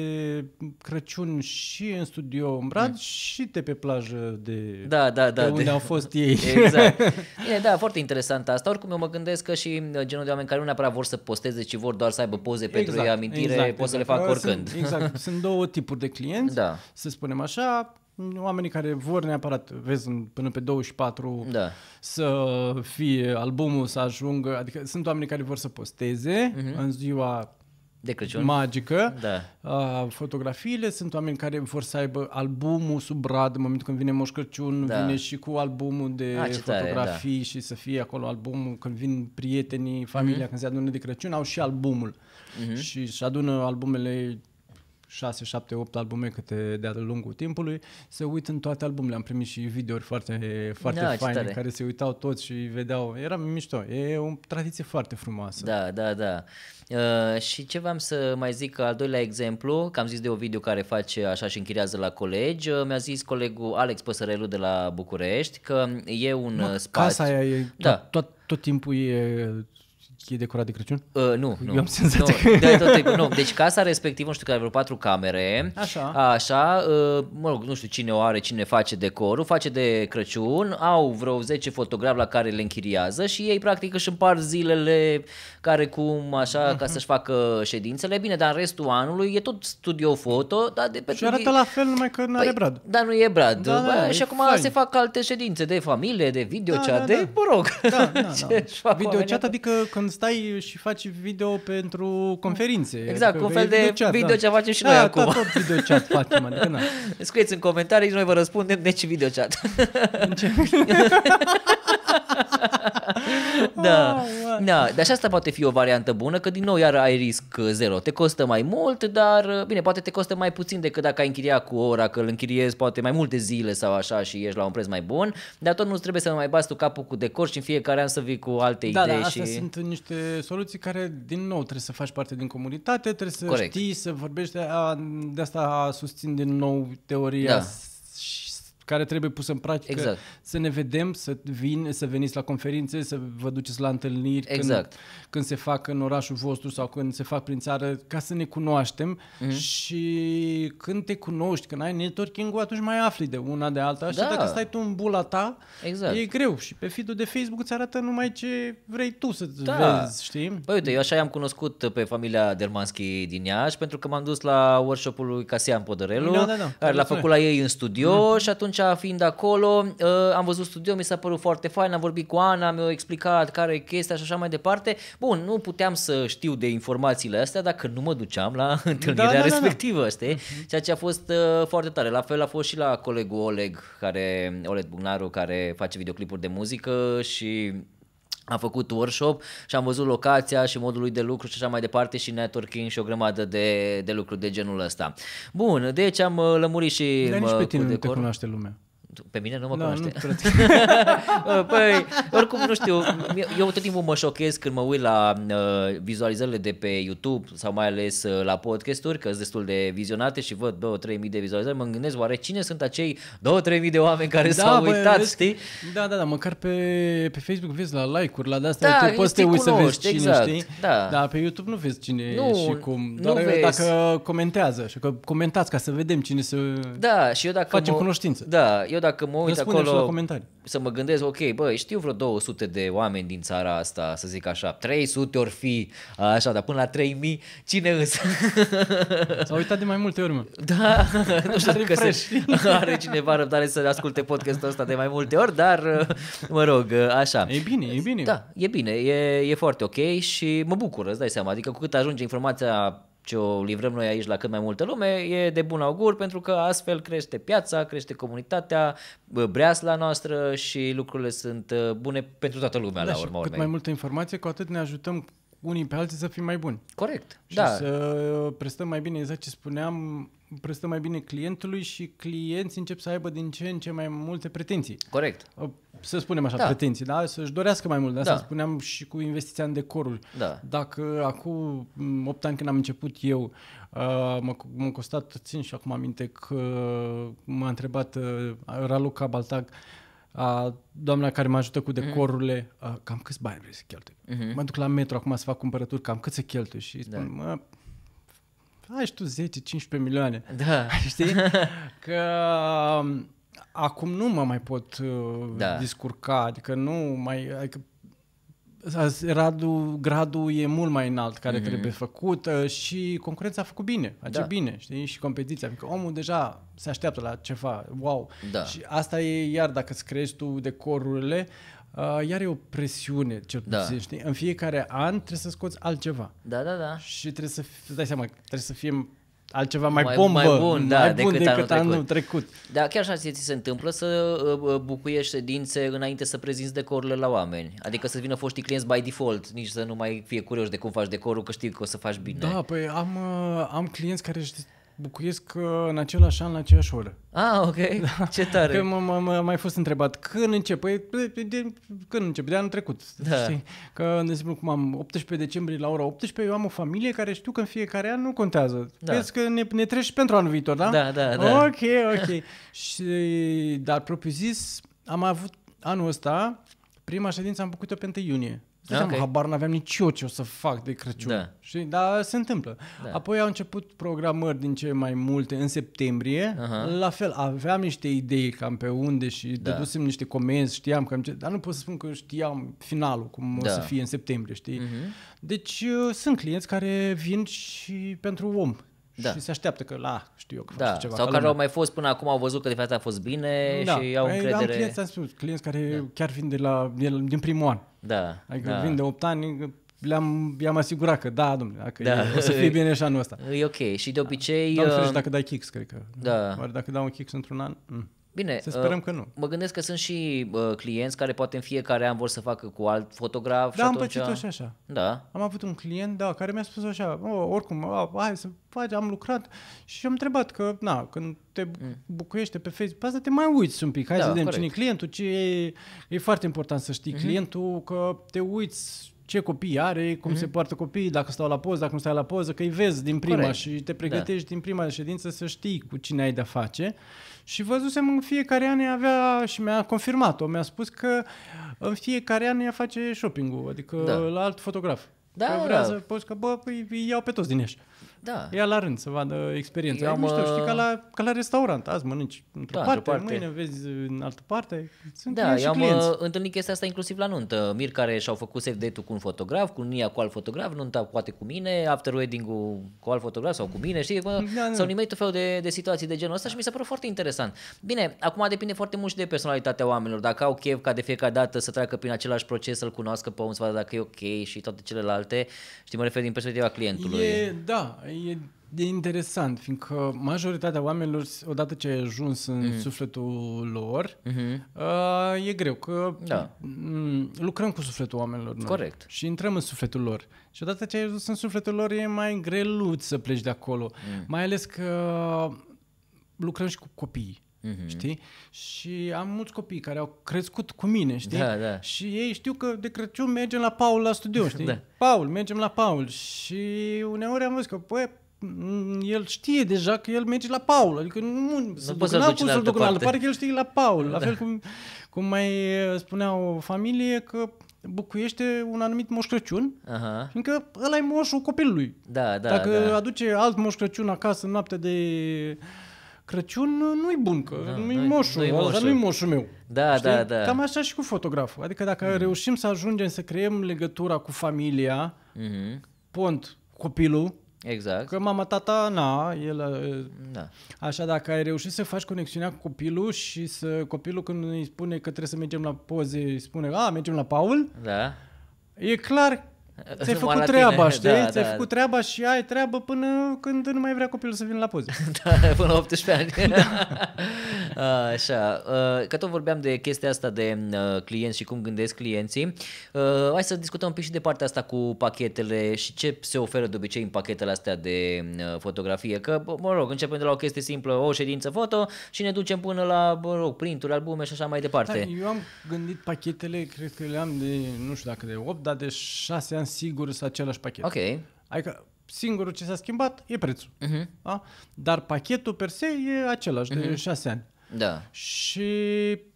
Crăciun și în studio în Brad mm. și de pe plajă de, da, da, da, de unde de... au fost ei. Exact. Bine, da, foarte interesant asta. Oricum eu mă gândesc că și uh, genul de oameni care nu neapărat vor să posteze, ci vor doar să aibă poze exact, pentru amintire, exact, pot exact. să le exact. fac oricând. Sunt, exact. Sunt două tipuri de clienți, da. să spunem așa oamenii care vor neapărat, vezi, până pe 24 da. să fie albumul, să ajungă, adică sunt oameni care vor să posteze uh-huh. în ziua de Crăciun. magică da. a, fotografiile, sunt oameni care vor să aibă albumul sub brad în momentul când vine Moș Crăciun, da. vine și cu albumul de A, fotografii tare, da. și să fie acolo albumul, când vin prietenii, familia, uh-huh. când se adună de Crăciun, au și albumul uh-huh. și își adună albumele 6, 7, 8 albume câte de-a lungul timpului, se uită în toate albumele. Am primit și videouri foarte, foarte da, faine tare. care se uitau toți și vedeau. Era mișto. E o tradiție foarte frumoasă. Da, da, da. Uh, și ce v-am să mai zic, al doilea exemplu, că am zis de o video care face așa și închirează la colegi, uh, mi-a zis colegul Alex Păsărelu de la București că e un Mă, uh, spațiu... Casa aia e da. tot, tot, tot timpul e e decorat de Crăciun? Uh, nu, nu. Eu am senzația nu, că... de tot tipul, nu. Deci casa respectivă, nu știu că are vreo patru camere. Așa. Așa, uh, mă rog, nu știu cine o are, cine face decorul, face de Crăciun, au vreo 10 fotografi la care le închiriază și ei practic își împar zilele care cum așa, uh-huh. ca mhm. să-și facă ședințele. Bine, dar în restul anului e tot studio foto, dar de pe Și arată e... la fel, numai că nu are păi, Brad. Dar nu e Brad. Da, Bă, da, și acum fain. se fac alte ședințe de familie, de videochat, da, da, da. de, da. mă rog. Da, da, da. Videochat, adică când stai și faci video pentru conferințe. Exact, un fel de da. video chat, video da. ce facem și da, noi da, acum. Da, tot video chat facem, adică na. Da. Scrieți în comentarii și noi vă răspundem, deci video chat. da. Ah, da, dar și asta poate fi o variantă bună, că din nou iar ai risc zero. Te costă mai mult, dar bine, poate te costă mai puțin decât dacă ai închiria cu o ora, că îl închiriezi poate mai multe zile sau așa și ești la un preț mai bun, dar tot nu trebuie să mai bați tu capul cu decor și în fiecare an să vii cu alte da, da idei. Da, și... sunt niște niște soluții care, din nou, trebuie să faci parte din comunitate, trebuie să Corect. știi, să vorbești. De asta susțin din nou teoria da care trebuie pusă în practică, exact. să ne vedem, să vin, să veniți la conferințe, să vă duceți la întâlniri exact. când, când se fac în orașul vostru sau când se fac prin țară, ca să ne cunoaștem mm-hmm. și când te cunoști, când ai networking-ul, atunci mai afli de una de alta da. și dacă stai tu în bula ta, exact. e greu și pe feed de Facebook îți arată numai ce vrei tu să da. vezi, știi? Păi uite, eu așa i-am cunoscut pe familia Dermanski din Iași pentru că m-am dus la workshop-ul lui Casian Podărelu, da, da, da. care l-a făcut la ei în studio mm. și atunci atunci, fiind acolo, uh, am văzut studio, mi s-a părut foarte fain, am vorbit cu Ana, mi-a explicat care e chestia și așa mai departe. Bun, nu puteam să știu de informațiile astea dacă nu mă duceam la întâlnirea da, da, respectivă, da, da. știi? Mhm. Ceea ce a fost uh, foarte tare. La fel a fost și la colegul Oleg, care, Oleg Bugnaru, care face videoclipuri de muzică și am făcut workshop și am văzut locația și modul lui de lucru și așa mai departe și networking și o grămadă de, de lucruri de genul ăsta. Bun, deci am uh, lămurit și... Dar nici uh, pe tine nu te cunoaște lumea. Pe mine nu mă da, no, cunoaște. Nu păi, oricum nu știu, eu tot timpul mă șochez când mă uit la uh, vizualizările de pe YouTube sau mai ales uh, la podcasturi, că sunt destul de vizionate și văd 2-3 mii de vizualizări, mă gândesc oare cine sunt acei 2-3 mii de oameni care da, s-au uitat, vezi, știi? Da, da, da, măcar pe, pe Facebook vezi la like-uri, la de-astea, da, tu poți te uiți să vezi cine, exact, știi? Da. da. pe YouTube nu vezi cine nu, și cum, doar nu vezi. dacă comentează, și că comentați ca să vedem cine să da, și eu dacă facem mă, cunoștință. Da, eu dacă mă uit acolo să mă gândesc, ok, bă, știu vreo 200 de oameni din țara asta, să zic așa, 300 ori fi, așa, dar până la 3000, cine însă? S-a uitat de mai multe ori, mă. Da, nu știu dacă se, are cineva răbdare să asculte podcastul ăsta de mai multe ori, dar, uh, mă rog, uh, așa. E bine, e bine. Da, e bine, e, e foarte ok și mă bucur, îți dai seama, adică cu cât ajunge informația ce o livrăm noi aici la cât mai multă lume e de bun augur pentru că astfel crește piața, crește comunitatea, breasla noastră și lucrurile sunt uh, bune pentru toată lumea da, la urmă. Cât urmei. mai multă informație, cu atât ne ajutăm unii pe alții să fim mai buni. Corect. Și da. să prestăm mai bine, exact ce spuneam, prestăm mai bine clientului și clienții încep să aibă din ce în ce mai multe pretenții. Corect. Să spunem așa, da. pretenții, da? Să-și dorească mai mult. De asta da. spuneam și cu investiția în decoruri. Da. Dacă acum 8 mm, ani când am început eu, uh, m-a, m-a costat, țin și acum aminte că m-a întrebat uh, Raluca Baltag, a, doamna care mă ajută cu mhm. decorurile, mm-hmm. Uh, a, cam câți bani vrei să cheltui? Mm-hmm. Mă duc la metro acum să fac cumpărături, cam cât să cheltui? Și da. mă, ai tu 10-15 milioane. Da. Știi? Că um, acum nu mă mai pot uh, da. discurca, adică nu mai... Adică Radu, gradul e mult mai înalt care mm-hmm. trebuie făcut uh, și concurența a făcut bine, face da. bine, știi? Și competiția, adică omul deja se așteaptă la ceva, wow. Da. Și asta e iar dacă îți creezi tu decorurile, uh, iar e o presiune, cel puțin, știi? Da. În fiecare an trebuie să scoți altceva. Da, da, da. Și trebuie să, îți dai seama, trebuie să fim altceva mai, mai bombă, mai bun, da, mai bun decât, decât anul, anul trecut. trecut. Da, chiar așa ți se întâmplă să uh, uh, bucuiești ședințe înainte să prezinți decorurile la oameni. Adică să vină foștii clienți by default, nici să nu mai fie curioși de cum faci decorul, că știi că o să faci bine. Da, păi am, uh, am clienți care își bucuiesc uh, în același an, la aceeași oră. Ah, ok. Da. Ce tare. Că m-a mai fost întrebat când încep. Păi, de, când încep? De anul trecut. Da. Știi? Că, de exemplu, cum am 18 decembrie la ora 18, eu am o familie care știu că în fiecare an nu contează. Da. Vezi că ne, ne treci pentru anul viitor, da? Da, da, da. Ok, ok. și, dar, propriu zis, am avut anul ăsta, prima ședință am făcut-o pe 1 iunie. Da? okay. habar n-aveam nici eu ce o să fac de Crăciun. Da. Știi? Dar se întâmplă. Da. Apoi au început programări din ce mai multe în septembrie. Uh-huh. La fel, aveam niște idei cam pe unde și da. dădusem niște comenzi, știam cam ce... Dar nu pot să spun că știam finalul, cum da. o să fie în septembrie, știi? Uh-huh. Deci uh, sunt clienți care vin și pentru om. Da. Și se așteaptă că, la, știu eu, că da. ceva. Sau care lumea. au mai fost până acum, au văzut că de fapt a fost bine da. și au păi, încredere. Am clienți, am spus, clienți care da. chiar vin de la, din primul an. Da. Adică da. vin de 8 ani, le-am, i-am asigurat că da, domnule, dacă da. E, o să fie bine și anul ăsta. E ok. Și de obicei... Da, uh... dacă dai kicks, cred că. Da. Oare dacă dau un kicks într-un an? Mh. Mm. Bine, să sperăm uh, că nu. Mă gândesc că sunt și uh, clienți care poate în fiecare an vor să facă cu alt fotograf. Da, și am atunci... pățit-o și așa. Da. Am avut un client, da, care mi-a spus așa, oh, oricum, oh, hai să faci, am lucrat și am întrebat că, na, când te mm. bucuiește pe Facebook, pe asta te mai uiți un pic, hai da, să vedem cine e clientul, ce e, e foarte important să știi mm-hmm. clientul, că te uiți ce copii are, cum mm-hmm. se poartă copiii, dacă stau la poză, dacă nu stai la poză, că îi vezi din prima Corect. și te da. pregătești da. din prima ședință să știi cu cine ai de-a face. Și văzusem în fiecare an ea avea, și mi-a confirmat-o, mi-a spus că în fiecare an ea face shopping-ul, adică da. la alt fotograf. Da, că da, vrea da. să poți că, bă, păi, îi iau pe toți din ești. Da. Ia la rând să vadă experiența. Eu am, nu știu, știi, ca la, ca la restaurant. Azi mănânci într-o da, parte, într parte, mâine vezi în altă parte. Sunt da, și am uh, clienți. întâlnit chestia asta inclusiv la nuntă. Mir care și-au făcut safe date cu un fotograf, cu Nia cu alt fotograf, nunta poate cu mine, after wedding-ul cu alt fotograf sau cu mine, știi? Da, da, sau s tot felul de, de situații de genul ăsta și mi s-a părut foarte interesant. Bine, acum depinde foarte mult și de personalitatea oamenilor. Dacă au chef ca de fiecare dată să treacă prin același proces, să-l cunoască pe om, să vadă dacă e ok și toate celelalte, știi, mă refer din perspectiva clientului. E, da, e, e interesant, fiindcă majoritatea oamenilor, odată ce ai ajuns în mm. sufletul lor, mm-hmm. uh, e greu, că da. lucrăm cu sufletul oamenilor noi Corect. și intrăm în sufletul lor. Și odată ce ai ajuns în sufletul lor, e mai greluț să pleci de acolo. Mm. Mai ales că lucrăm și cu copiii. Mm-hmm. Știi? Și am mulți copii care au crescut cu mine, știi? Da, da. Și ei știu că de Crăciun mergem la Paul la studio, știi? Da. Paul, mergem la Paul. Și uneori am văzut că, păi, el știe deja că el merge la Paul, adică nu, nu să poți n-a cum să-l duc în altă parte, că el știe la Paul. La da. fel cum, cum mai uh, spunea o familie că Bucuiește un anumit Moș Crăciun, Aha. fiindcă ăla e moșul copilului. Da, da, Dacă da. aduce alt Moș Crăciun acasă în noaptea de Crăciun nu-i bun, că da, nu-i da, moșul, nu-i moșul. nu-i moșul meu. Da, Știi? da, da. Cam așa și cu fotograful. Adică dacă mm. reușim să ajungem să creăm legătura cu familia, mm-hmm. pont, copilul, Exact. Că mama, tata, na, el... Da. Așa, dacă ai reușit să faci conexiunea cu copilul și să copilul când îi spune că trebuie să mergem la poze, îi spune, a, mergem la Paul, da. e clar Ți-ai făcut treaba, știi? Da, Ți-ai da. făcut treaba și ai treabă până când nu mai vrea copilul să vină la poze. da, până la 18 ani. da. Așa, uh, că tot vorbeam de chestia asta de uh, clienți și cum gândesc clienții, uh, hai să discutăm un pic și de partea asta cu pachetele și ce se oferă de obicei în pachetele astea de fotografie. Că, mă rog, începem de la o chestie simplă, o ședință foto și ne ducem până la, mă rog, printuri, albume și așa mai departe. Da, eu am gândit pachetele, cred că le am de, nu știu dacă de 8, dar de 6 ani sigur să același pachet. Ok. Adică singurul ce s-a schimbat e prețul. Uh-huh. Da? Dar pachetul per se e același uh-huh. de 6 mhm. ani. Da. Și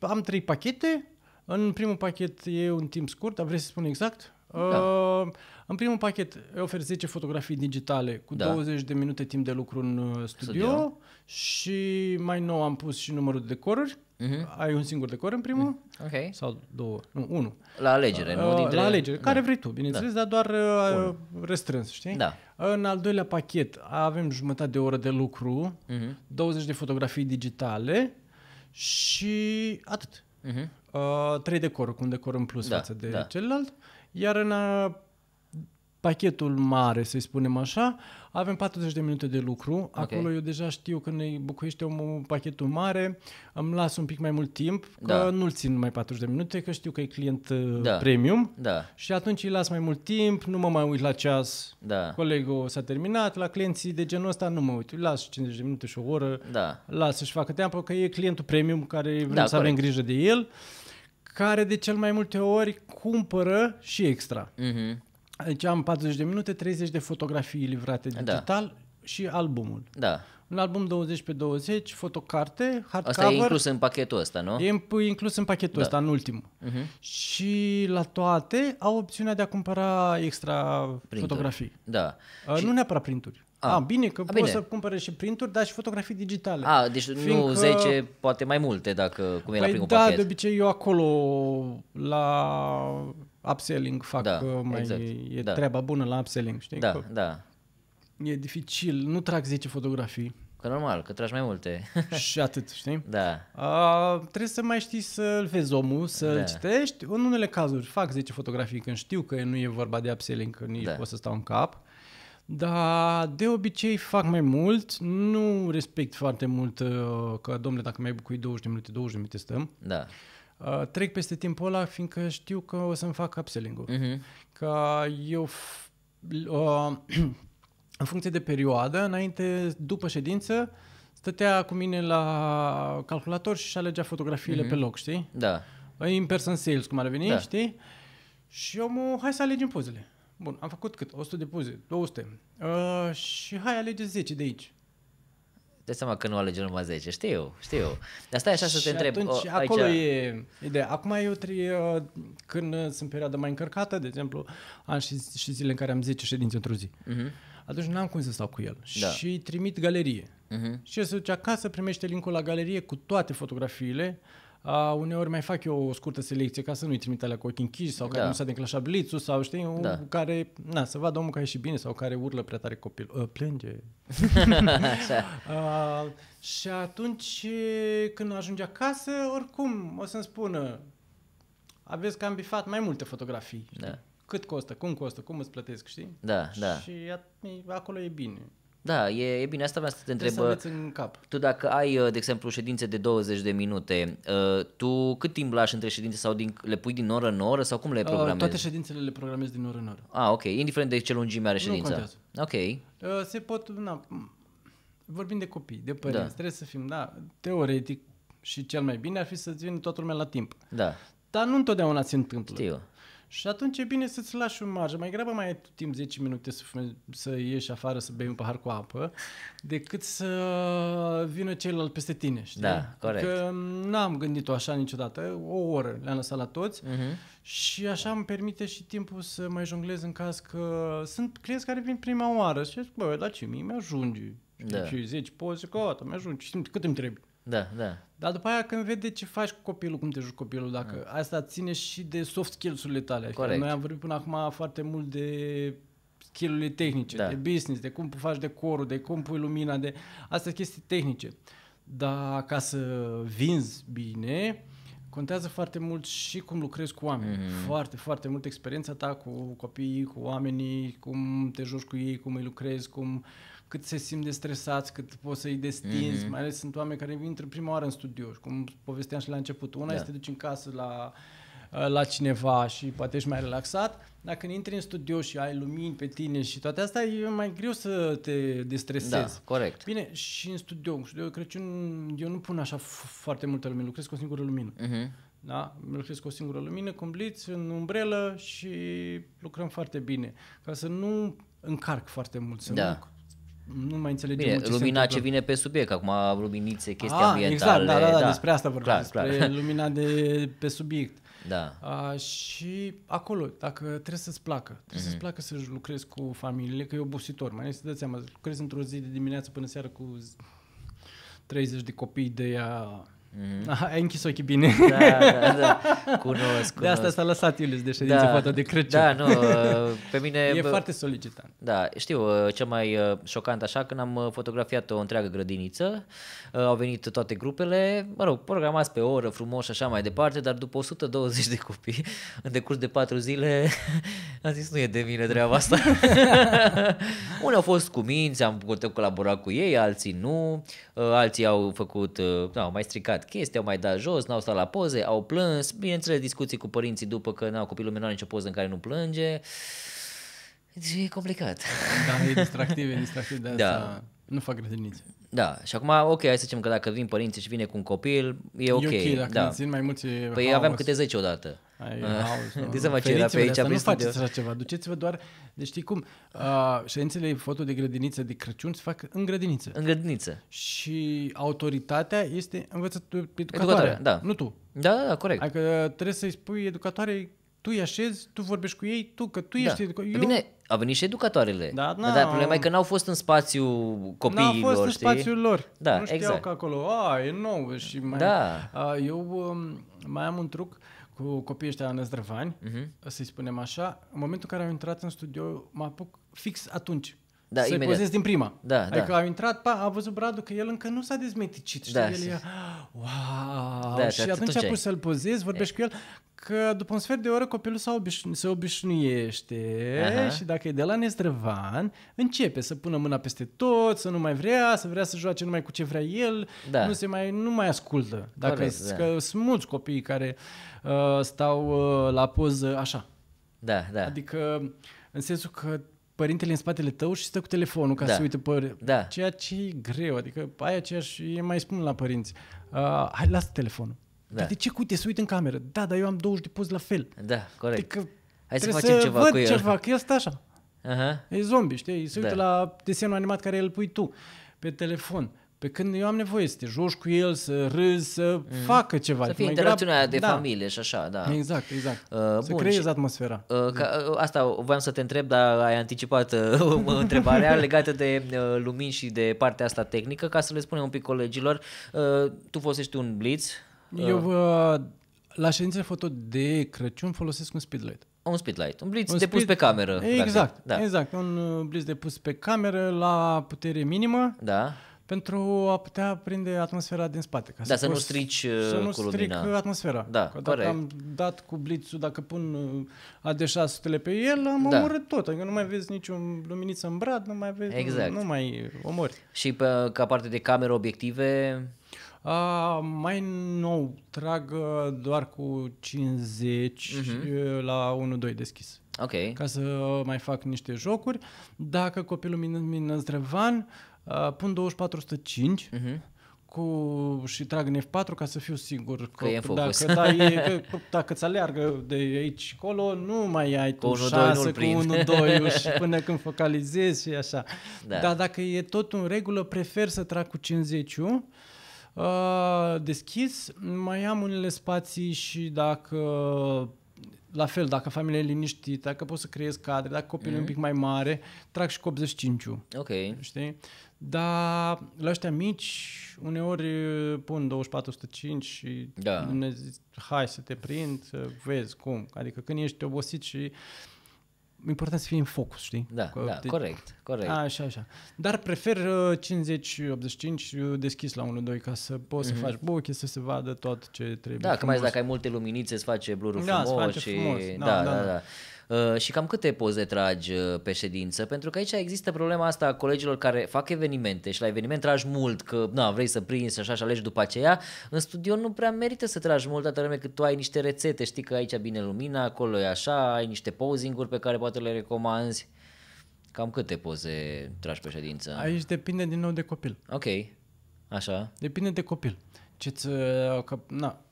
am trei pachete. În primul pachet e un timp scurt, dar vrei să spun exact? Da. Uh, în primul pachet oferi 10 fotografii digitale cu da. 20 de minute timp de lucru în uh, studio, studio și mai nou am pus și numărul de decoruri. Uh-huh. Ai un singur decor în primul mhm. Ok. sau două, nu, unul. La alegere, uh, nu? Dintre... La alegere, da. care vrei tu, bineînțeles, da. dar doar uh, restrâns, știi? Da. În al doilea pachet avem jumătate de oră de lucru, mhm. uh-huh. 20 de fotografii digitale și atât. Uh-huh. Uh, trei decoruri, cu un decor în plus da, față de da. celălalt. Iar în a uh, pachetul mare, să-i spunem așa, avem 40 de minute de lucru. Acolo eu deja știu că ne bucuiește un pachetul mare, îmi las un pic mai mult timp, că da. nu-l țin mai 40 de minute, că știu că e client uh, da. premium da. și atunci îi las mai mult timp, nu mă mai uit la ceas, da. colegul s-a terminat, la clienții de genul ăsta nu mă uit, îi las 50 de minute și o oră, da. las să-și facă teamă, că e clientul premium care vrem da, să corect. avem grijă de el care de cel mai multe ori cumpără și extra. Uh-huh. Deci am 40 de minute, 30 de fotografii livrate da. digital da. și albumul. Da. Un album 20 pe 20, fotocarte, hardcover. Asta cover, e inclus în pachetul ăsta, nu? E inclus în pachetul da. ăsta, în ultimul. Uh-huh. Și la toate au opțiunea de a cumpăra extra printuri. fotografii. Da. Uh, și... Nu neapărat printuri. A, ah. a, ah, bine, că a, bine. poți să cumpere și printuri, dar și fotografii digitale. A, ah, deci Fiindcă... nu 10, poate mai multe, dacă cum păi la primul da, pachet. da, de obicei eu acolo la upselling, fac da, mai... Exact. E da. treaba bună la upselling, știi? Da, că da. E dificil, nu trag 10 fotografii. Că normal, că tragi mai multe. și atât, știi? Da. A, trebuie să mai știi să-l vezi omul, să-l da. citești. În unele cazuri fac 10 fotografii când știu că nu e vorba de upselling, că nici da. pot să stau în cap. Dar de obicei fac mai mult, nu respect foarte mult uh, că, domnule, dacă mai ai bucuit 20 de minute, 20 de minute stăm. Da. Uh, trec peste timpul ăla fiindcă știu că o să-mi fac upselling-ul. Uh-huh. Că eu, uh, în funcție de perioadă, înainte, după ședință, stătea cu mine la calculator și alegea fotografiile uh-huh. pe loc, știi? Da. In person sales, cum ar veni, da. știi? Și omul, hai să alegem pozele. Bun, am făcut cât? 100 de poze, 200. Uh, și hai, alege 10 de aici de seama că nu alege numai 10, știu, știu. Dar stai așa să te întreb. Atunci, o, aici... acolo e ideea. Acum eu trebuie, uh, când sunt perioada mai încărcată, de exemplu, am și, și zile în care am 10 ședințe într-o zi. Uh-huh. Atunci n-am cum să stau cu el. Da. Și trimit galerie. Uh-huh. Și el se duce acasă, primește linkul la galerie cu toate fotografiile, Uh, uneori mai fac eu o scurtă selecție ca să nu-i trimit alea cu ochii închiși sau care da. nu s-a declanșat blitzul sau știi, da. care, na, să vadă omul care și bine sau care urlă prea tare copil. Uh, plânge. uh, și atunci când ajunge acasă, oricum o să-mi spună aveți că am bifat mai multe fotografii. Da. Cât costă, cum costă, cum îți plătesc, știi? Da, da. Și acolo e bine. Da, e, e bine, asta vreau să te întreb. Să în cap. Tu dacă ai, uh, de exemplu, ședințe de 20 de minute, uh, tu cât timp lași între ședințe sau din, le pui din oră în oră sau cum le uh, programezi? Uh, toate ședințele le programez din oră în oră. Ah, ok, indiferent de ce lungime are ședința. Nu contează. Ok. Uh, se pot, na, vorbim de copii, de părinți, da. trebuie să fim, da, teoretic și cel mai bine ar fi să vină toată lumea la timp. Da. Dar nu întotdeauna se întâmplă. Știu. Și atunci e bine să-ți lași un marge. Mai grabă mai ai tu timp 10 minute să, fume, să ieși afară să bei un pahar cu apă, decât să vină celălalt peste tine, știi? Da, corect. Că n-am gândit-o așa niciodată. O oră le-am lăsat la toți uh-huh. și așa îmi permite și timpul să mai jonglez în caz că sunt clienți care vin prima oară și zic, bă, la ce mie mi-ajunge. Da. Și zici poți, gata, mi-ajunge. Cât îmi trebuie? Da, da. Dar după aia când vede ce faci cu copilul, cum te joci copilul, dacă da. asta ține și de soft skills-urile tale. Corect. Noi am vorbit până acum foarte mult de skill tehnice, da. de business, de cum faci decorul, de cum pui lumina, de astea chestii tehnice. Dar ca să vinzi bine, contează foarte mult și cum lucrezi cu oameni. Mm-hmm. Foarte, foarte mult experiența ta cu copiii, cu oamenii, cum te joci cu ei, cum îi lucrezi, cum uh, cât se simt de stresați, cât poți să-i destinzi, mm-hmm. mai ales sunt oameni care intră prima oară în studio, cum povesteam și la început. Una yeah. Da. este te duci în casă la ă, la cineva și poate ești mai relaxat. Dacă intri în studio și ai lumini pe tine și toate astea, e mai greu să te destresezi. Da, corect. Bine, și în studio, în studio Crăciun, eu nu pun așa foarte multă lumină, lucrez cu o singură lumină. Mm-hmm. Da? Lucrez cu o singură lumină, cu bliț, în umbrelă și lucrăm foarte bine. Ca să nu încarc foarte mult, să da. nu nu mai înțelegem Bine, ce lumina ce vine pe subiect, acum luminițe, chestii ah, ambientale. Exact, da, da, da, da, despre asta vorbim, clar, despre clar. lumina de pe subiect. Da. A, și acolo, dacă trebuie să-ți placă, trebuie mm-hmm. să-ți mhm. placă să lucrezi cu familiile, că e obositor, mai să dai seama, lucrezi într-o zi de dimineață până seară cu 30 de copii de ea Mm-hmm. Aha, ai închis ochii bine. Da, da, da. Cunosc, cunosc. De asta s-a lăsat Iulius de ședință da, foto de Crăciun. Da, nu, pe mine... E bă, foarte solicitant. Da, știu, uh, cea mai uh, șocant așa, când am uh, fotografiat o întreagă grădiniță, au venit toate grupele, mă rog, programați pe oră, frumos și așa mai departe, dar după 120 de copii, în decurs de 4 zile, am zis, nu e de mine treaba asta. Unii au fost cu minți, am putut colabora cu ei, alții nu, alții au făcut, da, au mai stricat băgat chestii, au mai dat jos, n-au stat la poze, au plâns, bineînțeles discuții cu părinții după că n-au copilul meu, n-au nicio poză în care nu plânge. Deci e complicat. Da, e distractiv, e distractiv, de da. asta da. nu fac grădinițe. Da, și acum, ok, hai să zicem că dacă vin părinții și vine cu un copil, e ok. E ok, dacă da. țin mai mulți Păi haos. aveam câte 10 odată. Ai, haos, de ce pe aici, nu faceți așa ceva, duceți-vă doar, deci știi cum, uh, ședințele foto de grădiniță de Crăciun se fac în grădiniță. În grădiniță. Și autoritatea este învățătoare. Educatoare, da. nu tu. Da, da, da, corect. Adică trebuie să-i spui educatoare. tu îi așezi, tu vorbești cu ei, tu, că tu da. ești da. educator. Eu... Bine, a venit și educatoarele. Da, da, dar problema e că n-au fost în spațiul copiilor, N-au fost lor, în spațiul lor. Da, nu știau exact. că acolo, a, e nou și mai... Da. A, eu um, mai am un truc cu copiii ăștia năzdrăvani, uh-huh. să-i spunem așa. În momentul în care au intrat în studio, mă apuc fix atunci da, să-i imediat. pozezi din prima. Da, da. adică da. au intrat, pa, a văzut Bradu că el încă nu s-a dezmeticit. și Da, el e, ah, wow! Da, și atunci a pus să-l pozezi, vorbești e. cu el, că după un sfert de oră copilul s-a obișnu- se obișnuiește Aha. și dacă e de la nestrăvan, începe să pună mâna peste tot, să nu mai vrea, să vrea să joace numai cu ce vrea el, da. nu se mai nu mai ascultă. Dacă Corect, da. că sunt mulți copii care uh, stau uh, la poză așa. Da, da. Adică în sensul că părintele în spatele tău și stă cu telefonul ca da. să uite pe... Da. Ceea ce e greu, adică aia ce aș, e mai spun la părinți. Uh, hai, lasă telefonul. Da. Dar de ce cu uite, să uite în cameră? Da, dar eu am 20 de poze la fel. Da, corect. Adică hai să facem să ceva văd cu el. ceva, că el stă așa. Aha. E zombi, știi? Se uită da. la desenul animat care îl pui tu pe telefon. Pe când eu am nevoie să te joci cu el, să râzi, să mm. facă ceva. Să fie interacțiunea grab... de da. familie și așa, da. Exact, exact. Uh, bun, creezi și, atmosfera. Uh, ca, da. uh, asta voiam să te întreb, dar ai anticipat uh, întrebarea legată de uh, lumini și de partea asta tehnică, ca să le spunem un pic colegilor. Uh, tu folosești un blitz. Uh, eu uh, la ședințele foto de Crăciun folosesc un speedlight un speedlight, un blitz un depus speed... pe cameră. Exact, da. exact, un uh, blitz depus pe cameră la putere minimă. Da pentru a putea prinde atmosfera din spate. Ca da, să, să nu strici Să uh, nu stric lumina. atmosfera. Da, că dacă corect. am dat cu blitzul, dacă pun uh, AD600 pe el, am da. omorât tot. Adică nu mai vezi niciun luminiță în brad, nu mai vezi, exact. nu, nu mai omori. Și pe, ca parte de camere, obiective... A, mai nou, trag uh, doar cu 50 mhm. uh-huh. la 1-2 deschis. Okay. Ca să mai fac niște jocuri. Dacă copilul min, min zdrăvan, Uh, pun 2405 uh-huh. Mhm. cu, și trag în F4 ca să fiu sigur că, că e Dacă, da, e, că, dacă ți aleargă de aici colo, nu mai ai cu tu 1, 6 cu 1 2 și până când focalizezi și așa. Da. Dar dacă e tot în regulă, prefer să trag cu 50 Uh, deschis, mai am unele spații și dacă la fel, dacă familia e liniștită, dacă pot să creez cadre, dacă copilul mm e un mhm. pic mai mare, trag și cu 85 Ok. Știi? Dar la ăștia mici, uneori pun 2405 și da. ne zic, hai să te prind, să vezi cum. Adică când ești obosit și important să fii în focus, știi? Da, C- da, te... corect, corect. A, Așa, așa. Dar prefer 50-85 uh, uh, deschis la 1-2 ca să poți mm-hmm. să mhm. faci buche, să se vadă tot ce trebuie. Da, frumos. că mai zic, dacă ai multe luminițe, îți face blurul da, frumos. Da, face și... frumos. Da, da, da. da. da. da. Uh, și cam câte poze tragi uh, pe ședință, pentru că aici există problema asta a colegilor care fac evenimente și la eveniment tragi mult, că nu vrei să prinzi așa și alegi după aceea, în studio nu prea merită să tragi mult atâta vreme cât tu ai niște rețete, știi că aici bine lumina, acolo e așa, ai niște posing-uri pe care poate le recomanzi. Cam câte poze tragi pe ședință? Aici depinde din nou de copil. Ok, așa. Depinde de copil. Ce-ți, uh, că, na,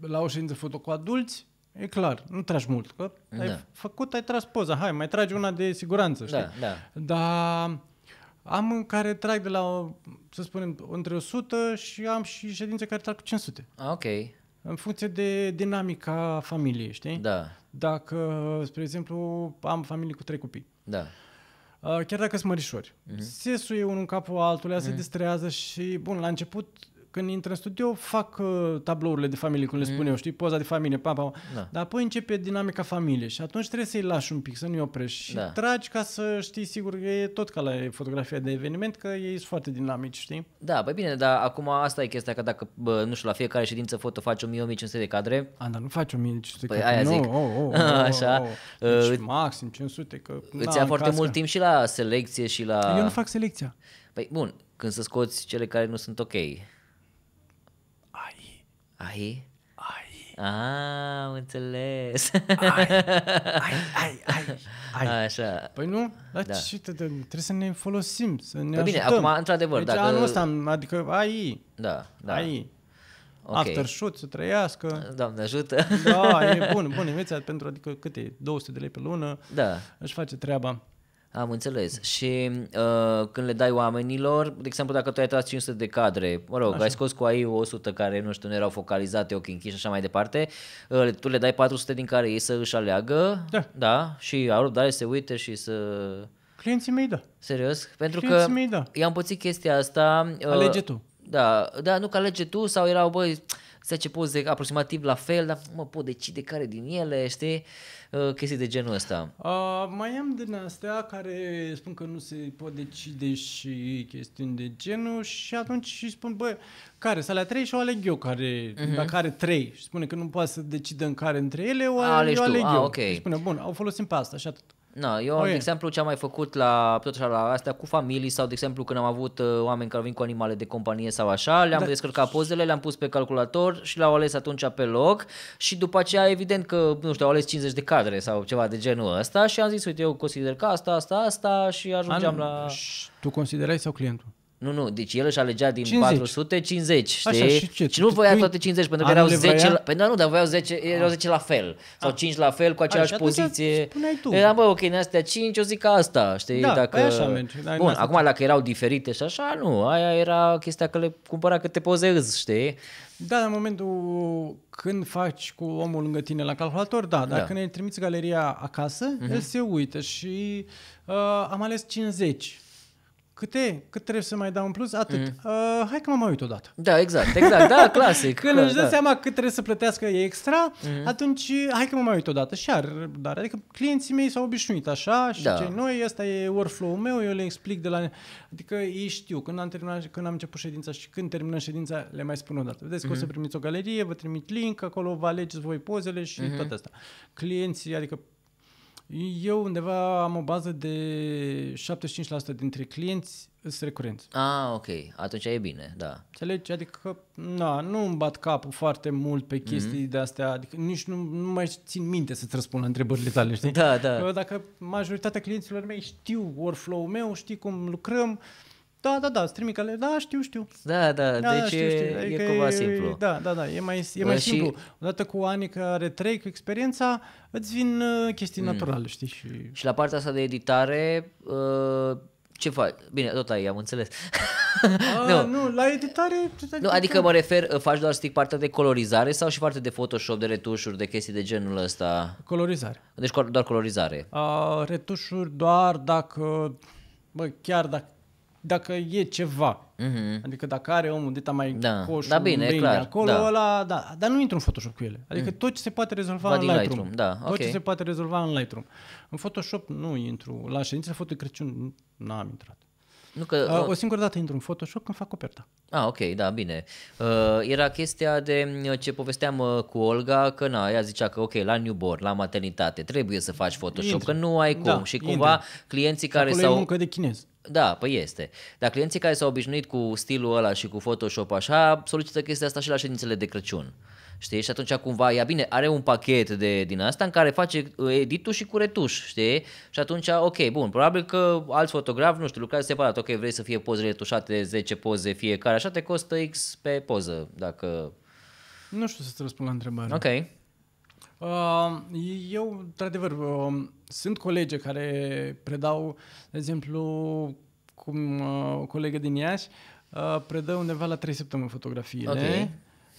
la o ședință foto cu adulți, E clar, nu tragi mult, că da. ai făcut, ai tras poza, hai, mai tragi una de siguranță, da, știi? Da, da. Dar am în care trag de la, să spunem, între 100 și am și ședințe care trag cu 500. Ah, ok. În funcție de dinamica familiei, știi? Da. Dacă, spre exemplu, am familie cu trei copii. Da. Ah, chiar dacă sunt mărișori. Mm-hmm. Se suie unul în capul altuia, mm-hmm. se mhm. distrează și, bun, la început când intră în studio, fac uh, tablourile de familie, cum le spun mm. eu, știi, poza de familie, papa, pa, da. dar apoi începe dinamica familie și atunci trebuie să-i lași un pic, să nu-i oprești și da. tragi ca să știi sigur că e tot ca la fotografia de eveniment, că ei sunt foarte dinamici, știi? Da, băi bine, dar acum asta e chestia că dacă, bă, nu știu, la fiecare ședință foto faci 1500 de cadre. A, dar nu faci 1500 de păi, cadre, aia zic. oh, oh, oh, oh, Așa. Oh, oh. Deci, uh, maxim 500, că... Îți ia foarte mult timp și la selecție și la... Eu nu fac selecția. Păi bun, când să scoți cele care nu sunt ok. Ahi? Ai. Ah, am înțeles. Ai, ai, ai, ai. ai. Așa. Păi nu, dar da. și trebuie să ne folosim, să ne păi bine, ajutăm. acum, într-adevăr, deci dacă... anul ăsta, adică ai. Da, da. Ai. Okay. shoot, să trăiască. Doamne ajută. Da, e bun, bun, e pentru, adică câte, 200 de lei pe lună. Da. Își face treaba. Am înțeles. Și uh, când le dai oamenilor, de exemplu, dacă tu ai tras 500 de cadre, mă rog, așa. ai scos cu AI 100 care, nu știu, nu erau focalizate, ochi închiși și așa mai departe, uh, tu le dai 400 din care ei să își aleagă, da, da și au răbdare se uite și să... Clienții mei, da. Serios? Pentru Clienții că mei, da. i-am pățit chestia asta. Uh, Alege tu. Da, da, nu că alege tu sau erau, băi, 10 poze aproximativ la fel, dar mă pot decide care din ele, știi? Uh, chestii de genul ăsta. Uh, mai am din astea care spun că nu se pot decide și chestiuni de genul și atunci și spun, bă, care? Să alea trei și o aleg eu, care, uh-huh. dacă are trei și spune că nu poate să decidă în care între ele, o aleg, eu, aleg tu. eu. Ah, okay. Spune, bun, o folosim pe asta și atât. Na, eu, okay. de exemplu, ce am mai făcut la tot așa, la astea cu familii sau, de exemplu, când am avut uh, oameni care vin cu animale de companie sau așa, le-am da. descărcat pozele, le-am pus pe calculator și le-au ales atunci pe loc și după aceea, evident că, nu știu, au ales 50 de cadre sau ceva de genul ăsta și am zis, uite, eu consider că asta, asta, asta și ajungeam An... la... Tu considerai sau clientul? Nu, nu, deci el își alegea din 50. 450, știi? Așa, și, ce? și nu voia toate 50, pentru că erau 10, la, pentru păi nu, dar voiau 10, ah. erau 10 la fel, sau 5 ah. la fel, cu ah, aceeași așa, poziție. Spuneai tu. Era, bă, ok, în astea 5, O zic asta, știi? Da, dacă... Păi așa merge. Bun, acum dacă erau diferite și așa, nu, aia era chestia că le cumpăra că te pozezi, știi? Da, în momentul când faci cu omul lângă tine la calculator, da, dar da. când îi trimiți galeria acasă, mm-hmm. el se uită și uh, am ales 50 Câte? Cât trebuie să mai dau în plus? Atât. Mm. Uh, hai că mă mai uit odată. Da, exact, exact. Da, clasic. Când clar, își dă da. seama cât trebuie să plătească e extra, mm. atunci uh, hai că mă mai uit odată. Și ar, dar adică clienții mei s-au obișnuit așa și da. cei noi, ăsta e workflow-ul meu, eu le explic de la... Adică ei știu, când am, terminat, când am început ședința și când terminăm ședința, le mai spun odată. Vedeți mm. că o să mhm. primiți o galerie, vă trimit link, acolo vă alegeți voi pozele și mm-hmm. tot asta. Clienții, adică eu undeva am o bază de 75% dintre clienți sunt recurenți. Ah, ok. Atunci e bine, da. Înțelegi? Adică, na, nu îmi bat capul foarte mult pe chestii mm-hmm. de astea, adică nici nu, nu mai țin minte să-ți răspund la întrebările tale, știi? Da, da. Dacă majoritatea clienților mei știu workflow-ul meu, știi cum lucrăm, uh, da, da, da, strâmicale, da, știu, știu. Da, da, da, da deci știu, știu. Adică e cumva e, simplu. Da, da, da, e mai, e mai și... simplu. Odată cu ani care trei cu experiența, îți vin uh, chestii mm. naturale, știi? Și... și la partea asta de editare, uh, ce faci? Bine, tot ai, am înțeles. A, nu. nu, la editare... Nu, adică mă refer, uh, faci doar strict partea de colorizare sau și partea de Photoshop, de retușuri, de chestii de genul ăsta? Colorizare. Deci doar colorizare. A, retușuri doar dacă... Bă, chiar dacă dacă e ceva. Mm-hmm. Adică dacă are omul dita mai da. coșul, da, bine, e clar. acolo, da. Ăla, da. Dar nu intru în Photoshop cu ele. Adică mm. tot ce se poate rezolva Va în Lightroom. Lightroom. Da, okay. Tot ce se poate rezolva în Lightroom. În Photoshop nu intru. La ședințele foto de Crăciun n-am intrat. Nu că, uh, o singură dată intru în Photoshop când fac coperta. Ah, ok, da, bine. Uh, era chestia de uh, ce povesteam uh, cu Olga, că na, ea zicea că ok, la newborn, la maternitate, trebuie să faci Photoshop, Intre. că nu ai da, cum. Da, și cumva intri. clienții care Acolo s-au... E muncă de chinez. Da, păi este. Dar clienții care s-au obișnuit cu stilul ăla și cu Photoshop așa, solicită chestia asta și la ședințele de Crăciun. Știi? Și atunci cumva, ia bine, are un pachet de din asta în care face uh, editul și cu retuș, știi? Și atunci, ok, bun, probabil că alți fotografi, nu știu, lucrează separat. Ok, vrei să fie poze retușate, 10 poze fiecare, așa te costă X pe poză, dacă... Nu știu să-ți răspund la întrebare. Ok. Eu, într-adevăr, sunt colege care predau, de exemplu, cum uh, o colegă din Iași, uh, predă undeva la 3 săptămâni fotografiile. Okay.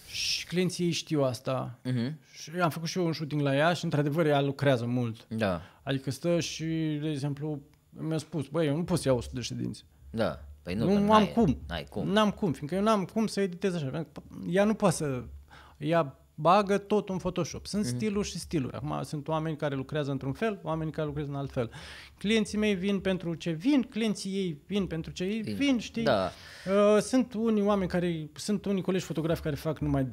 Și clienții ei știu asta. Uh-huh. Și am făcut și eu un shooting la ea și, într-adevăr, ea lucrează mult. Da. Adică stă și, de exemplu, mi-a spus, băi, eu nu pot să iau 100 de ședințe. Da. Păi nu, nu am cum. N-ai cum. N-am cum, fiindcă eu n-am cum să editez așa. Ea nu poate să... Ea bagă tot în Photoshop. Sunt mm-hmm. stiluri și stiluri. Acum sunt oameni care lucrează într-un fel, oameni care lucrează în alt fel. Clienții mei vin pentru ce vin, clienții ei vin pentru ce ei vin, vin știi? Da. Uh, sunt unii oameni care, sunt unii colegi fotografi care fac numai 20-30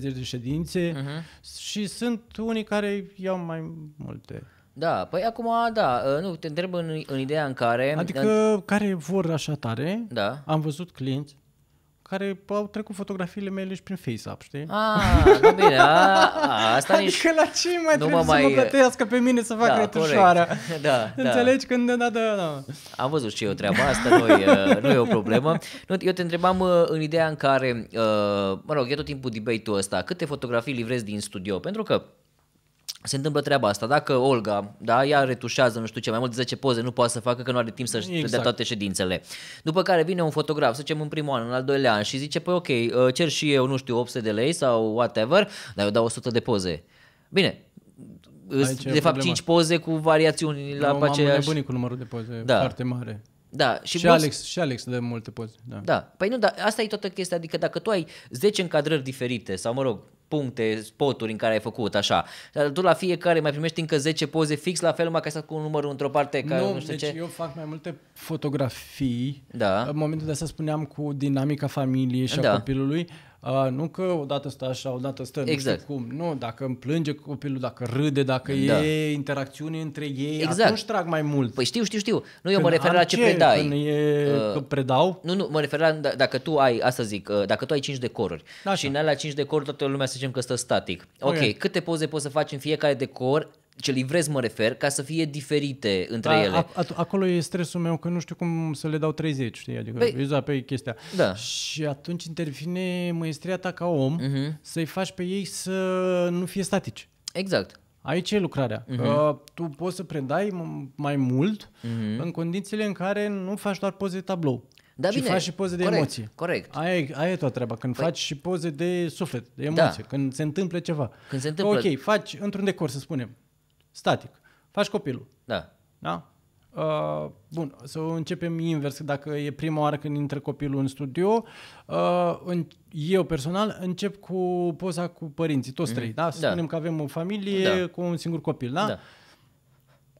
de ședințe mm-hmm. și sunt unii care iau mai multe. Da, păi acum, da, uh, nu, te întreb în, în ideea în care... Adică, în... care vor așa tare, da. am văzut clienți care au trecut fotografiile mele și prin FaceApp, știi? A, ah, nu bine, a, a, asta adică nici... la ce mai trebuie mă mai... mă plătească pe mine să fac da, retușoarea? Corect. Da, da, Înțelegi da. când... Da, da, da. Am văzut și eu treaba asta, nu e, nu e o problemă. Nu, eu te întrebam uh, în ideea în care, uh, mă rog, e tot timpul debate-ul ăsta, câte fotografii livrezi din studio? Pentru că se întâmplă treaba asta. Dacă Olga, da, ea retușează, nu știu ce, mai mult de 10 poze, nu poate să facă că nu are timp să-și exact. dea toate ședințele. După care vine un fotograf, să zicem în primul an, în al doilea an și zice, păi ok, ă, cer și eu, nu știu, 800 de lei sau whatever, dar eu dau 100 de poze. Bine, Aici de fapt problema. 5 poze cu variațiuni la pe aceeași... Eu cu numărul de poze da. foarte mare. Da, și, și, Alex, și Alex de multe poze. Da. da. Păi nu, dar asta e toată chestia, adică dacă tu ai 10 încadrări diferite, sau mă rog, puncte, spoturi în care ai făcut, așa. Dar tu la fiecare mai primești încă 10 poze fix, la fel, numai ca să cu un numărul într-o parte. Ca nu, nu știu deci ce. eu fac mai multe fotografii. Da. În momentul de asta spuneam cu dinamica familiei și da. a copilului. Uh, Uh, nu că odată stă așa, odată stă exact. nu știu cum. Nu, dacă îmi plânge copilul, dacă râde, dacă da. e interacțiune între ei, exact. atunci trag mai mult. Păi știu, știu, știu. Nu, când eu mă refer la ce, ce predai. Când e, uh, că predau? Nu, nu, mă refer la da, dacă tu ai, asta zic, uh, dacă tu ai 5 decoruri așa. și în alea 5 decoruri toată lumea să zicem că stă static. Ok, okay. câte poze poți să faci în fiecare decor ce livrez mă refer, ca să fie diferite între da, ele. A, a, acolo e stresul meu că nu știu cum să le dau 30, știi? Adică păi, viza exact, pe păi, chestia. Da. Și atunci intervine măestria ta ca om uh-huh. să-i faci pe ei să nu fie statici. Exact. Aici e lucrarea. Uh-huh. Uh, tu poți să predai mai mult uh-huh. în condițiile în care nu faci doar poze de tablou. Da, și bine, faci și poze de corect, emoție. Corect. Aia aia e toată treaba. Când păi... faci și poze de suflet, de da. emoție, da. când se întâmplă ceva. Când se întâmplă. ok, faci într-un decor, să spunem static. Faci copilul. Da. Da? Uh, bun, să începem invers. Dacă e prima oară când intră copilul în studio, uh, în, eu personal încep cu poza cu părinții, toți mhm. trei. Da? Să da. spunem că avem o familie da. cu un singur copil. Da? da.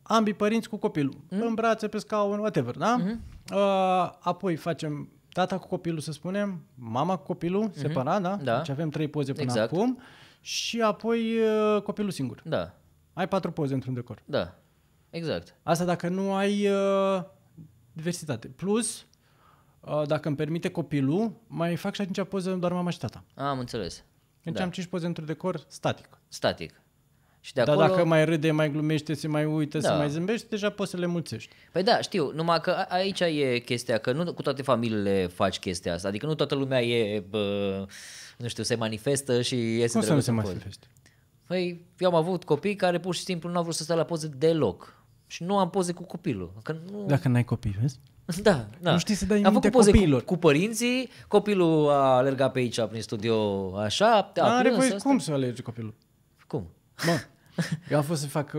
Ambii părinți cu copilul. Mm-hmm. În brațe, pe scaun, whatever. Da? Mm-hmm. Uh, apoi facem tata cu copilul, să spunem, mama cu copilul, mm-hmm. separat. Da? da? Deci avem trei poze până exact. acum. Și apoi uh, copilul singur. Da. Ai patru poze într-un decor. Da, exact. Asta dacă nu ai uh, diversitate. Plus, uh, dacă îmi permite copilul, mai fac și atunci poze doar mama și tata. Am înțeles. Deci da. am cinci poze într-un decor static. Static. Și de acolo... Dar dacă mai râde, mai glumește, se mai uită, da. se mai zâmbește, deja poți să le mulțești. Păi da, știu, numai că aici e chestia, că nu cu toate familiile faci chestia asta, adică nu toată lumea e, bă, nu știu, se manifestă și iese Cum să nu se manifeste? Păi, eu am avut copii care pur și simplu nu au vrut să stea la poze deloc. Și nu am poze cu copilul. Că nu... Dacă n-ai copii, vezi? Da, da. Nu știi să dai Am făcut poze copiilor. Cu, cu, părinții, copilul a alergat pe aici prin studio așa. A, Are voie cum să alerge copilul? Cum? Mă, eu am fost să fac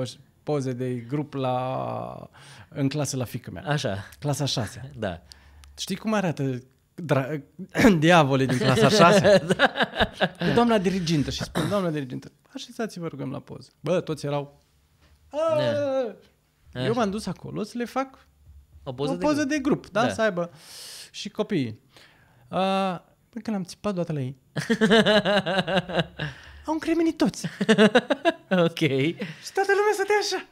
uh, poze de grup la, în clasă la fică mea. Așa. Clasa 6. Da. Știi cum arată dra- diavole din clasa 6, da. doamna dirigintă și spun, doamna dirigintă, așezați-vă, rugăm la poză. Bă, toți erau... Da. Eu m-am dus acolo să le fac o poză, o de, poză grup. de grup, da, da, să aibă și copiii. Uh, Păi că l-am țipat doar la ei. Au încremenit toți. ok. Și toată lumea stătea așa.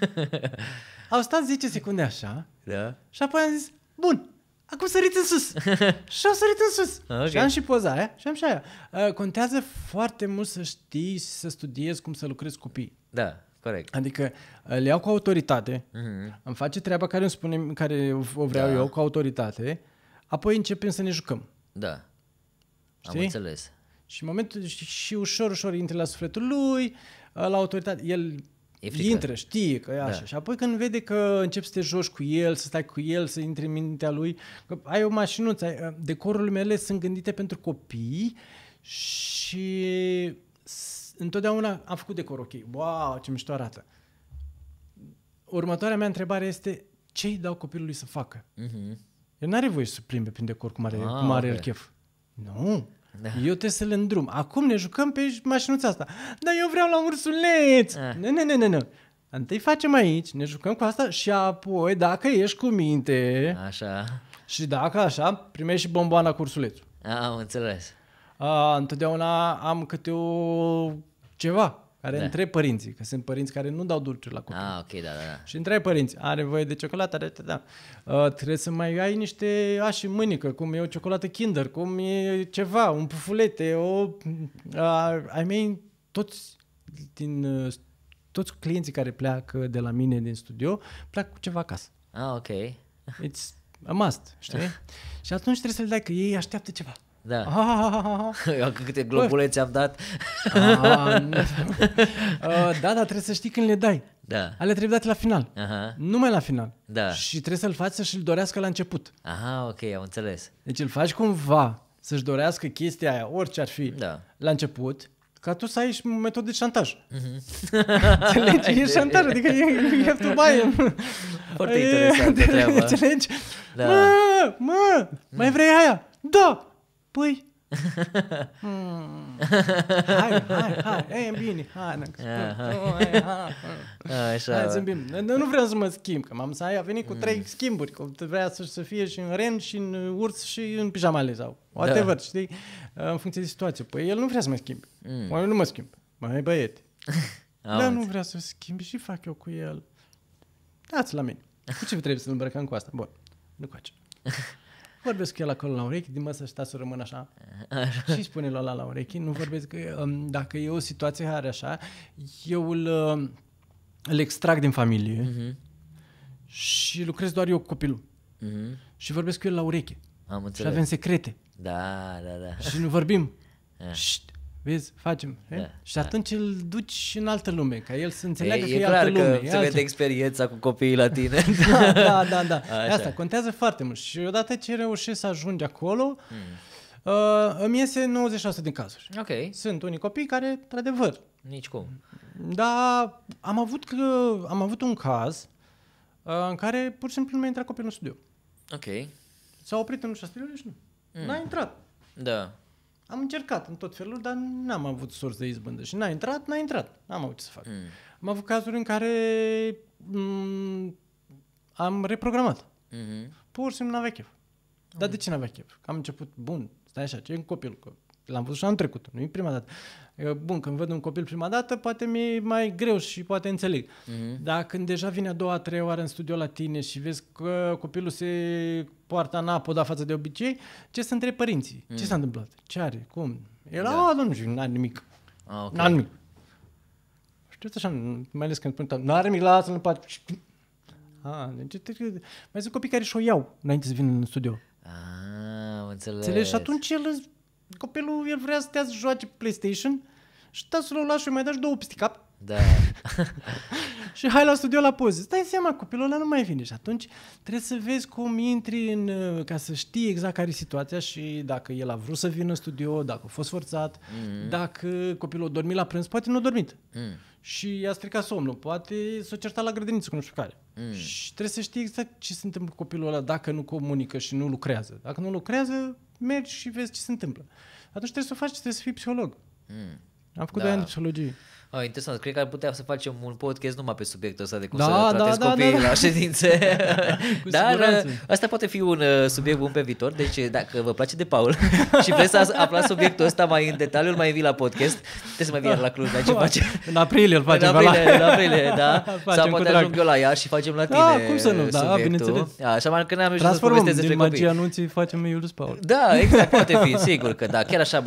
Au stat 10 secunde așa. Da. Și apoi am zis, bun, Acum sărit în sus. și am sărit în sus. Okay. Și am și poza aia eh? și am și aia. Uh, contează foarte mult să știi să studiezi cum să lucrezi copii. Da, corect. Adică uh, le iau cu autoritate, uh-huh. îmi face treaba care îmi spune, care o vreau da. eu cu autoritate, apoi începem să ne jucăm. Da. Știi? Am înțeles. Și în momentul și, și ușor, ușor intri la sufletul lui, la autoritate. El E frică. Intră, știe că e așa. Da. Și apoi când vede că începi să te joci cu el, să stai cu el, să intri în mintea lui, că ai o mașinuță, ai, decorurile mele sunt gândite pentru copii și întotdeauna am făcut decor ok. Wow, ce mișto arată. Următoarea mea întrebare este ce îi dau copilului să facă? Uh-huh. El nu are voie să plimbe prin decor cum are, ah, cum are okay. el chef. Nu. Da. Eu trebuie să l îndrum. Acum ne jucăm pe mașinuța asta. Dar eu vreau la ursuleț! Ah. Ne, Nu, nu, nu, nu, nu. Întâi facem aici, ne jucăm cu asta și apoi, dacă ești cu minte... Așa. Și dacă așa, primești și bomboana cu ursulețul. Am înțeles. A, întotdeauna am câte o ceva care da. întreb părinții, că sunt părinți care nu dau dulciuri la copii. Ah, ok, da, da, da. Și întreb părinți, are voie de ciocolată? Are, da. Uh, trebuie să mai ai niște ași în mânică, cum e o ciocolată Kinder, cum e ceva, un pufulete, o... Uh, ai mei, toți din... Uh, toți clienții care pleacă de la mine din studio pleacă cu ceva acasă. Ah, ok. It's a must, știi? și atunci trebuie să le dai că ei așteaptă ceva. Da. Ah, Eu câte globule ți-am dat. Ah, da, dar trebuie să știi când le dai. Da. Ale trebuie date la final. Aha. Numai la final. Da. Și trebuie să-l faci să-și-l dorească la început. Aha, ok, am înțeles. Deci îl faci cumva să-și dorească chestia aia, orice ar fi, da. la început, ca tu să ai și metode de șantaj. Mhm. Înțelegi? Mm-hmm. e șantaj, adică e, e have Foarte interesantă treaba. Înțelegi? Da. Mă, mă, mm. mai vrei aia? Da! Păi, Hmm. Hai, hai, hai, e bine, hai, Așa. Hai, zâmbim. Da. Nu vreau să mă schimb, că m-am aia a venit cu trei hmm. schimburi, că vrea să fie și în ren, și în urs, și în pijamale sau da. whatever, da. știi? În funcție de situație. Păi el nu vrea să mă schimb. Mm. nu mă schimb. Mai e Dar nu vrea să schimb și fac eu cu el. Dați la mine. Cu ce trebuie să îmbrăcăm cu asta? Bun, nu coace. vorbesc cu la acolo la urechi, din măsă și să rămân așa. Și spune la la urechi, nu vorbesc că um, dacă e o situație care așa, eu îl, um, îl extrag din familie uh-huh. și lucrez doar eu cu copilul. Uh-huh. Și vorbesc cu el la ureche. Am înțeles. Și avem secrete. Da, da, da. Și nu vorbim. Yeah. Și vezi, facem. Da, e? și da. atunci îl duci în altă lume, ca el să înțeleagă e, că e, e altă lume. Că e se vede experiența cu copiii la tine. da, da, da. da. Asta contează foarte mult. Și odată ce reușești să ajungi acolo, hmm. uh, îmi iese 96 din cazuri. Ok. Sunt unii copii care, într-adevăr... Nici cum. Dar am avut, că, am avut un caz uh, în care pur și simplu nu mi-a intrat copilul în studiu. Ok. S-a oprit în ușa studiului și nu. Mm. N-a intrat. Da. Am încercat în tot felul, dar n-am avut sursă de izbândă și n-a intrat, n-a intrat. N-am avut ce să fac. Mm. Am avut cazuri în care m- mm, am reprogramat. Mm-hmm. Pur și simplu n-avea chef. Dar mm. de ce n-avea chef? Am început, bun, stai așa, ce e un copil, L-am văzut și anul trecut, nu e prima dată. Bun, când văd un copil prima dată, poate mi-e mai greu și poate înțeleg. Mm-hmm. Dar când deja vine a doua, a treia oară în studio la tine și vezi că copilul se poartă anapoda față de obicei, ce să întrebi părinții? Mm. Ce mhm. s-a întâmplat? Ce are? Cum? El, da. a, nu știu, n-are nimic. Ah, okay. N-are nimic. Știu așa, mai ales când spun, n-are nimic, lasă nu în pat. Ah, deci, mai sunt copii care și-o iau înainte să vină în studio. Ah, înțeles. Înțelegi? Și atunci el Copilul, el vrea să stea să joace PlayStation și tăi da, să l lași și mai dai două peste Da. și hai la studio la poze. Stai seama, copilul ăla nu mai vine. Și atunci trebuie să vezi cum intri în... Uh, ca să știi exact care e situația și dacă el a vrut să vină în studio, dacă a fost forțat, mm. dacă copilul a dormit la prânz, poate nu a dormit. Mm. Și i-a stricat somnul, poate s-a certat la grădiniță cu nu știu care. Mm. Și trebuie să știi exact ce se întâmplă cu copilul ăla dacă nu comunică și nu lucrează. Dacă nu lucrează, mergi și vezi ce se întâmplă. Atunci trebuie să o faci, trebuie să fii psiholog. Mm. Am făcut da. 2 ani de psihologie. Oh, interesant, cred că ar putea să facem un podcast numai pe subiectul ăsta de cum da, să da, tratezi da, da, copiii da, da, da. la ședințe. Dar uh, asta poate fi un uh, subiect bun pe viitor, deci uh, dacă vă place de Paul și vreți să aflați subiectul ăsta mai în detaliu, mai vii la podcast. Trebuie să mai vii la Cluj, dar ce face? În aprilie îl facem. În aprilie, la... în aprilie da. Sau poate ajung eu la ea și facem la da, tine da, cum să nu, da, subiectul. bineînțeles. Așa mai că ne-am reușit să povestesc despre copii. magia anunții facem Iulius Paul. Da, exact, poate fi, sigur că da. Chiar așa,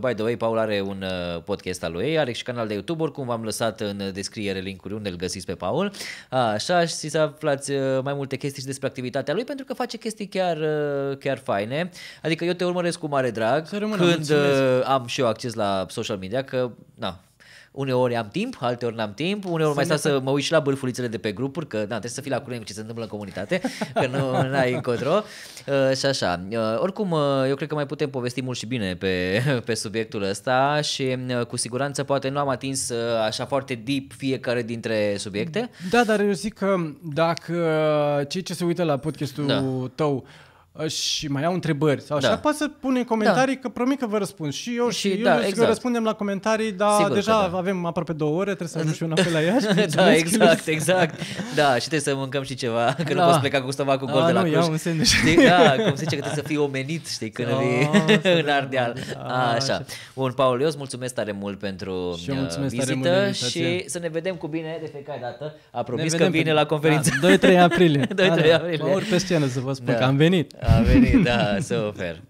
by the way, Paul are un podcast al lui, are și canal de YouTube, oricum v-am lăsat în descriere linkuri unde îl găsiți pe Paul. Așa și să aflați uh, mai multe chestii și despre activitatea lui pentru că face chestii chiar, uh, chiar faine. Adică eu te urmăresc cu mare drag rămână, când mulțumesc. Uh, am și eu acces la social media că na, uneori am timp, alteori n-am timp, uneori mai stau să mă uit și la bârfulițele de pe grupuri, că da, trebuie să fii la curent cu ce se întâmplă în comunitate, că nu ai încotro uh, și așa. Uh, oricum, uh, eu cred că mai putem povesti mult și bine pe, pe subiectul ăsta și uh, cu siguranță poate nu am atins uh, așa foarte deep fiecare dintre subiecte. Da, dar eu zic că dacă uh, cei ce se uită la podcastul da. tău Ă, și mai au întrebări sau așa, da. poate să pune comentarii, da. că promit că vă răspund. Și eu și, și da, Iulius exact. răspundem la comentarii, dar Sigur deja da. avem aproape două ore, trebuie să ajung și un apel la Iași. da, exact, exact. Da, și trebuie să mâncăm și ceva, că da. nu poți pleca cu stomacul gol de la nu, Cluj. Iau Știi? Da, cum se zice că trebuie să fii omenit, știi, când oh, în Ardeal. Da, așa. Bun, Paul, eu îți mulțumesc tare mult pentru și uh, vizită și să ne vedem cu bine de fiecare dată. A promis că vine la da, conferință. 2-3 aprilie. 2-3 aprilie. Mă urc pe scenă să vă spun că am venit. A venit, da, super.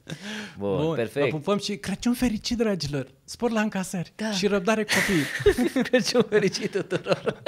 Bun, Bun perfect. Vă pupăm și Crăciun fericit, dragilor. Spor la încasări da. și răbdare copii. Crăciun fericit tuturor.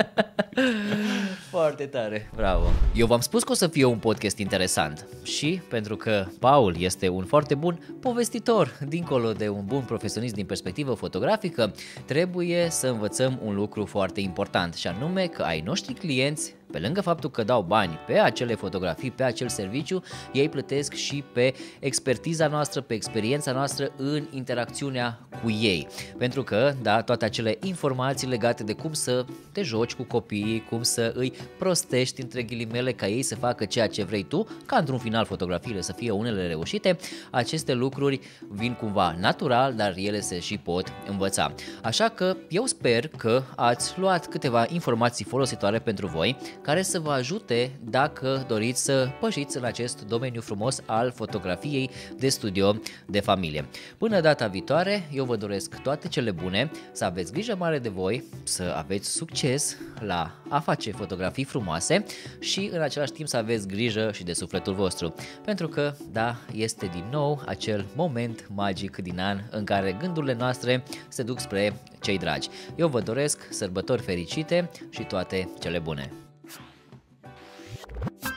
Foarte tare, bravo. Eu v-am spus că o să fie un podcast interesant și pentru că Paul este un foarte bun povestitor, dincolo de un bun profesionist din perspectivă fotografică, trebuie să învățăm un lucru foarte important și anume că ai noștri clienți pe lângă faptul că dau bani pe acele fotografii, pe acel serviciu, ei plătesc și pe expertiza noastră, pe experiența noastră în interacțiunea cu ei. Pentru că, da, toate acele informații legate de cum să te joci cu copiii, cum să îi prostești între ghilimele ca ei să facă ceea ce vrei tu, ca într-un final fotografiile să fie unele reușite, aceste lucruri vin cumva natural, dar ele se și pot învăța. Așa că eu sper că ați luat câteva informații folositoare pentru voi, care să vă ajute dacă doriți să pășiți în acest domeniu frumos al fotografiei de studio de familie. Până data viitoare, eu vă doresc toate cele bune, să aveți grijă mare de voi, să aveți succes la a face fotografii frumoase și în același timp să aveți grijă și de sufletul vostru. Pentru că, da, este din nou acel moment magic din an în care gândurile noastre se duc spre cei dragi. Eu vă doresc sărbători fericite și toate cele bune! you